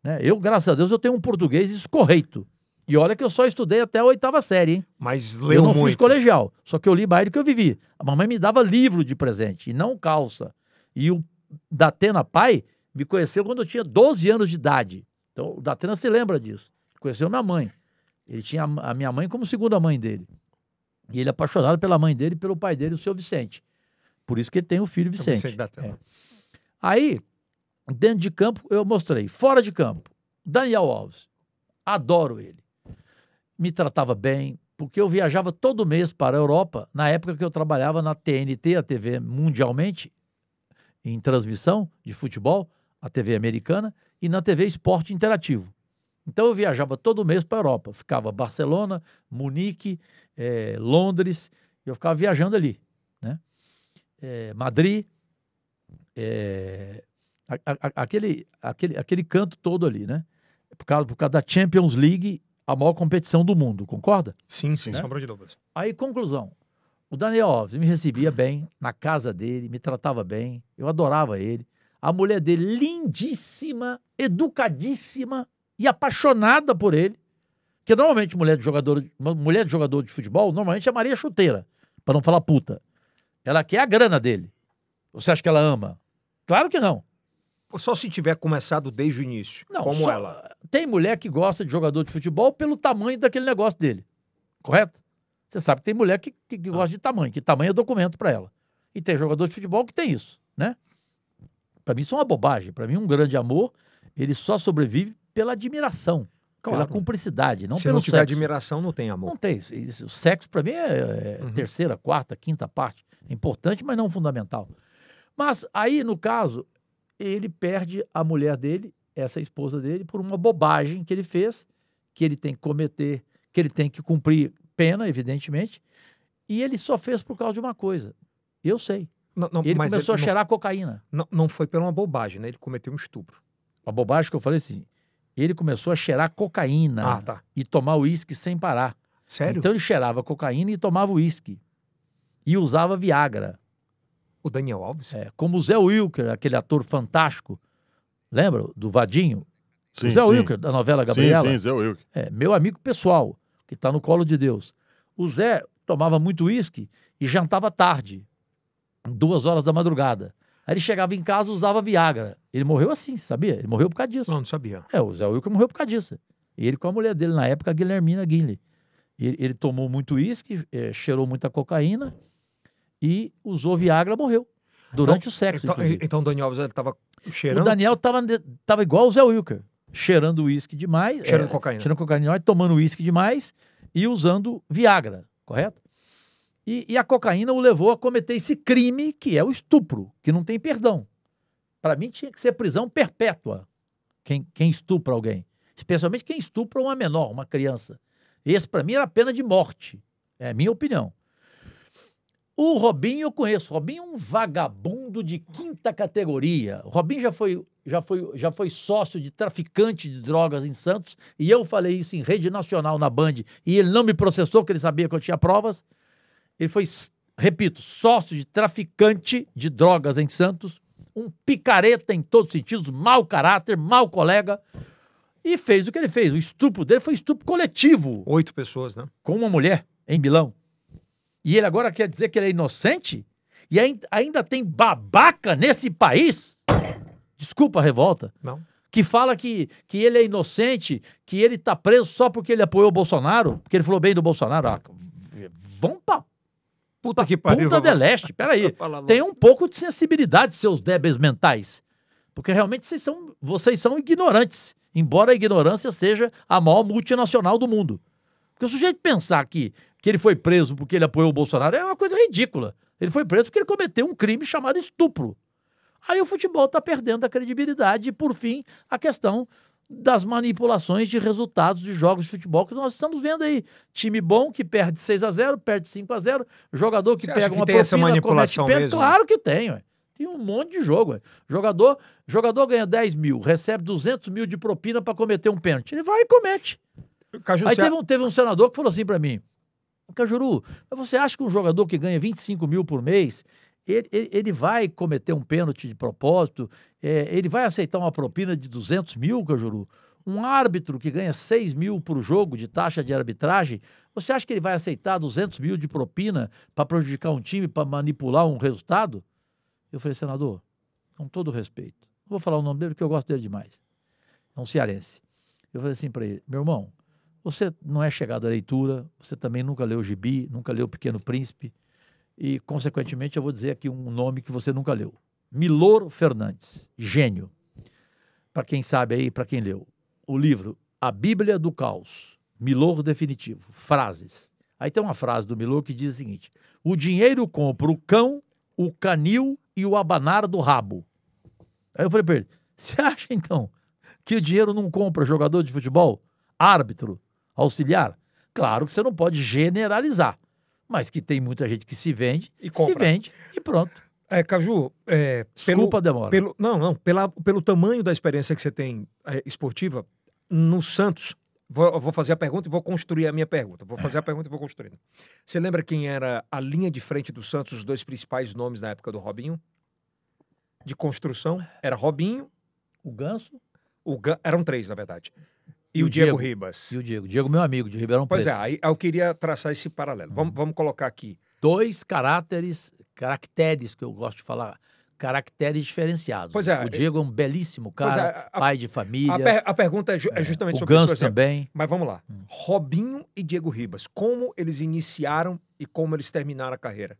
Né? Eu, graças a Deus, eu tenho um português escorreito. E olha que eu só estudei até a oitava série, hein? Mas leu muito. Eu não muito. fiz colegial, só que eu li mais do que eu vivi. A mamãe me dava livro de presente, e não calça. E o Datena pai me conheceu quando eu tinha 12 anos de idade. Então, o Datena se lembra disso. Conheceu minha mãe. Ele tinha a minha mãe como segunda mãe dele. E ele é apaixonado pela mãe dele e pelo pai dele, o seu Vicente. Por isso que ele tem o filho então, Vicente. Vicente da tela. É. Aí, dentro de campo, eu mostrei. Fora de campo, Daniel Alves. Adoro ele. Me tratava bem, porque eu viajava todo mês para a Europa, na época que eu trabalhava na TNT, a TV mundialmente, em transmissão de futebol, a TV americana, e na TV Esporte Interativo. Então eu viajava todo mês para a Europa. Ficava Barcelona, Munique, eh, Londres, eu ficava viajando ali é, Madrid, é, a, a, aquele, aquele, aquele canto todo ali, né? Por causa, por causa da Champions League, a maior competição do mundo, concorda? Sim, sim, né? sombra de dúvidas. Aí, conclusão. O Daniel Alves me recebia bem na casa dele, me tratava bem, eu adorava ele. A mulher dele, lindíssima, educadíssima e apaixonada por ele. Porque normalmente mulher de jogador, mulher de jogador de futebol, normalmente é Maria Chuteira, para não falar puta. Ela quer a grana dele. Você acha que ela ama? Claro que não. Só se tiver começado desde o início. Não, como só... ela. Tem mulher que gosta de jogador de futebol pelo tamanho daquele negócio dele. Correto? Você sabe que tem mulher que, que, que ah. gosta de tamanho, que tamanho é documento para ela. E tem jogador de futebol que tem isso, né? Para mim isso é uma bobagem. Para mim um grande amor, ele só sobrevive pela admiração. Claro. Pela cumplicidade, não Se pelo não tiver sexo. admiração, não tem amor. Não tem. Isso, o sexo, para mim, é, é uhum. terceira, quarta, quinta parte. É importante, mas não fundamental. Mas aí, no caso, ele perde a mulher dele, essa esposa dele, por uma bobagem que ele fez, que ele tem que cometer, que ele tem que cumprir pena, evidentemente. E ele só fez por causa de uma coisa. Eu sei. Não, não, ele começou ele a cheirar não, cocaína. Não, não foi pela uma bobagem, né? Ele cometeu um estupro. A bobagem que eu falei assim, ele começou a cheirar cocaína ah, tá. e tomar uísque sem parar. Sério? Então ele cheirava cocaína e tomava uísque. E usava Viagra. O Daniel Alves? É, como o Zé Wilker, aquele ator fantástico, lembra? Do Vadinho? Sim, o Zé sim. Wilker, da novela Gabriela. Sim, sim, Zé Wilker. É, meu amigo pessoal, que está no colo de Deus. O Zé tomava muito uísque e jantava tarde, duas horas da madrugada. Aí ele chegava em casa usava Viagra. Ele morreu assim, sabia? Ele morreu por causa disso. Não, não sabia. É, o Zé Wilker morreu por causa disso. E ele com a mulher dele na época, a Guilhermina Guinle. Ele, ele, tomou muito uísque, é, cheirou muita cocaína e usou Viagra morreu. Durante então, o sexo. Então, então o Daniel Alves estava cheirando? O Daniel estava tava igual o Zé Wilker. Cheirando uísque demais. Cheirando é, cocaína. Cheirando cocaína demais, tomando uísque demais e usando Viagra, correto? E, e a cocaína o levou a cometer esse crime que é o estupro, que não tem perdão. Para mim tinha que ser prisão perpétua quem, quem estupra alguém, especialmente quem estupra uma menor, uma criança. Esse para mim era pena de morte, é a minha opinião. O Robinho eu conheço. O Robinho é um vagabundo de quinta categoria. O Robinho já foi, já, foi, já foi sócio de traficante de drogas em Santos, e eu falei isso em rede nacional na Band, e ele não me processou, porque ele sabia que eu tinha provas. Ele foi, repito, sócio de traficante de drogas em Santos, um picareta em todos os sentidos, mau caráter, mau colega. E fez o que ele fez. O estupro dele foi estupro coletivo. Oito pessoas, né? Com uma mulher em Milão. E ele agora quer dizer que ele é inocente? E ainda tem babaca nesse país? Desculpa a revolta. Não. Que fala que, que ele é inocente, que ele tá preso só porque ele apoiou o Bolsonaro, porque ele falou bem do Bolsonaro. Ah, vão pra Puta que pariu. Punta de Leste, peraí. Tem um pouco de sensibilidade, seus débeis mentais. Porque realmente vocês são, vocês são ignorantes. Embora a ignorância seja a maior multinacional do mundo. Porque o sujeito pensar que, que ele foi preso porque ele apoiou o Bolsonaro é uma coisa ridícula. Ele foi preso porque ele cometeu um crime chamado estupro. Aí o futebol está perdendo a credibilidade e, por fim, a questão das manipulações de resultados de jogos de futebol que nós estamos vendo aí. Time bom que perde 6 a 0 perde 5 a 0 jogador que Você pega uma que propina, essa manipulação comete mesmo? Claro que tem, ué. Tem um monte de jogo. Ué. Jogador, jogador ganha 10 mil, recebe 200 mil de propina para cometer um pênalti. Ele vai e comete. Caju, aí teve um, teve um senador que falou assim para mim, Cajuru, você acha que um jogador que ganha 25 mil por mês ele, ele, vai cometer um pênalti de propósito, é, ele vai aceitar uma propina de 200 mil, Cajuru? Um árbitro que ganha 6 mil por jogo de taxa de arbitragem, você acha que ele vai aceitar 200 mil de propina para prejudicar um time, para manipular um resultado? Eu falei, senador, com todo respeito, vou falar o nome dele porque eu gosto dele demais. É um cearense. Eu falei assim para ele, meu irmão, você não é chegado à leitura, você também nunca leu o Gibi, nunca leu o Pequeno Príncipe, e, consequentemente, eu vou dizer aqui um nome que você nunca leu. Milor Fernandes, gênio. Para quem sabe aí, para quem leu. O livro A Bíblia do Caos, Milor Definitivo, frases. Aí tem uma frase do Milor que diz o seguinte: O dinheiro compra o cão, o canil e o abanar do rabo. Aí eu falei para ele: Você acha então que o dinheiro não compra jogador de futebol, árbitro, auxiliar? Claro que você não pode generalizar mas que tem muita gente que se vende, e compra. se vende e pronto. É, Caju, é, Desculpa pelo, a demora. Pelo, não, não, pela, pelo tamanho da experiência que você tem é, esportiva, no Santos, vou, vou, fazer a pergunta e vou construir a minha pergunta. Vou fazer a pergunta e vou construindo. Você lembra quem era a linha de frente do Santos, os dois principais nomes na época do Robinho? De construção? Era Robinho. O Ganso? O, eram três, na verdade. E, o Diego, Diego, Ribas. E o Diego. Diego, meu amigo de Ribeirão pois Preto. Pois é, aí eu queria traçar esse paralelo. Uhum. Vamos, vamos colocar aqui. Dois caráteres, caracteres que eu gosto de falar, caracteres diferenciados. Pois é. O é- Diego é um belíssimo cara, é, a, pai de família. A, per, a pergunta é, ju, é, é justamente o sobre Ganso isso. também. Mas vamos lá. Hum. Robinho e Diego Ribas, como eles iniciaram e como eles terminaram a carreira?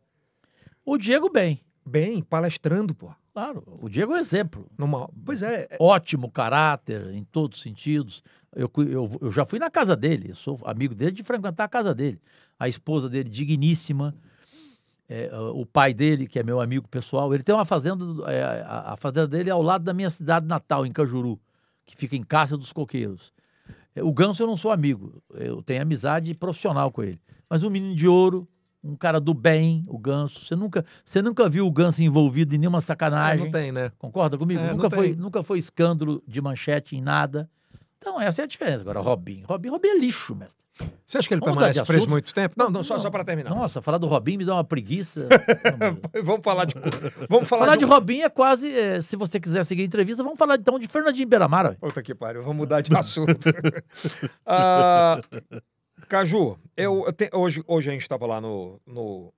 O Diego bem. Bem, palestrando, pô. Claro, o Diego é exemplo. Numa... Pois é, é. Ótimo caráter em todos os sentidos. Eu, eu, eu já fui na casa dele, eu sou amigo dele de frequentar a casa dele. A esposa dele, digníssima. É, o pai dele, que é meu amigo pessoal, ele tem uma fazenda, é, a, a, fazenda dele é ao lado da minha cidade natal, em Cajuru, que fica em Caça dos Coqueiros. É, o Ganso eu não sou amigo, eu tenho amizade profissional com ele. Mas um menino de ouro, um cara do bem, o Ganso, você nunca, você nunca viu o Ganso envolvido em nenhuma é, sacanagem. não tem, né? Concorda comigo? É, nunca, foi, nunca foi escândalo de manchete em nada. Então, essa é a diferença. Agora, Robin Robin Robin é lixo, mestre. Você acha que ele Vamos permanece preso muito tempo? Não, não, só, só para terminar. Nossa, falar do Robin me dá uma preguiça. vamos falar de. Vamos falar, falar de, de é quase. É, se você quiser seguir a entrevista, vamos falar então de Fernandinho Beiramara. Puta que pariu, vamos mudar de assunto. Ah, Caju, eu, eu te, hoje, hoje a gente estava lá no, no,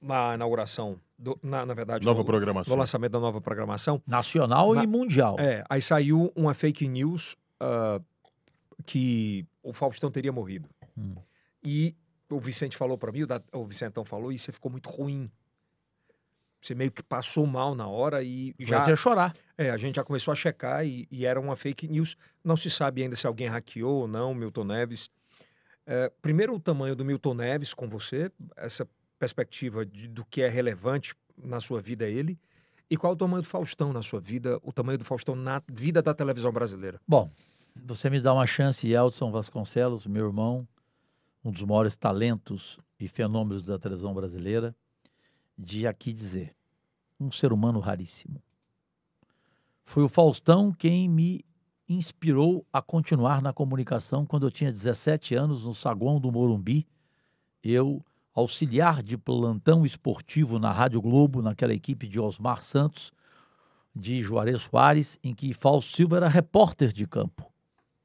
na inauguração. Do, na, na verdade, nova no, programação. no lançamento da nova programação. Nacional na, e mundial. É, aí saiu uma fake news ah, que o Faustão teria morrido. Hum. E o Vicente falou para mim, o, da, o Vicentão falou, e você ficou muito ruim. Você meio que passou mal na hora e já. Mas ia chorar. É, a gente já começou a checar e, e, era uma fake news. Não se sabe ainda se alguém hackeou ou não, Milton Neves. É, primeiro, o tamanho do Milton Neves com você, essa perspectiva de, do que é relevante na sua vida, é ele. E qual é o tamanho do Faustão na sua vida, o tamanho do Faustão na vida da televisão brasileira? Bom, você me dá uma chance, Elton Vasconcelos, meu irmão, um dos maiores talentos e fenômenos da televisão brasileira, de aqui dizer, um ser humano raríssimo. Foi o Faustão quem me inspirou a continuar na comunicação quando eu tinha 17 anos no saguão do Morumbi. Eu, auxiliar de plantão esportivo na Rádio Globo, naquela equipe de Osmar Santos, de Juarez Soares, em que Fausto Silva era repórter de campo.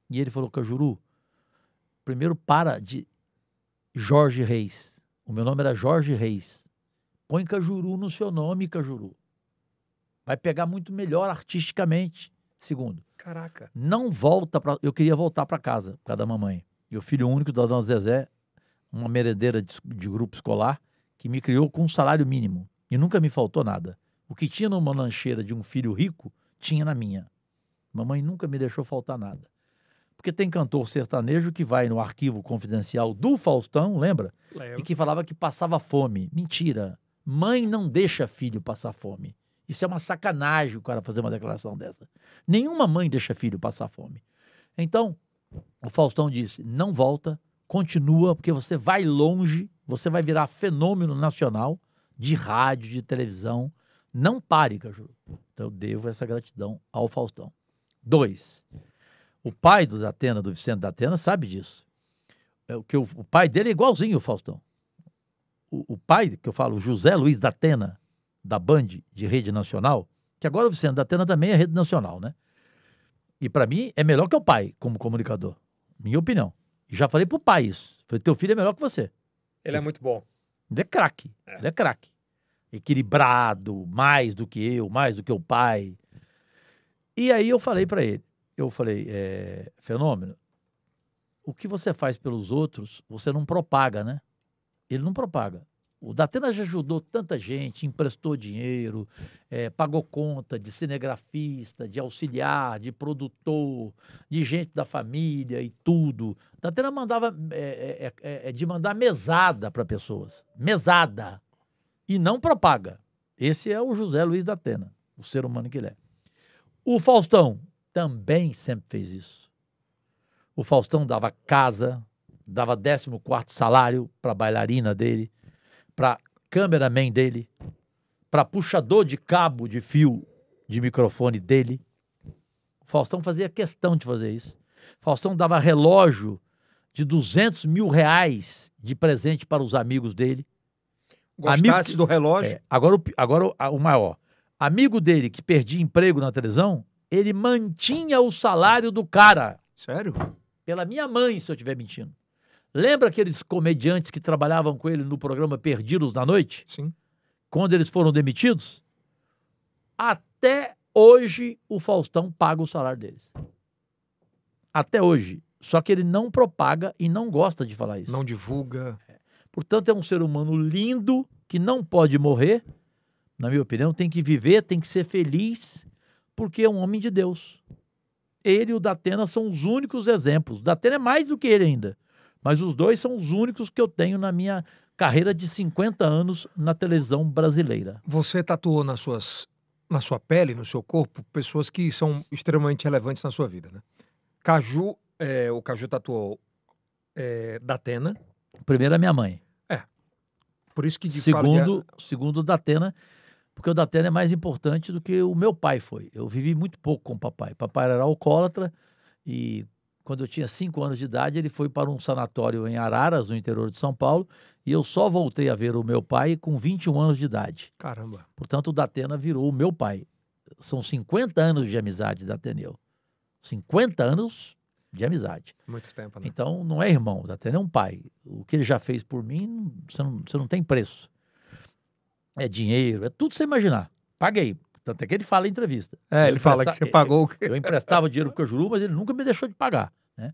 E ele falou: Cajuru, primeiro para de Jorge Reis. O meu nome era Jorge Reis. Põe Cajuru no seu nome, Cajuru. Vai pegar muito melhor artisticamente. Segundo. Caraca. Não volta para. Eu queria voltar para casa, por causa da mamãe. E o filho único da dona Zezé, uma merendeira de, de grupo escolar, que me criou com um salário mínimo. E nunca me faltou nada. O que tinha numa lancheira de um filho rico, tinha na minha. Mamãe nunca me deixou faltar nada. Porque tem cantor sertanejo que vai no arquivo confidencial do Faustão, lembra? Lembro. E que falava que passava fome. Mentira. Mãe não deixa filho passar fome. Isso é uma sacanagem o cara fazer uma declaração dessa. Nenhuma mãe deixa filho passar fome. Então, o Faustão disse: não volta, continua, porque você vai longe, você vai virar fenômeno nacional de rádio, de televisão. Não pare, Caju. Então, eu devo essa gratidão ao Faustão. Dois, o pai do Datena, do Vicente Datena, sabe disso. É, o, que o, o pai dele é igualzinho o Faustão. O, o pai, que eu falo, José Luiz Datena, da Band, de Rede Nacional, que agora o Vicente Datena também é Rede Nacional, né? E para mim é melhor que o pai como comunicador. Minha opinião. Já falei pro pai isso. Falei, teu filho é melhor que você. Ele é muito bom. Ele é craque. É. Ele é craque. Equilibrado, mais do que eu, mais do que o pai. E aí eu falei para ele: eu falei, é, fenômeno, o que você faz pelos outros, você não propaga, né? Ele não propaga. O Datena já ajudou tanta gente, emprestou dinheiro, é, pagou conta de cinegrafista, de auxiliar, de produtor, de gente da família e tudo. Datena mandava é, é, é, é de mandar mesada para pessoas. Mesada. E não propaga. Esse é o José Luiz Datena, o ser humano que ele é. O Faustão também sempre fez isso. O Faustão dava casa, dava 14 salário para bailarina dele, para cameraman dele, para puxador de cabo de fio de microfone dele. O Faustão fazia questão de fazer isso. O Faustão dava relógio de 200 mil reais de presente para os amigos dele. Gostasse Amigo... do relógio? É, agora, o, agora o, o maior. Amigo dele que perdia emprego na televisão, ele mantinha o salário do cara. Sério? Pela minha mãe, se eu estiver mentindo. Lembra aqueles comediantes que trabalhavam com ele no programa Perdidos na Noite? Sim. Quando eles foram demitidos? Até hoje o Faustão paga o salário deles. Até hoje. Só que ele não propaga e não gosta de falar isso. Não divulga. É. Portanto, é um ser humano lindo que não pode morrer. Na minha opinião, tem que viver, tem que ser feliz porque é um homem de Deus. Ele e o Datena são os únicos exemplos. Datena é mais do que ele ainda. Mas os dois são os únicos que eu tenho na minha carreira de 50 anos na televisão brasileira. Você tatuou nas suas, na sua pele, no seu corpo, pessoas que são extremamente relevantes na sua vida, né? Caju, é, o Caju tatuou é, Datena. Primeiro a minha mãe. É. Por isso que... Segundo, falo é- segundo Datena, porque o Datena é mais importante do que o meu pai foi. Eu vivi muito pouco com o papai. Papai era alcoólatra e quando eu tinha cinco anos de idade, ele foi para um sanatório em Araras, no interior de São Paulo, e eu só voltei a ver o meu pai com 21 anos de idade. Caramba. Portanto, o Datena virou o meu pai. São 50 anos de amizade da Ateneu. 50 anos de amizade. Muito tempo, né? Então, não é irmão, o Datena é um pai. O que ele já fez por mim, você não, você não tem preço é dinheiro, é tudo você imaginar. Paguei. Tanto é que ele fala em entrevista. É, ele fala que você pagou. Eu, eu emprestava dinheiro porque eu juro, mas ele nunca me deixou de pagar. Né?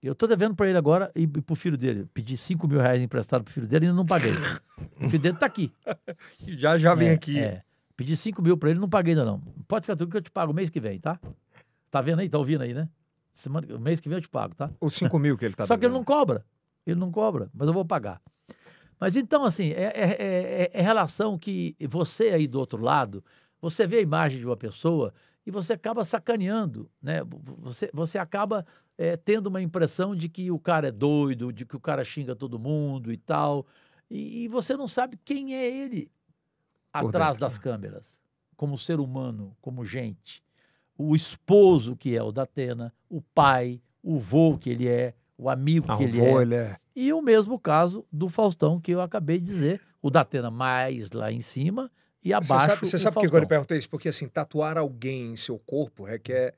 Eu tô devendo para ele agora e, e pro filho dele. Pedi 5 mil reais emprestado pro filho dele e ainda não paguei. o filho dele tá aqui. Já, já vem é, aqui. É. Pedi 5 mil para ele não paguei ainda não. Pode ficar tudo que eu te pago mês que vem, tá? Tá vendo aí? Tá ouvindo aí, né? Semana, mês que vem eu te pago, tá? Os 5 mil que ele tá Só devendo. que ele não cobra. Ele não cobra, mas eu vou pagar. Mas então, assim, é é, é, é, é relação que você aí do outro lado, você vê a imagem de uma pessoa e você acaba sacaneando, né? Você, você acaba é, tendo uma impressão de que o cara é doido, de que o cara xinga todo mundo e tal. E, e você não sabe quem é ele atrás das câmeras, como ser humano, como gente. O esposo que é o da Atena, o pai, o vô que ele é, o amigo ah, que é. ele é. E o mesmo caso do Faustão que eu acabei de dizer, o da Atena mais lá em cima e abaixo. Você sabe, você sabe por que eu lhe perguntei isso? Porque assim, tatuar alguém em seu corpo requer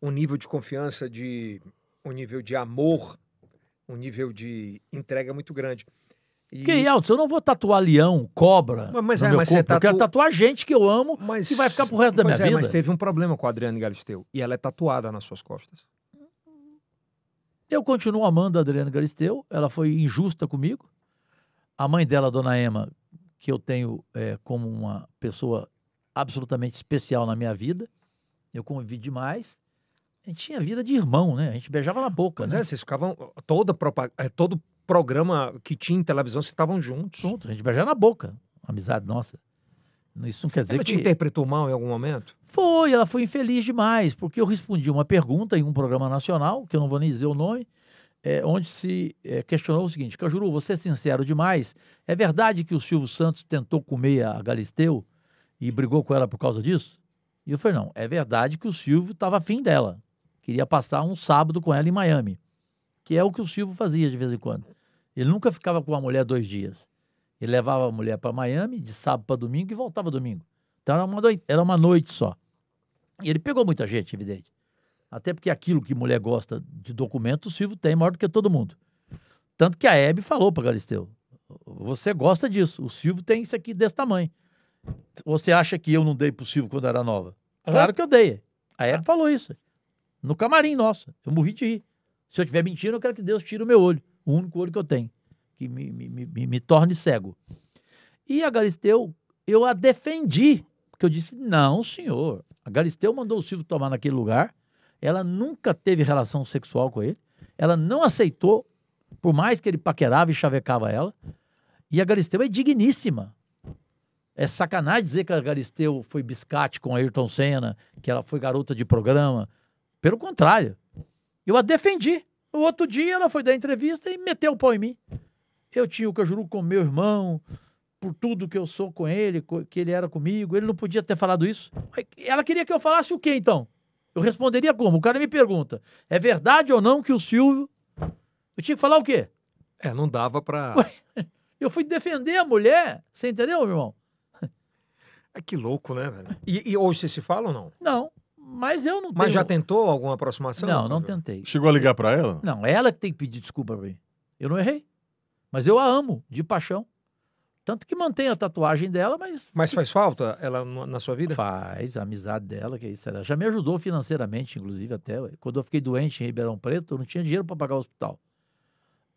um nível de confiança, de um nível de amor, um nível de entrega muito grande. E... Que alto, eu não vou tatuar leão, cobra. Mas, mas, é, mas corpo, tatu... Eu quero tatuar gente que eu amo mas, que vai ficar pro resto da minha é, vida. Mas teve um problema com a Adriana Galisteu. E ela é tatuada nas suas costas. Eu continuo amando a Adriana Galisteu, ela foi injusta comigo. A mãe dela, Dona Emma, que eu tenho é, como uma pessoa absolutamente especial na minha vida, eu convivi demais. A gente tinha vida de irmão, né? A gente beijava na boca. Mas né? é, vocês ficavam. Toda é, todo programa que tinha em televisão, vocês estavam juntos. Juntos, a gente beijava na boca. Amizade nossa. Isso não quer dizer ela que. Ela te interpretou mal em algum momento? Foi, ela foi infeliz demais, porque eu respondi uma pergunta em um programa nacional, que eu não vou nem dizer o nome, é, onde se é, questionou o seguinte: Cajuru, você é sincero demais. É verdade que o Silvio Santos tentou comer a Galisteu e brigou com ela por causa disso? E eu falei: não, é verdade que o Silvio estava afim dela. Queria passar um sábado com ela em Miami, que é o que o Silvio fazia de vez em quando. Ele nunca ficava com uma mulher dois dias. Ele levava a mulher para Miami de sábado para domingo e voltava domingo. Então era uma, noite, era uma noite só. E ele pegou muita gente, evidente. Até porque aquilo que mulher gosta de documento, o Silvio tem maior do que todo mundo. Tanto que a Hebe falou para Galisteu: você gosta disso, o Silvio tem isso aqui desse tamanho. Você acha que eu não dei pro Silvio quando era nova? Claro que eu dei. A Hebe ah. falou isso. No camarim nossa, Eu morri de rir. Se eu estiver mentindo, eu quero que Deus tire o meu olho. O único olho que eu tenho que me, me, me, me torne cego. E a Galisteu, eu a defendi, porque eu disse, não, senhor. A Galisteu mandou o Silvio tomar naquele lugar, ela nunca teve relação sexual com ele, ela não aceitou, por mais que ele paquerava e chavecava ela, e a Galisteu é digníssima. É sacanagem dizer que a Galisteu foi biscate com Ayrton Senna, que ela foi garota de programa. Pelo contrário, eu a defendi. o outro dia ela foi dar entrevista e meteu o pau em mim. Eu tinha o Cajuru com meu irmão, por tudo que eu sou com ele, que ele era comigo. Ele não podia ter falado isso. Ela queria que eu falasse o quê, então? Eu responderia como? O cara me pergunta: é verdade ou não que o Silvio. Eu tinha que falar o quê? É, não dava pra. Ué, eu fui defender a mulher, você entendeu, meu irmão? É que louco, né, velho? E, e hoje você se fala ou não? Não. Mas eu não Mas já tentou alguma aproximação? Não, não, não tentei. Chegou a ligar para ela? Não, ela que tem que pedir desculpa pra mim. Eu não errei. Mas eu a amo de paixão. Tanto que mantém a tatuagem dela, mas. Mas faz falta ela na sua vida? Faz, a amizade dela, que é isso. Ela já me ajudou financeiramente, inclusive, até. Quando eu fiquei doente em Ribeirão Preto, eu não tinha dinheiro para pagar o hospital.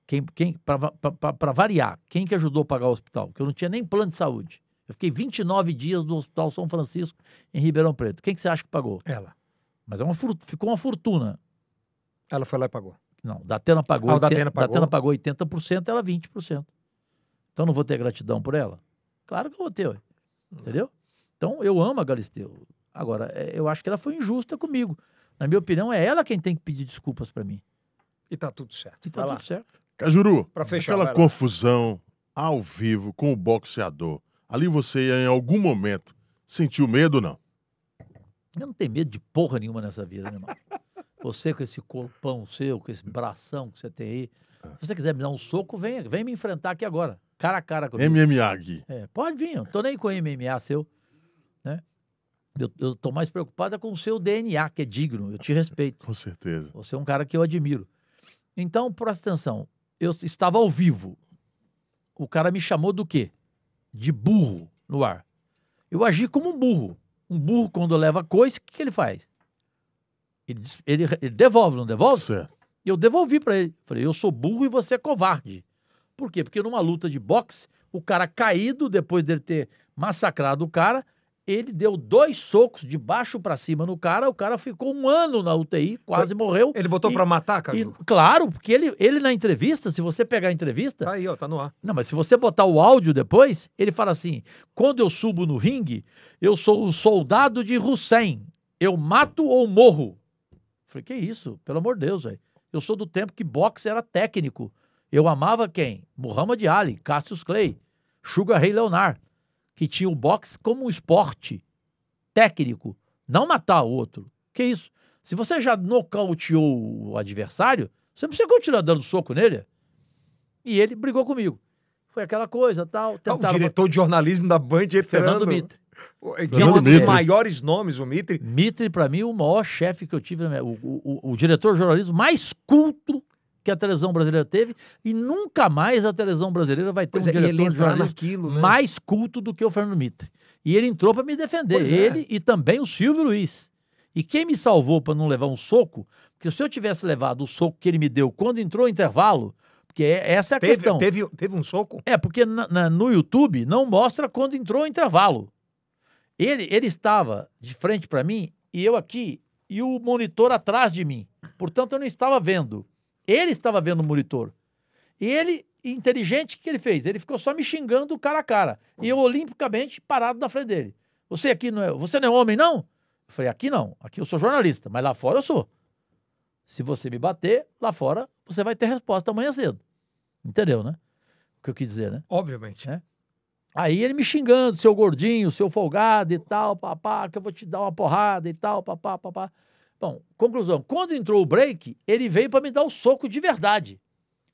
Quem, quem, para variar, quem que ajudou a pagar o hospital? Porque eu não tinha nem plano de saúde. Eu fiquei 29 dias no Hospital São Francisco, em Ribeirão Preto. Quem que você acha que pagou? Ela. Mas é uma, ficou uma fortuna. Ela foi lá e pagou. Não, Datena pagou, ah, pagou. Datena pagou. pagou 80%, ela 20%. Então não vou ter gratidão por ela? Claro que eu vou ter, ué. entendeu? Então eu amo a Galisteu. Agora, é, eu acho que ela foi injusta comigo. Na minha opinião, é ela quem tem que pedir desculpas para mim. E tá tudo certo. E tá Vai tudo lá. certo. Cajuru, pra fechar, aquela confusão ao vivo com o boxeador, ali você em algum momento sentiu medo não? Eu não tenho medo de porra nenhuma nessa vida, meu irmão. Você com esse corpão seu, com esse bração que você tem aí. É. Se você quiser me dar um soco, vem, vem me enfrentar aqui agora. Cara a cara comigo. MMA aqui. É, pode vir, eu não tô nem com MMA seu. Né? Eu, eu tô mais preocupada é com o seu DNA, que é digno. Eu te respeito. Com certeza. Você é um cara que eu admiro. Então, presta atenção. Eu estava ao vivo. O cara me chamou do quê? De burro no ar. Eu agi como um burro. Um burro, quando leva coisa, o que, que ele faz? Ele, ele, ele devolve, não devolve? Certo. E eu devolvi para ele. Falei, eu sou burro e você é covarde. Por quê? Porque numa luta de boxe, o cara caído, depois dele ter massacrado o cara, ele deu dois socos de baixo para cima no cara, o cara ficou um ano na UTI, quase morreu. Ele botou para matar, cara? Claro, porque ele, ele na entrevista, se você pegar a entrevista. Tá aí, ó, tá no ar. Não, mas se você botar o áudio depois, ele fala assim: quando eu subo no ringue, eu sou um soldado de Hussein. Eu mato ou morro. Falei, que isso? Pelo amor de Deus, velho. Eu sou do tempo que boxe era técnico. Eu amava quem? Muhammad Ali, Cassius Clay, Sugar Ray Leonard, que tinha o boxe como um esporte técnico, não matar o outro. Que isso? Se você já nocauteou o adversário, você não precisa continuar dando soco nele. E ele brigou comigo. Foi aquela coisa, tal. Ah, tentaram... o diretor de jornalismo da Band entrando. Fernando Mita que é um dos maiores nomes, o Mitre. Mitre, para mim, o maior chefe que eu tive, o, o, o, diretor de jornalismo mais culto que a televisão brasileira teve, e nunca mais a televisão brasileira vai ter pois um é, diretor de jornalismo naquilo, né? mais culto do que o Fernando Mitre. E ele entrou para me defender, pois é. ele é. e também o Silvio Luiz. E quem me salvou para não levar um soco, porque se eu tivesse levado o soco que ele me deu quando entrou o intervalo, porque é, essa é a teve, questão. Teve, teve um soco? É, porque na, na, no YouTube não mostra quando entrou o intervalo. Ele, ele estava de frente para mim e eu aqui e o monitor atrás de mim. Portanto, eu não estava vendo. Ele estava vendo o monitor. E ele, inteligente, o que ele fez? Ele ficou só me xingando cara a cara. E eu, olimpicamente, parado na frente dele. Você aqui não é. Você não é homem, não? Eu falei, aqui não. Aqui eu sou jornalista, mas lá fora eu sou. Se você me bater, lá fora você vai ter resposta amanhã cedo. Entendeu, né? O que eu quis dizer, né? Obviamente. É? Aí ele me xingando, seu gordinho, seu folgado e tal, papá, que eu vou te dar uma porrada e tal, papá, papá. Bom, conclusão, quando entrou o break, ele veio para me dar o soco de verdade.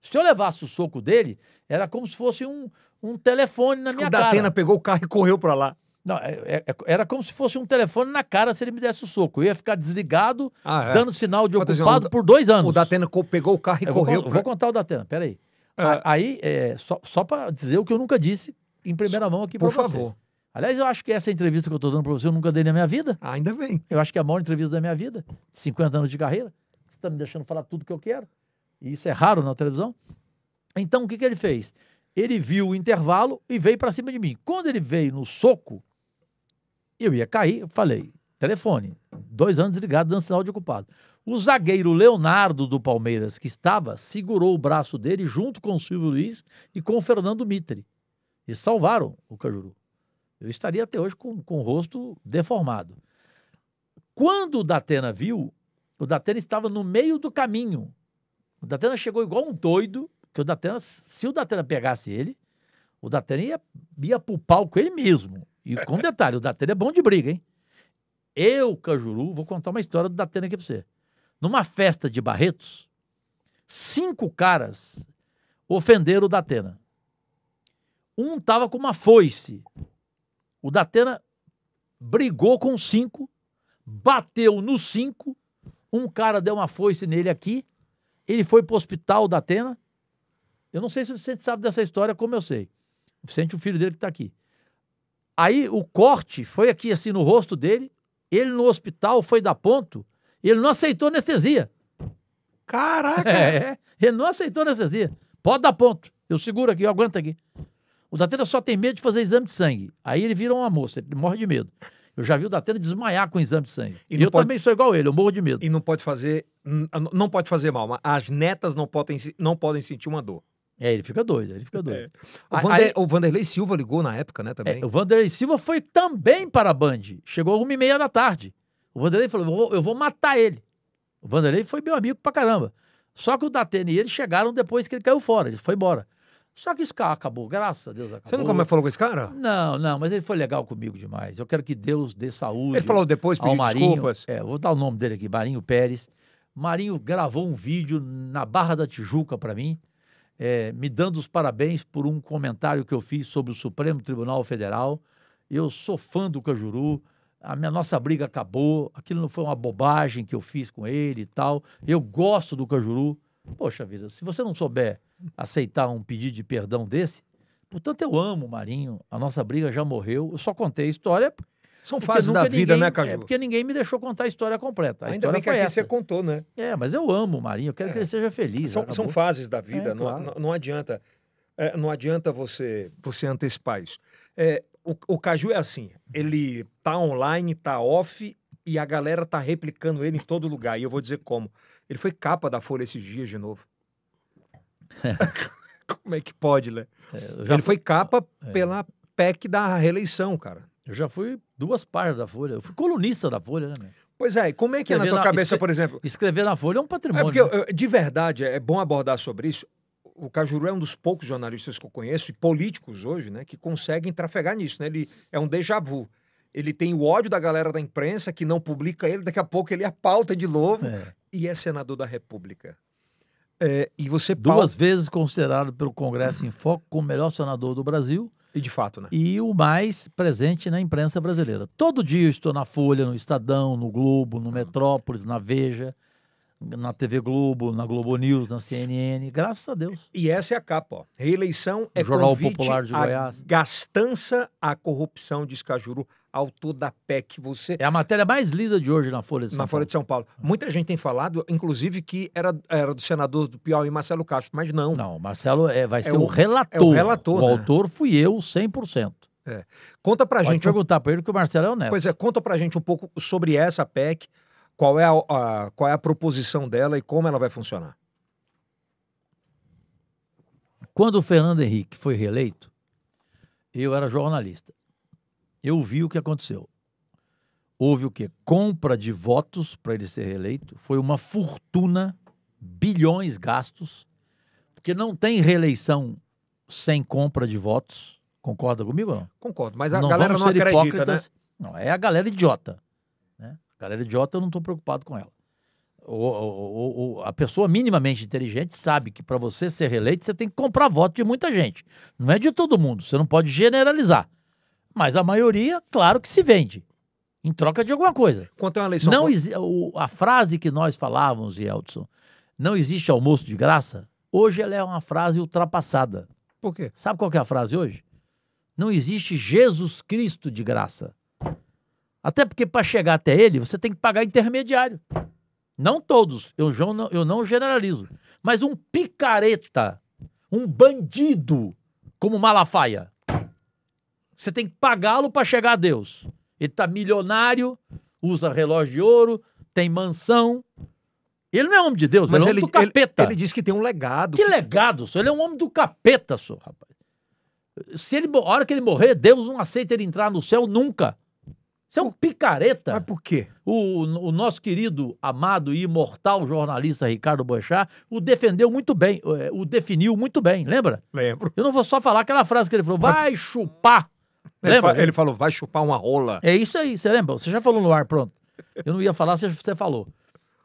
Se eu levasse o soco dele, era como se fosse um, um telefone na Diz minha o cara. O Datena pegou o carro e correu para lá. Não, é, é, é, era como se fosse um telefone na cara se ele me desse o soco. Eu ia ficar desligado, ah, é. dando sinal de ocupado por dois anos. O Datena pegou o carro e eu correu. Vou, pra... vou contar o Datena, peraí. É. Aí, é, só, só para dizer o que eu nunca disse, em primeira mão aqui para você. Por favor. Aliás, eu acho que essa entrevista que eu estou dando para você eu nunca dei na minha vida. Ainda bem. Eu acho que é a maior entrevista da minha vida, 50 anos de carreira. Você está me deixando falar tudo que eu quero. E isso é raro na televisão. Então, o que, que ele fez? Ele viu o intervalo e veio para cima de mim. Quando ele veio no soco, eu ia cair, eu falei, telefone, dois anos ligado, dando sinal de ocupado. O zagueiro Leonardo do Palmeiras, que estava, segurou o braço dele junto com o Silvio Luiz e com o Fernando Mitre e salvaram o Cajuru. Eu estaria até hoje com, com o rosto deformado. Quando o Datena viu, o Datena estava no meio do caminho. O Datena chegou igual um doido, que o Datena, se o Datena pegasse ele, o Datena ia, ia pro palco ele mesmo. E com detalhe, o Datena é bom de briga, hein? Eu, Cajuru, vou contar uma história do Datena aqui pra você. Numa festa de Barretos, cinco caras ofenderam o Datena. Um tava com uma foice. O Datena brigou com cinco, bateu no cinco, um cara deu uma foice nele aqui, ele foi pro hospital da Atena. Eu não sei se o Vicente sabe dessa história como eu sei. O Vicente, o filho dele que tá aqui. Aí o corte foi aqui assim no rosto dele, ele no hospital foi dar ponto, ele não aceitou anestesia. Caraca! É, ele não aceitou anestesia. Pode dar ponto. Eu seguro aqui, eu aguento aqui. O Datena só tem medo de fazer exame de sangue. Aí ele vira uma moça, ele morre de medo. Eu já vi o Datena desmaiar com exame de sangue. E, e eu pode... também sou igual ele, eu morro de medo. E não pode fazer, não pode fazer mal, mas as netas não podem, não podem sentir uma dor. É, ele fica doido, ele fica doido. É. O, Vander, aí, o, Vanderlei Silva ligou na época, né, também? É, o Vanderlei Silva foi também para a Band. Chegou uma e meia da tarde. O Vanderlei falou, eu vou, eu vou matar ele. O Vanderlei foi meu amigo pra caramba. Só que o Datena e ele chegaram depois que ele caiu fora, ele foi embora. Só que esse cara acabou, graças a Deus acabou. Você nunca mais falou com esse cara? Não, não, mas ele foi legal comigo demais. Eu quero que Deus dê saúde. Ele falou depois, pediu desculpas. É, vou dar o nome dele aqui, Marinho Pérez. Marinho gravou um vídeo na Barra da Tijuca para mim, é, me dando os parabéns por um comentário que eu fiz sobre o Supremo Tribunal Federal. Eu sou fã do Cajuru, a minha nossa briga acabou, aquilo não foi uma bobagem que eu fiz com ele e tal. Eu gosto do Cajuru. Poxa vida, se você não souber aceitar um pedido de perdão desse. Portanto, eu amo o Marinho, a nossa briga já morreu. Eu só contei a história. São fases da vida, ninguém, né, Caju? É porque ninguém me deixou contar a história completa. A Ainda história bem que aqui essa. você contou, né? É, mas eu amo o Marinho, eu quero é. que ele seja feliz. São, são fases da vida, é, não, claro. não, não, adianta. É, não adianta você, você antecipar isso. É, o, o Caju é assim, ele tá online, tá off e a galera tá replicando ele em todo lugar. E eu vou dizer como. Ele foi capa da Folha esses dias de novo. Como é que pode, né? É, ele foi capa é. pela PEC da reeleição, cara. Eu já fui duas páginas da Folha. Eu fui colunista da Folha, né? Meu? Pois é, e como é que escrever é na tua na, cabeça, escre... por exemplo? Escrever na Folha é um patrimônio. É porque, né? eu, de verdade, é bom abordar sobre isso. O Cajuru é um dos poucos jornalistas que eu conheço, e políticos hoje, né, que conseguem trafegar nisso, né? Ele é um déjà vu. Ele tem o ódio da galera da imprensa que não publica ele, daqui a pouco ele é pauta de novo é. e é senador da República. É, e você Duas vezes considerado pelo Congresso em Foco como o melhor senador do Brasil. E de fato, né? E o mais presente na imprensa brasileira. Todo dia eu estou na Folha, no Estadão, no Globo, no Metrópolis, na Veja, na TV Globo, na Globo News, na CNN. Graças a Deus. E essa é a capa, ó. Reeleição é o Jornal Popular de Goiás. gastança, a corrupção, de Escajuru autor da PEC. Você... É a matéria mais lida de hoje na Folha de São na Paulo. Folha de São Paulo. Muita gente tem falado, inclusive, que era, era do senador do Piauí, Marcelo Castro, mas não. Não, Marcelo é, vai é ser o, o, relator. É o relator. O né? autor fui eu, 100%. É. Conta pra Pode gente. perguntar pra ele que o Marcelo é honesto. Pois é, conta pra gente um pouco sobre essa PEC, qual é a, a qual é a proposição dela e como ela vai funcionar. Quando o Fernando Henrique foi reeleito, eu era jornalista eu vi o que aconteceu. Houve o quê? Compra de votos para ele ser reeleito. Foi uma fortuna, bilhões gastos, porque não tem reeleição sem compra de votos. Concorda comigo ou não? Concordo, mas a não galera não acredita, hipócritas. né? Não, é a galera idiota. Né? A galera idiota, eu não estou preocupado com ela. O, o, o, a pessoa minimamente inteligente sabe que para você ser reeleito, você tem que comprar voto de muita gente. Não é de todo mundo, você não pode generalizar. Mas a maioria, claro que se vende. Em troca de alguma coisa. Quanto é uma eleição? Não, o, a frase que nós falávamos, Elton, não existe almoço de graça, hoje ela é uma frase ultrapassada. Por quê? Sabe qual é a frase hoje? Não existe Jesus Cristo de graça. Até porque para chegar até ele, você tem que pagar intermediário. Não todos, eu, eu não generalizo. Mas um picareta, um bandido como Malafaia, você tem que pagá-lo para chegar a Deus. Ele está milionário, usa relógio de ouro, tem mansão. Ele não é homem de Deus, Mas ele é homem ele, do capeta. Ele, ele diz que tem um legado. Que, que... legado, senhor? Ele é um homem do capeta, senhor, rapaz. Se ele, a hora que ele morrer, Deus não aceita ele entrar no céu nunca. Isso é um picareta. Mas por quê? O, o nosso querido, amado e imortal jornalista Ricardo Boechat o defendeu muito bem, é, o definiu muito bem, lembra? Lembro. Eu não vou só falar aquela frase que ele falou, vai chupar ele, lembra? Fa ele falou, vai chupar uma rola. É isso aí, você lembra? Você já falou no ar, pronto. Eu não ia falar, você, você falou.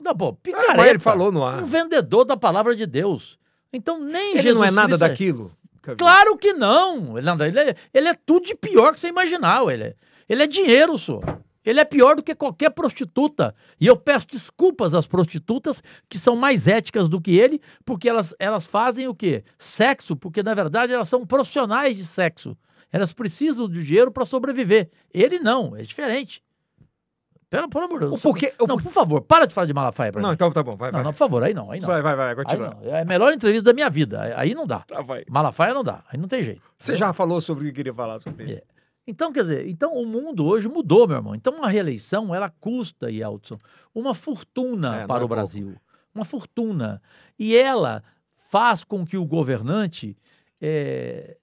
Não, pô, ah, picareta. ele falou no ar. Um vendedor da palavra de Deus. Então nem Ele Jesus não é nada é. daquilo? Claro que não. Ele, não, ele, é, ele é tudo de pior que você imaginar. Ele é, ele é dinheiro, senhor. Ele é pior do que qualquer prostituta. E eu peço desculpas às prostitutas que são mais éticas do que ele, porque elas, elas fazem o quê? Sexo, porque na verdade elas são profissionais de sexo. Elas precisam do dinheiro para sobreviver. Ele não, é diferente. Pelo, pelo amor de Deus. Porque, não, por favor, para de falar de Malafaia pra não, mim. Não, então tá bom, vai, não, vai. Não, por favor, aí não, aí não. Vai, vai, vai, continua. É a melhor entrevista da minha vida, aí não dá. Tá, vai. Malafaia não dá, aí não tem jeito. Você já falou sobre o que queria falar sobre ele. É. Então, quer dizer, então o mundo hoje mudou, meu irmão. Então, uma reeleição, ela custa, Yeltsin, uma fortuna é, para é o Brasil. Pouco. Uma fortuna. E ela faz com que o governante é,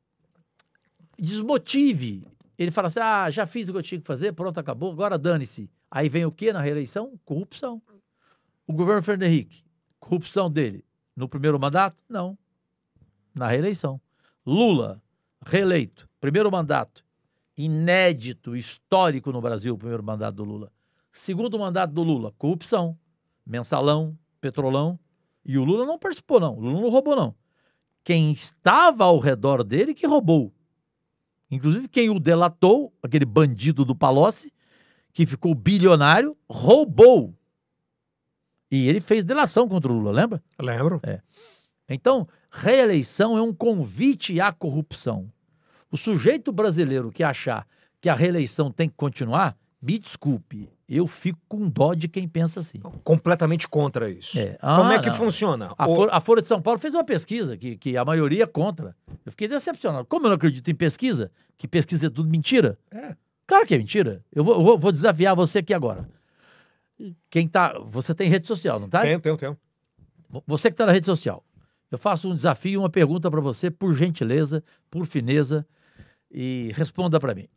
desmotive. Ele fala assim: ah, já fiz o que eu tinha que fazer, pronto, acabou, agora dane-se. Aí vem o que na reeleição? Corrupção. O governo Fernando Henrique, corrupção dele no primeiro mandato? Não. Na reeleição. Lula, reeleito, primeiro mandato, inédito, histórico no Brasil, o primeiro mandato do Lula. Segundo mandato do Lula, corrupção, mensalão, petrolão. E o Lula não participou, não. O Lula não roubou, não. Quem estava ao redor dele que roubou. Inclusive, quem o delatou, aquele bandido do Palocci, que ficou bilionário, roubou. E ele fez delação contra o Lula, lembra? lembro. É. Então, reeleição é um convite à corrupção. O sujeito brasileiro que achar que a reeleição tem que continuar, me desculpe, eu fico com dó de quem pensa assim. Completamente contra isso. É. Ah, Como é que não. funciona? A, Ou... Folha, a, Folha de São Paulo fez uma pesquisa que, que a maioria é contra. Eu fiquei decepcionado. Como eu não acredito em pesquisa, que pesquisa é tudo mentira. É. Claro que é mentira. Eu vou, vou, vou desafiar você aqui agora. Quem tá. Você tem rede social, não tá? Tenho, tenho, tenho. Você que está na rede social. Eu faço um desafio, uma pergunta para você, por gentileza, por fineza, e responda para mim.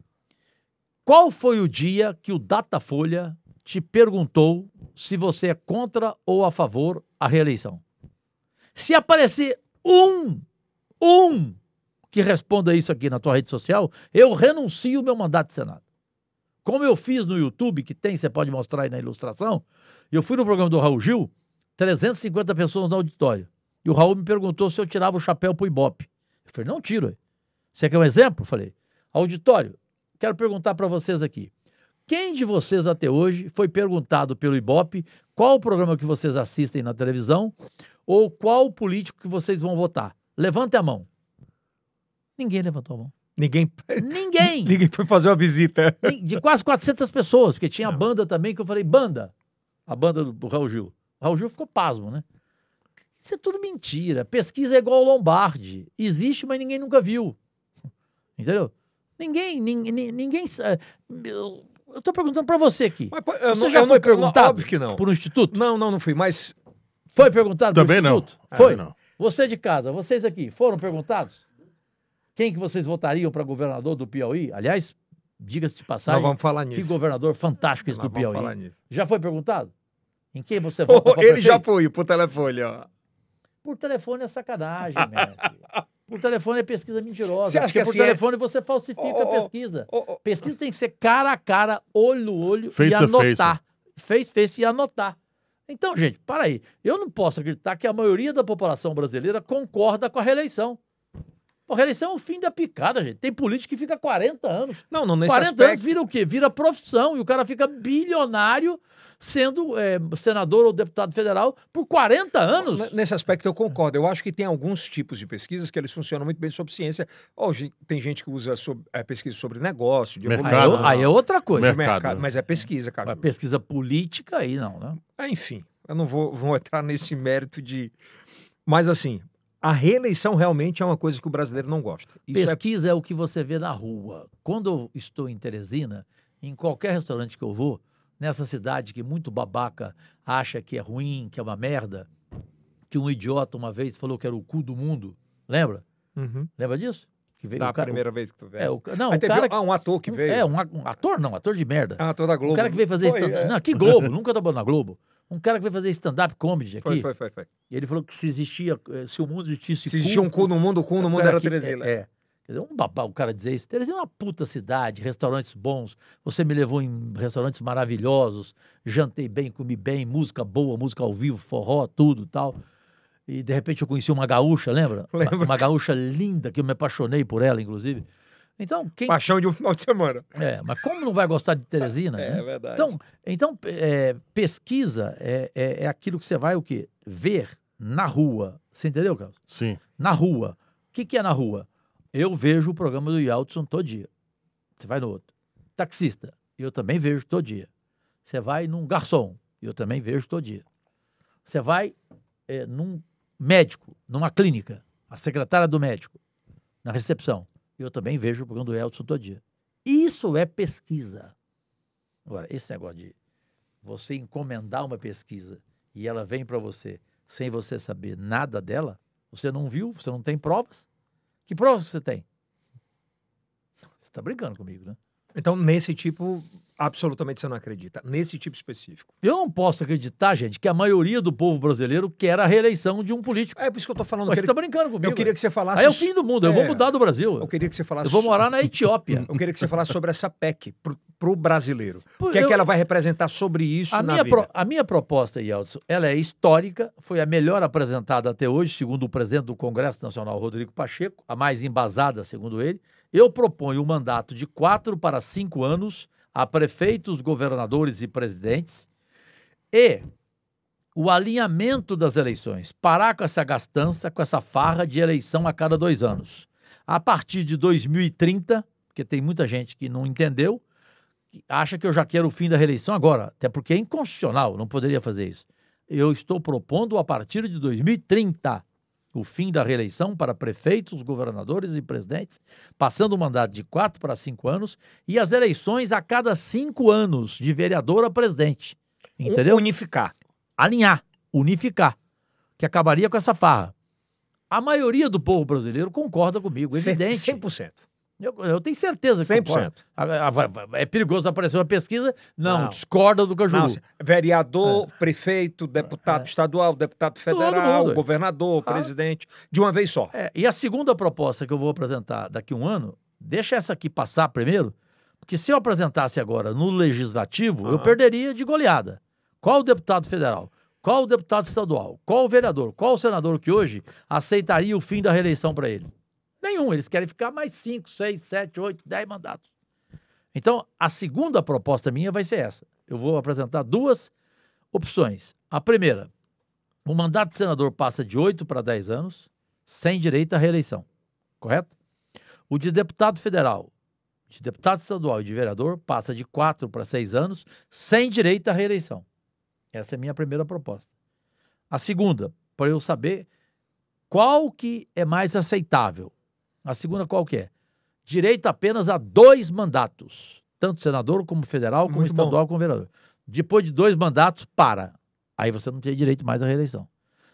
Qual foi o dia que o Datafolha te perguntou se você é contra ou a favor a reeleição? Se aparecer um, um que responda isso aqui na tua rede social, eu renuncio o meu mandato de Senado. Como eu fiz no YouTube, que tem, você pode mostrar aí na ilustração, eu fui no programa do Raul Gil, 350 pessoas no auditório. E o Raul me perguntou se eu tirava o chapéu pro Ibope. Eu falei, não tiro. Você quer um exemplo? Eu falei, auditório, Quero perguntar para vocês aqui. Quem de vocês até hoje foi perguntado pelo Ibope qual o programa que vocês assistem na televisão ou qual político que vocês vão votar? Levante a mão. Ninguém levantou a mão. Ninguém. Ninguém. Ninguém foi fazer uma visita. De quase 400 pessoas, porque tinha a banda também que eu falei, banda. A banda do Raul Gil. O Raul Gil ficou pasmo, né? Isso é tudo mentira. Pesquisa é igual ao Lombardi. Existe, mas ninguém nunca viu. Entendeu? Ninguém, ninguém, ninguém eu estou perguntando para você aqui. Mas, você não, já foi não, perguntado? Não, óbvio que não. Por um instituto? Não, não, não fui, mas foi perguntado Também por um não. É, foi. Não. Você de casa, vocês aqui, foram perguntados? Quem que vocês votariam para governador do Piauí? Aliás, diga-se de passagem. Nós vamos falar nisso. Que governador fantástico esse Nós do Piauí. Falar nisso. Já foi perguntado? Em quem você vota? Oh, ele já foi, por telefone, ó. Por telefone é sacanagem, meu. Por telefone é pesquisa mentirosa. Você acha porque que por assim é- telefone é... você falsifica oh, oh, a pesquisa. Oh, pesquisa tem que ser cara a cara, olho no olho face e anotar. Face. fez face e anotar. Então, gente, para aí. Eu não posso acreditar que a maioria da população brasileira concorda com a reeleição. A reeleição é o fim da picada, gente. Tem político que fica 40 anos. Não, não, nesse 40 aspecto... anos vira o quê? Vira profissão. E o cara fica bilionário sendo é, senador ou deputado federal por 40 anos. Nesse aspecto eu concordo. Eu acho que tem alguns tipos de pesquisas que eles funcionam muito bem sobre ciência. Hoje tem gente que usa sobre, é, pesquisa sobre negócio, de mercado. Aí, né? aí é outra coisa. Mercado. mercado. Mas é pesquisa, cara. pesquisa política aí não, né? Ah, enfim, eu não vou, vou entrar nesse mérito de... Mas assim, a reeleição realmente é uma coisa que o brasileiro não gosta. Isso é Pesquisa é... é o que você vê na rua. Quando eu estou em Teresina, em qualquer restaurante que eu vou, nessa cidade que muito babaca acha que é ruim, que é uma merda, que um idiota uma vez falou que era o cu do mundo, lembra? Uhum. Lembra disso? que veio. Da o cara, primeira o, vez que tu veio. É, o, não, o cara, ah, um ator que veio. É, um, ator não, ator de merda. Ah, ator da Globo. O cara que veio fazer Foi, stand... é. Não, que Globo, nunca trabalhou tá na Globo. Um cara que veio fazer stand-up comedy aqui. Foi, foi, foi, foi. E ele falou que se existia, eh, se o mundo existisse. Se existia um cu no mundo, o cu no mundo era Teresina. É, é. Quer dizer, um babá, o cara dizer isso. Teresina é uma puta cidade, restaurantes bons. Você me levou em restaurantes maravilhosos, jantei bem, comi bem, música boa, música ao vivo, forró, tudo tal. E de repente eu conheci uma gaúcha, lembra? Lembra. Uma, uma gaúcha linda, que eu me apaixonei por ela, inclusive. Então, quem... Paixão de um final de semana. É, mas como não vai gostar de Teresina? é, né? é verdade. Então, então é, pesquisa é, é, é, aquilo que você vai o quê? Ver na rua. Você entendeu, Carlos? Sim. Na rua. O que, que é na rua? Eu vejo o programa do Yaldson todo dia. Você vai no outro. Taxista, eu também vejo todo dia. Você vai num garçom, eu também vejo todo dia. Você vai é, num médico, numa clínica, a secretária do médico, na recepção. Eu também vejo o programa do Elton todo dia. Isso é pesquisa. Agora, esse negócio de você encomendar uma pesquisa e ela vem para você sem você saber nada dela, você não viu, você não tem provas. Que provas você tem? Você está brincando comigo, né? Então, nesse tipo, absolutamente você não acredita. Nesse tipo específico. Eu não posso acreditar, gente, que a maioria do povo brasileiro quer a reeleição de um político. É por isso que eu tô falando. Mas queria... você tá brincando comigo. Eu queria que você falasse... Aí é o fim do mundo, é... eu vou é. mudar do Brasil. Eu queria que você falasse... Eu vou morar na Etiópia. eu queria que você falasse sobre essa PEC pro, pro brasileiro. O é que eu... é que ela vai representar sobre isso a minha pro... A minha proposta, Yeltsin, ela é histórica, foi a melhor apresentada até hoje, segundo o presidente do Congresso Nacional, Rodrigo Pacheco, a mais embasada, segundo ele, eu proponho um mandato de quatro para cinco anos a prefeitos, governadores e presidentes e o alinhamento das eleições. Parar com essa gastança, com essa farra de eleição a cada dois anos. A partir de 2030, porque tem muita gente que não entendeu, que acha que eu já quero o fim da reeleição agora, até porque é inconstitucional, não poderia fazer isso. Eu estou propondo a partir de 2030 o fim da reeleição para prefeitos, governadores e presidentes, passando o mandato de quatro para cinco anos, e as eleições a cada cinco anos, de vereador a presidente. Entendeu? Unificar. Alinhar, unificar. Que acabaria com essa farra. A maioria do povo brasileiro concorda comigo, evidente. 100%. Eu, eu tenho certeza que 100%. É perigoso aparecer uma pesquisa? Não, não. discorda do Cajuru. Não, assim, vereador, é. prefeito, deputado é. estadual, deputado federal, governador, presidente, de uma vez só. É. E a segunda proposta que eu vou apresentar daqui a um ano, deixa essa aqui passar primeiro, porque se eu apresentasse agora no legislativo, ah. eu perderia de goleada. Qual o deputado federal? Qual o deputado estadual? Qual o vereador? Qual o senador que hoje aceitaria o fim da reeleição para ele? Nenhum. Eles querem ficar mais 5, 6, 7, 8, 10 mandatos. Então, a segunda proposta minha vai ser essa. Eu vou apresentar duas opções. A primeira, o mandato de senador passa de 8 para 10 anos, sem direito à reeleição. Correto? O de deputado federal, de deputado estadual e de vereador passa de 4 para 6 anos, sem direito à reeleição. Essa é a minha primeira proposta. A segunda, para eu saber qual que é mais aceitável, a segunda qual que é? Direito apenas a dois mandatos, tanto senador como federal, como Muito estadual, bom. como vereador. Depois de dois mandatos, para. Aí você não tem direito mais à reeleição.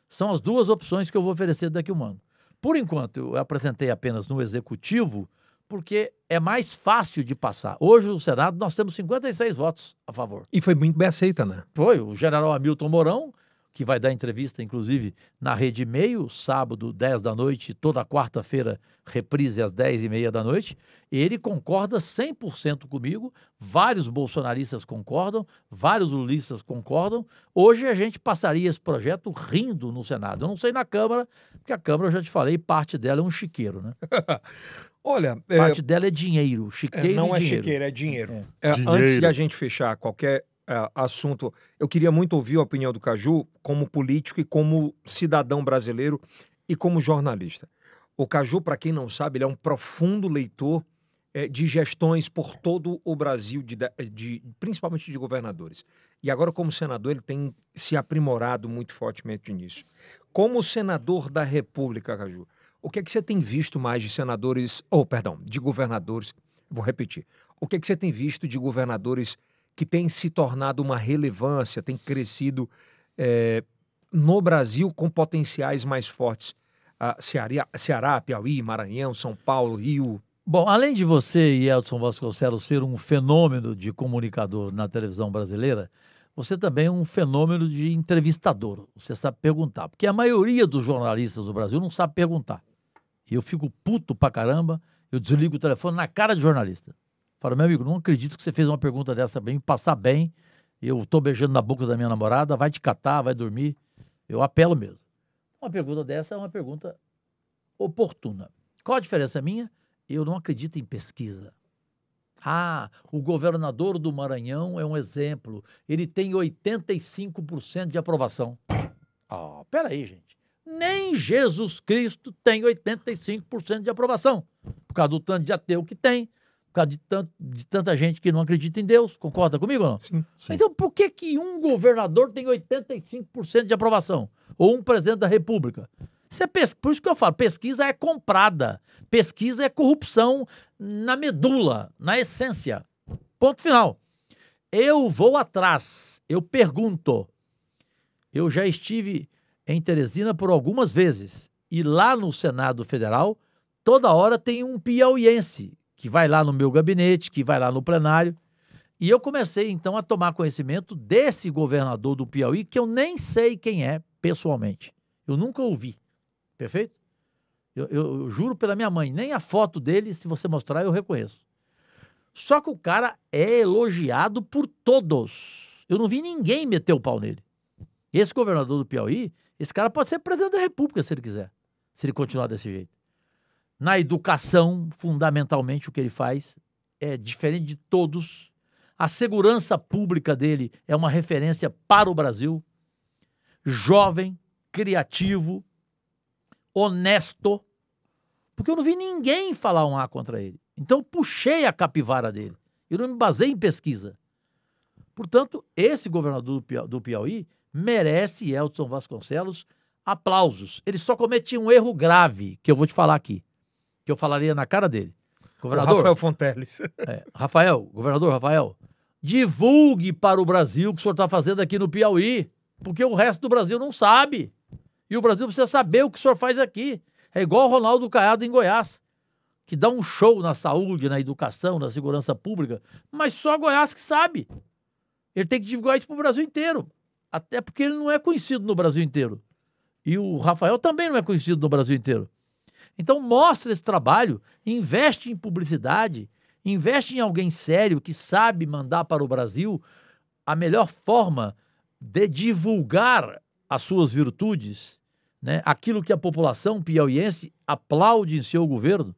São as duas opções que eu vou oferecer daqui a um ano. Por enquanto, eu apresentei apenas no executivo, porque é mais fácil de passar. Hoje, no Senado, nós temos 56 votos a favor. E foi muito bem aceita, né? Foi. O general Hamilton Mourão que vai dar entrevista, inclusive, na Rede Meio, sábado, 10 da noite, toda quarta-feira, reprise às 10 e meia da noite. Ele concorda 100% comigo, vários bolsonaristas concordam, vários lulistas concordam. Hoje a gente passaria esse projeto rindo no Senado. Eu não sei na Câmara, porque a Câmara, eu já te falei, parte dela é um chiqueiro, né? Olha, é parte é... dela é dinheiro, chiqueiro é, Não é dinheiro. chiqueiro, é dinheiro. É. dinheiro. É, antes de a gente fechar qualquer é, assunto. Eu queria muito ouvir a opinião do Caju como político e como cidadão brasileiro e como jornalista. O Caju, para quem não sabe, ele é um profundo leitor é, de gestões por todo o Brasil, de, de, principalmente de governadores. E agora, como senador, ele tem se aprimorado muito fortemente nisso. Como senador da República, Caju, o que é que você tem visto mais de senadores, ou perdão, de governadores? Vou repetir. O que é que você tem visto de governadores que tem se tornado uma relevância, tem crescido é, no Brasil com potenciais mais fortes? Ah, Ceará, Ceará, Piauí, Maranhão, São Paulo, Rio, Bom, além de você e Elson Vasconcelos ser um fenômeno de comunicador na televisão brasileira, você também é um fenômeno de entrevistador. Você sabe perguntar, porque a maioria dos jornalistas do Brasil não sabe perguntar. E eu fico puto pra caramba, eu desligo o telefone na cara de jornalista fala meu amigo, não acredito que você fez uma pergunta dessa bem, passar bem. Eu tô beijando na boca da minha namorada, vai te catar, vai dormir. Eu apelo mesmo. Uma pergunta dessa é uma pergunta oportuna. Qual a diferença minha? Eu não acredito em pesquisa. Ah, o governador do Maranhão é um exemplo. Ele tem 85% de aprovação. Ah, oh, peraí, gente. Nem Jesus Cristo tem 85% de aprovação. Por causa do tanto de ateu que tem, por causa de, tanto, de tanta gente que não acredita em Deus. Concorda comigo ou não? Sim, sim. Então, por que, que um governador tem 85% de aprovação? Ou um presidente da República? Isso é pes... Por isso que eu falo, pesquisa é comprada. Pesquisa é corrupção na medula, na essência. Ponto final. Eu vou atrás, eu pergunto. Eu já estive em Teresina por algumas vezes e lá no Senado Federal, toda hora tem um piauiense que vai lá no meu gabinete, que vai lá no plenário. E eu comecei então a tomar conhecimento desse governador do Piauí, que eu nem sei quem é pessoalmente. Eu nunca ouvi. Perfeito? Eu, eu, eu juro pela minha mãe, nem a foto dele, se você mostrar, eu reconheço. Só que o cara é elogiado por todos. Eu não vi ninguém meter o pau nele. Esse governador do Piauí, esse cara pode ser presidente da República se ele quiser, se ele continuar desse jeito na educação, fundamentalmente, o que ele faz é diferente de todos. A segurança pública dele é uma referência para o Brasil. Jovem, criativo, honesto, porque eu não vi ninguém falar um A contra ele. Então puxei a capivara dele. Eu não me basei em pesquisa. Portanto, esse governador do Piauí merece, Elton Vasconcelos, aplausos. Ele só cometia um erro grave, que eu vou te falar aqui que eu falaria na cara dele. Governador. O Rafael Fonteles. É, Rafael, governador Rafael, divulgue para o Brasil o que o senhor está fazendo aqui no Piauí, porque o resto do Brasil não sabe. E o Brasil precisa saber o que o senhor faz aqui. É igual o Ronaldo Caiado em Goiás, que dá um show na saúde, na educação, na segurança pública, mas só Goiás que sabe. Ele tem que divulgar isso para o Brasil inteiro. Até porque ele não é conhecido no Brasil inteiro. E o Rafael também não é conhecido no Brasil inteiro. Então mostra esse trabalho, investe em publicidade, investe em alguém sério que sabe mandar para o Brasil a melhor forma de divulgar as suas virtudes, né? aquilo que a população piauiense aplaude em seu governo.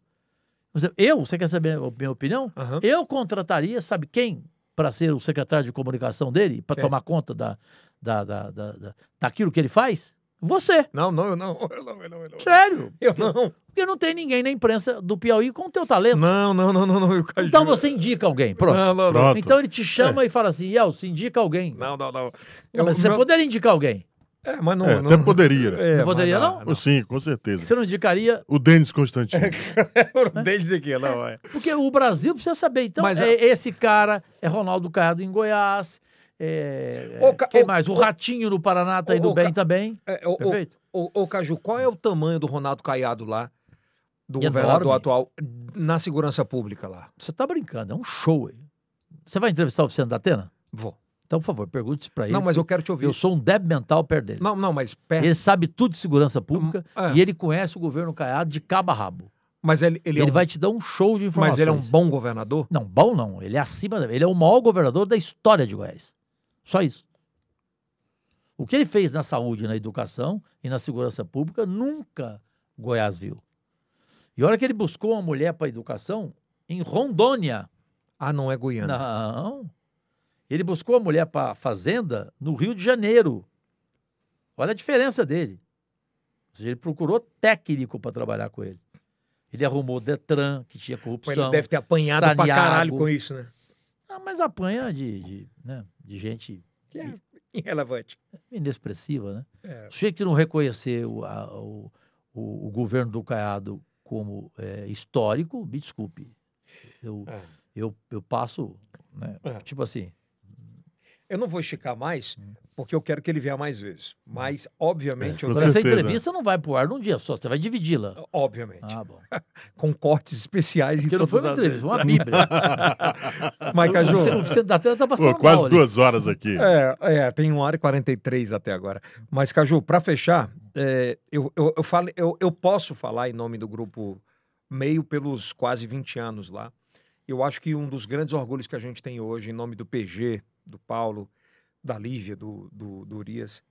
Eu, você quer saber a minha opinião? Uhum. Eu contrataria, sabe quem? Para ser o secretário de comunicação dele, para tomar conta da, da, da, da, daquilo que ele faz? Você. Não, não, eu não. Eu não, eu não, eu não. Sério? Eu não. Porque não tem ninguém na imprensa do Piauí com o teu talento. Não, não, não, não, não. Eu Então você indica alguém, pronto. Não, não, Então ele te é. chama é. e fala assim, se indica alguém. Não, não, não. Ah, eu, mas você meu... poderia indicar alguém. É, mas não. É, até não, poderia. Né? É, não poderia, não? não? Sim, com certeza. Você não indicaria. O Denis Constantino. o Denis aqui, não, é. Porque o Brasil precisa saber. Então, mas, é, esse cara é Ronaldo Caiado em Goiás, é, o, é, ca... quem mais? O, o Ratinho no Paraná tá indo o, bem ca... também. É, o, Perfeito. Ô, Caju, qual é o tamanho do Ronaldo Caiado lá? Do governador atual na segurança pública lá? Você tá brincando, é um show. aí. Você vai entrevistar o Vicente da Atena? Vou. Então, por favor, pergunte isso para ele. Não, mas eu quero te ouvir. Eu sou um deb mental perto dele. Não, não, mas perto. Ele sabe tudo de segurança pública hum, é. e ele conhece o governo Caiado de cabo a rabo. Mas ele, ele, é ele é um... vai te dar um show de informações. Mas ele é um bom governador? Não, bom não. Ele é acima. Ele é o maior governador da história de Goiás. Só isso. O que ele fez na saúde, na educação e na segurança pública, nunca Goiás viu. E olha que ele buscou uma mulher para educação em Rondônia. Ah, não é Goiânia. Não. Ele buscou a mulher para fazenda no Rio de Janeiro. Olha a diferença dele. ele procurou técnico para trabalhar com ele. Ele arrumou Detran, que tinha corrupção. Ele deve ter apanhado para caralho com isso, né? mas apanha de, de, né, de gente. Que é irrelevante. Inexpressiva, né? É. O que não reconhecer o, a, o, o, o, governo do Caiado como é, histórico, me desculpe. Eu, é. eu, eu passo. Né, é. tipo assim. Eu não vou esticar mais, hum porque eu quero que ele venha mais vezes. Mas, obviamente... É, eu... essa entrevista não vai pro ar num dia só, você vai dividi-la. Obviamente. Ah, bom. Com cortes especiais porque e todas não foi uma entrevista, uma bíblia. Mas, Caju... O centro da tela tá passando Pô, Quase mal, duas ali. horas aqui. É, é, tem uma hora e 43 até agora. Mas, Caju, para fechar, é, eu, eu, eu, falo, eu, eu posso falar em nome do grupo Meio pelos quase 20 anos lá. Eu acho que um dos grandes orgulhos que a gente tem hoje, em nome do PG, do Paulo da Lívia, do, do, do Urias,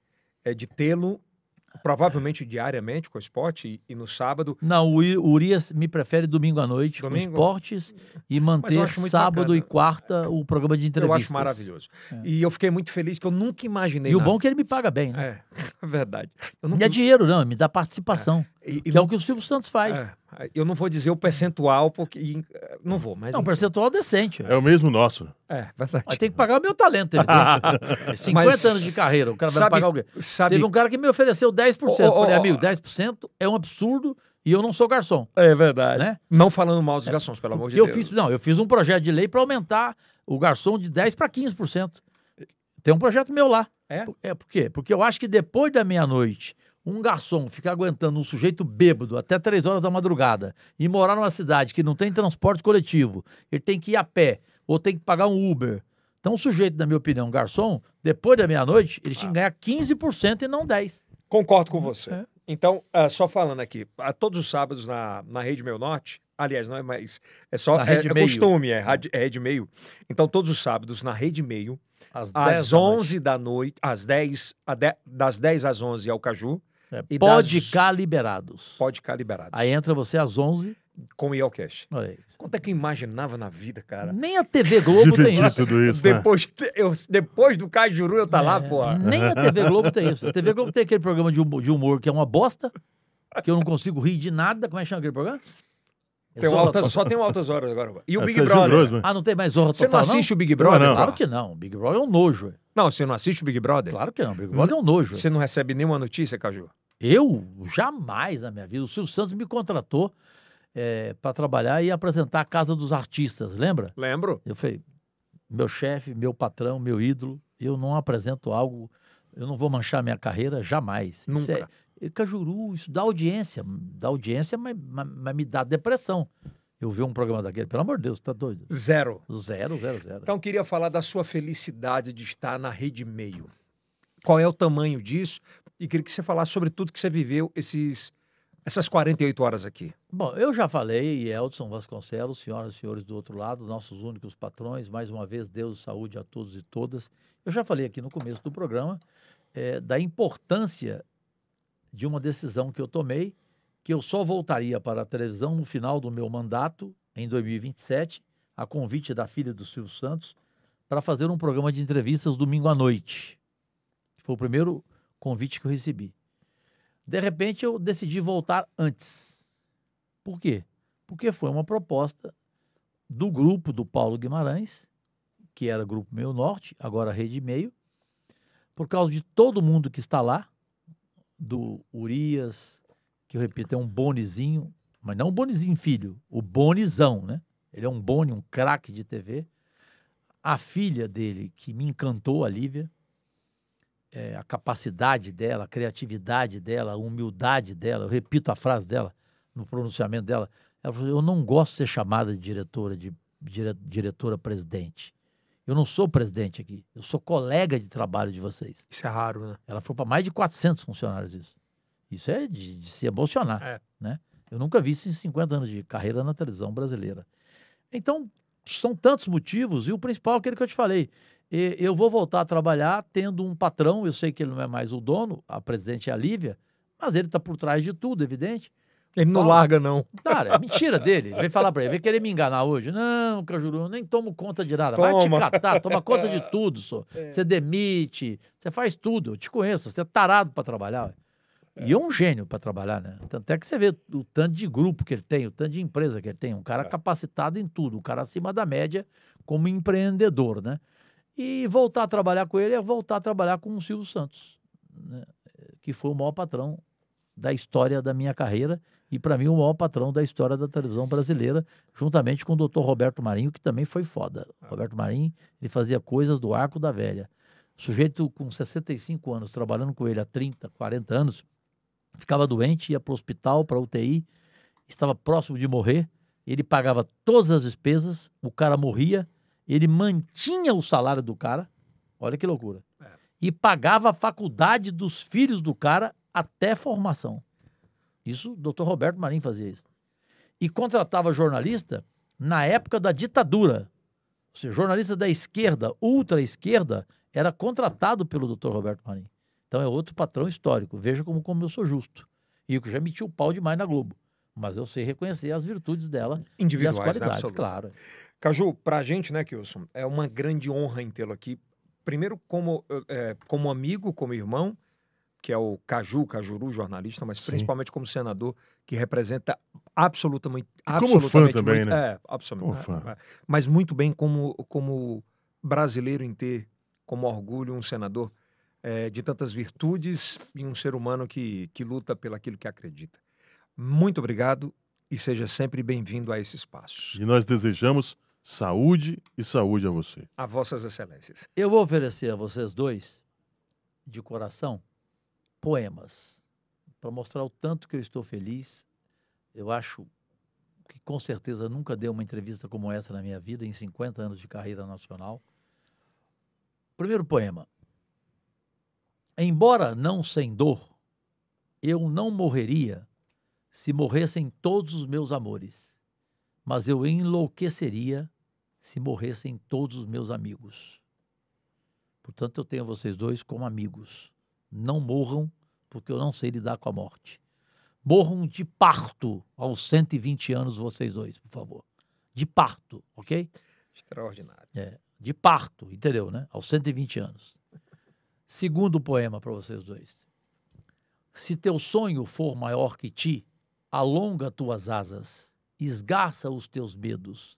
é de tê-lo provavelmente diariamente com o esporte e, no sábado. Não, o Urias me prefere domingo à noite domingo? com esportes e manter sábado bacana. e quarta o programa de entrevistas. Eu acho maravilhoso. É. E eu fiquei muito feliz que eu nunca imaginei. E nada. o bom é que ele me paga bem, né? É, é verdade. Nunca... Não é dinheiro, não, me dá participação. É. E, que é não... é o que o Silvio Santos faz. É, eu não vou dizer o percentual, porque. Não vou, mas. É um percentual decente. É o mesmo nosso. É, verdade. Mas tem que pagar o meu talento, evidente. É 50 mas... anos de carreira, o cara vai sabe, pagar alguém. Sabe... Teve um cara que me ofereceu 10%. Oh, oh, oh, Falei, amigo, 10% é um absurdo e eu não sou garçom. É verdade. Né? Não falando mal dos é, garçons, pelo amor de eu Deus. Fiz, não, eu fiz um projeto de lei para aumentar o garçom de 10% para 15%. Tem um projeto meu lá. É? É por quê? Porque eu acho que depois da meia-noite um garçom ficar aguentando um sujeito bêbado até três horas da madrugada e morar numa cidade que não tem transporte coletivo, ele tem que ir a pé ou tem que pagar um Uber. Então, o sujeito, na minha opinião, um garçom, depois da meia-noite, ele tinha que ganhar 15% e não 10%. Concordo com você. É. Então, uh, só falando aqui, a todos os sábados na, na Rede Meu Norte, aliás, não é mais, é só, é, é, costume, é, é Rede Meio. Então, todos os sábados na Rede Meio, às, às 11 da noite. da noite, às 10, de, das 10 às 11 é o Caju, é, pode cá liberados. Pode cá liberados. Aí entra você às 11 com o Yelcash. Quanto é que eu imaginava na vida, cara? Nem a TV Globo tem isso. tudo isso, né? depois, né? eu, depois do Cajuru eu tá é, lá, pô. Nem a TV Globo tem isso. A TV Globo tem aquele programa de humor, de humor que é uma bosta, que eu não consigo rir de nada. Como é que chama aquele programa? Tem altas, só tem altas horas agora. É, e o é Big Brother. ah, não tem mais Zorra Você não assiste não? o Big Brother? Não, não. Claro que não. O Big Brother é um nojo. Não, você não assiste o Big Brother? Claro que não. Big Brother hum. é um nojo. Você não recebe nenhuma notícia, Caju? Eu? Jamais na minha vida. O Silvio Santos me contratou é, para trabalhar e apresentar a Casa dos Artistas, lembra? Lembro. Eu falei, meu chefe, meu patrão, meu ídolo, eu não apresento algo, eu não vou manchar minha carreira jamais. Nunca. Isso é, Cajuru, isso dá audiência, dá audiência, mas, mas, mas me dá depressão eu vi um programa daquele. Pelo amor de Deus, tá doido? Zero. Zero, zero, zero. Então, queria falar da sua felicidade de estar na Rede Meio. Qual é o tamanho disso? E queria que você falasse sobre tudo que você viveu esses, essas 48 horas aqui. Bom, eu já falei, e Elton Vasconcelos, senhoras e senhores do outro lado, nossos únicos patrões, mais uma vez, Deus saúde a todos e todas. Eu já falei aqui no começo do programa é, da importância de uma decisão que eu tomei, que eu só voltaria para a televisão no final do meu mandato, em 2027, a convite da filha do Silvio Santos, para fazer um programa de entrevistas domingo à noite. Foi o primeiro convite que eu recebi. De repente, eu decidi voltar antes. Por quê? Porque foi uma proposta do grupo do Paulo Guimarães, que era Grupo Meio Norte, agora Rede Meio, por causa de todo mundo que está lá, do Urias, que eu repito, é um bonezinho, mas não um bonezinho filho, o bonezão, né? Ele é um bone, um craque de TV. A filha dele, que me encantou, a Lívia, é, a capacidade dela, a criatividade dela, a humildade dela, eu repito a frase dela, no pronunciamento dela, ela falou, eu não gosto de ser chamada de diretora, de dire, diretora-presidente. Eu não sou presidente aqui, eu sou colega de trabalho de vocês. Isso é raro, né? Ela falou para mais de 400 funcionários isso. Isso é de, de se emocionar, é. né? Eu nunca vi isso em 50 anos de carreira na televisão brasileira. Então, são tantos motivos, e o principal é aquele que eu te falei. Eu vou voltar a trabalhar tendo um patrão, eu sei que ele não é mais o dono, a presidente é a Lívia, mas ele está por trás de tudo, evidente. Ele não Paulo, larga, não. Cara, é mentira dele. Ele vem falar para ele, vem querer me enganar hoje. Não, Cajuru, eu nem tomo conta de nada. Toma. Vai te catar, toma conta de tudo, só. É. Você demite, você faz tudo. Eu te conheço, você é tarado para trabalhar. E é um gênio para trabalhar, né? Tanto é que você vê o tanto de grupo que ele tem, o tanto de empresa que ele tem. Um cara é. capacitado em tudo, um cara acima da média como empreendedor, né? E voltar a trabalhar com ele é voltar a trabalhar com o Silvio Santos, né? que foi o maior patrão da história da minha carreira e, para mim, o maior patrão da história da televisão brasileira, juntamente com o doutor Roberto Marinho, que também foi foda. É. Roberto Marinho, ele fazia coisas do arco da velha. Sujeito com 65 anos, trabalhando com ele há 30, 40 anos, ficava doente, ia para o hospital, para UTI, estava próximo de morrer, ele pagava todas as despesas, o cara morria, ele mantinha o salário do cara, olha que loucura, é. e pagava a faculdade dos filhos do cara até formação. Isso, o doutor Roberto Marim fazia isso. E contratava jornalista na época da ditadura. Ou seja, jornalista da esquerda, ultra-esquerda, era contratado pelo doutor Roberto Marim. Então é outro patrão histórico. Veja como, como eu sou justo. E o que já meti o pau demais na Globo. Mas eu sei reconhecer as virtudes dela Individuais, e as né, qualidades, né? claro. Caju, para a gente, né, Kilson, é uma grande honra em tê-lo aqui. Primeiro, como, é, como amigo, como irmão, que é o Caju, Cajuru, jornalista, mas Sim. principalmente como senador, que representa absolutamente. absolutamente como fã também, né? É, absolutamente. Como fã. É, mas muito bem como, como brasileiro em ter como orgulho um senador é, de tantas virtudes e um ser humano que, que luta pelaquilo que acredita. Muito obrigado e seja sempre bem-vindo a esse espaço. E nós desejamos saúde e saúde a você. A vossas excelências. Eu vou oferecer a vocês dois, de coração, poemas, para mostrar o tanto que eu estou feliz. Eu acho que com certeza nunca dei uma entrevista como essa na minha vida, em 50 anos de carreira nacional. Primeiro poema. Embora não sem dor, eu não morreria se morressem todos os meus amores, mas eu enlouqueceria se morressem todos os meus amigos. Portanto, eu tenho vocês dois como amigos. Não morram, porque eu não sei lidar com a morte. Morram de parto aos 120 anos, vocês dois, por favor. De parto, ok? Extraordinário. É, de parto, entendeu, né? Aos 120 anos. Segundo poema para vocês dois. Se teu sonho for maior que ti, alonga tuas asas, esgarça os teus medos,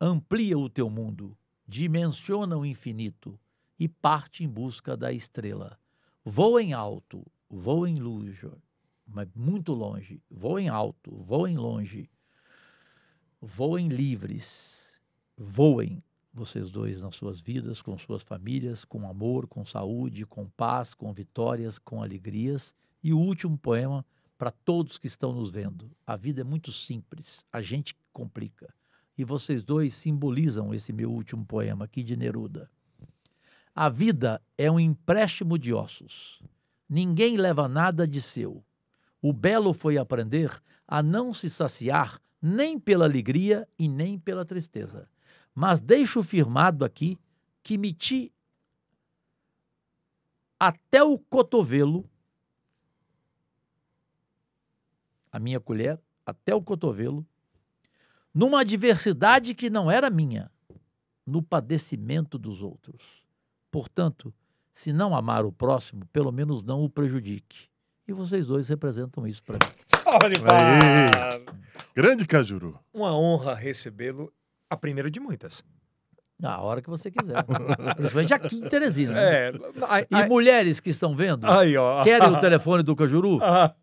amplia o teu mundo, dimensiona o infinito e parte em busca da estrela. Voa em alto, voa em longe, mas muito longe. Voa em alto, voa em longe. Voem livres, voem vocês dois nas suas vidas, com suas famílias, com amor, com saúde, com paz, com vitórias, com alegrias. E o último poema para todos que estão nos vendo. A vida é muito simples, a gente complica. E vocês dois simbolizam esse meu último poema aqui de Neruda. A vida é um empréstimo de ossos. Ninguém leva nada de seu. O belo foi aprender a não se saciar nem pela alegria e nem pela tristeza mas deixo firmado aqui que meti até o cotovelo a minha colher até o cotovelo numa adversidade que não era minha, no padecimento dos outros. Portanto, se não amar o próximo, pelo menos não o prejudique. E vocês dois representam isso para mim. Salve, Grande Cajuru. Uma honra recebê-lo a primeira de muitas. Na hora que você quiser. Principalmente aqui em Teresina. Né? É, e mulheres que estão vendo, ó. querem o telefone do Cajuru?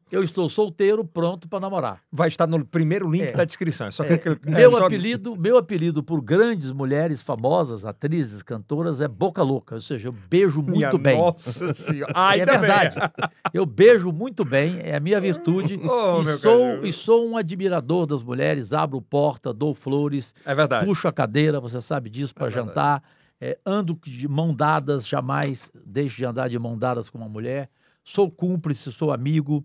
Eu estou solteiro, pronto para namorar. Vai estar no primeiro link é. da descrição. É só é. que, é, meu, só... Apelido, meu apelido por grandes mulheres famosas, atrizes, cantoras, é Boca Louca. Ou seja, eu beijo muito minha bem. Nossa Senhora! Ai, é verdade. Bem. Eu beijo muito bem, é a minha virtude. Oh, e, sou, e sou um admirador das mulheres, abro porta, dou flores. É verdade. Puxo a cadeira, você sabe disso, para é jantar. É, ando de mão dadas, jamais deixo de andar de mão dadas com uma mulher. Sou cúmplice, sou amigo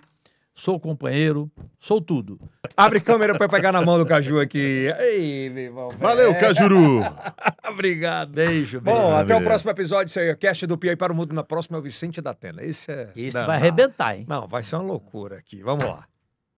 sou companheiro, sou tudo. Abre câmera para pegar na mão do Caju aqui. Ei, meu irmão. Valeu, Cajuru. Obrigado, beijo. Bom, até o próximo episódio. Isso aí é cast do Piauí para o Mundo. Na próxima é o Vicente da Tena. Esse é... Esse vai arrebentar, hein? Não, vai ser uma loucura aqui. Vamos lá.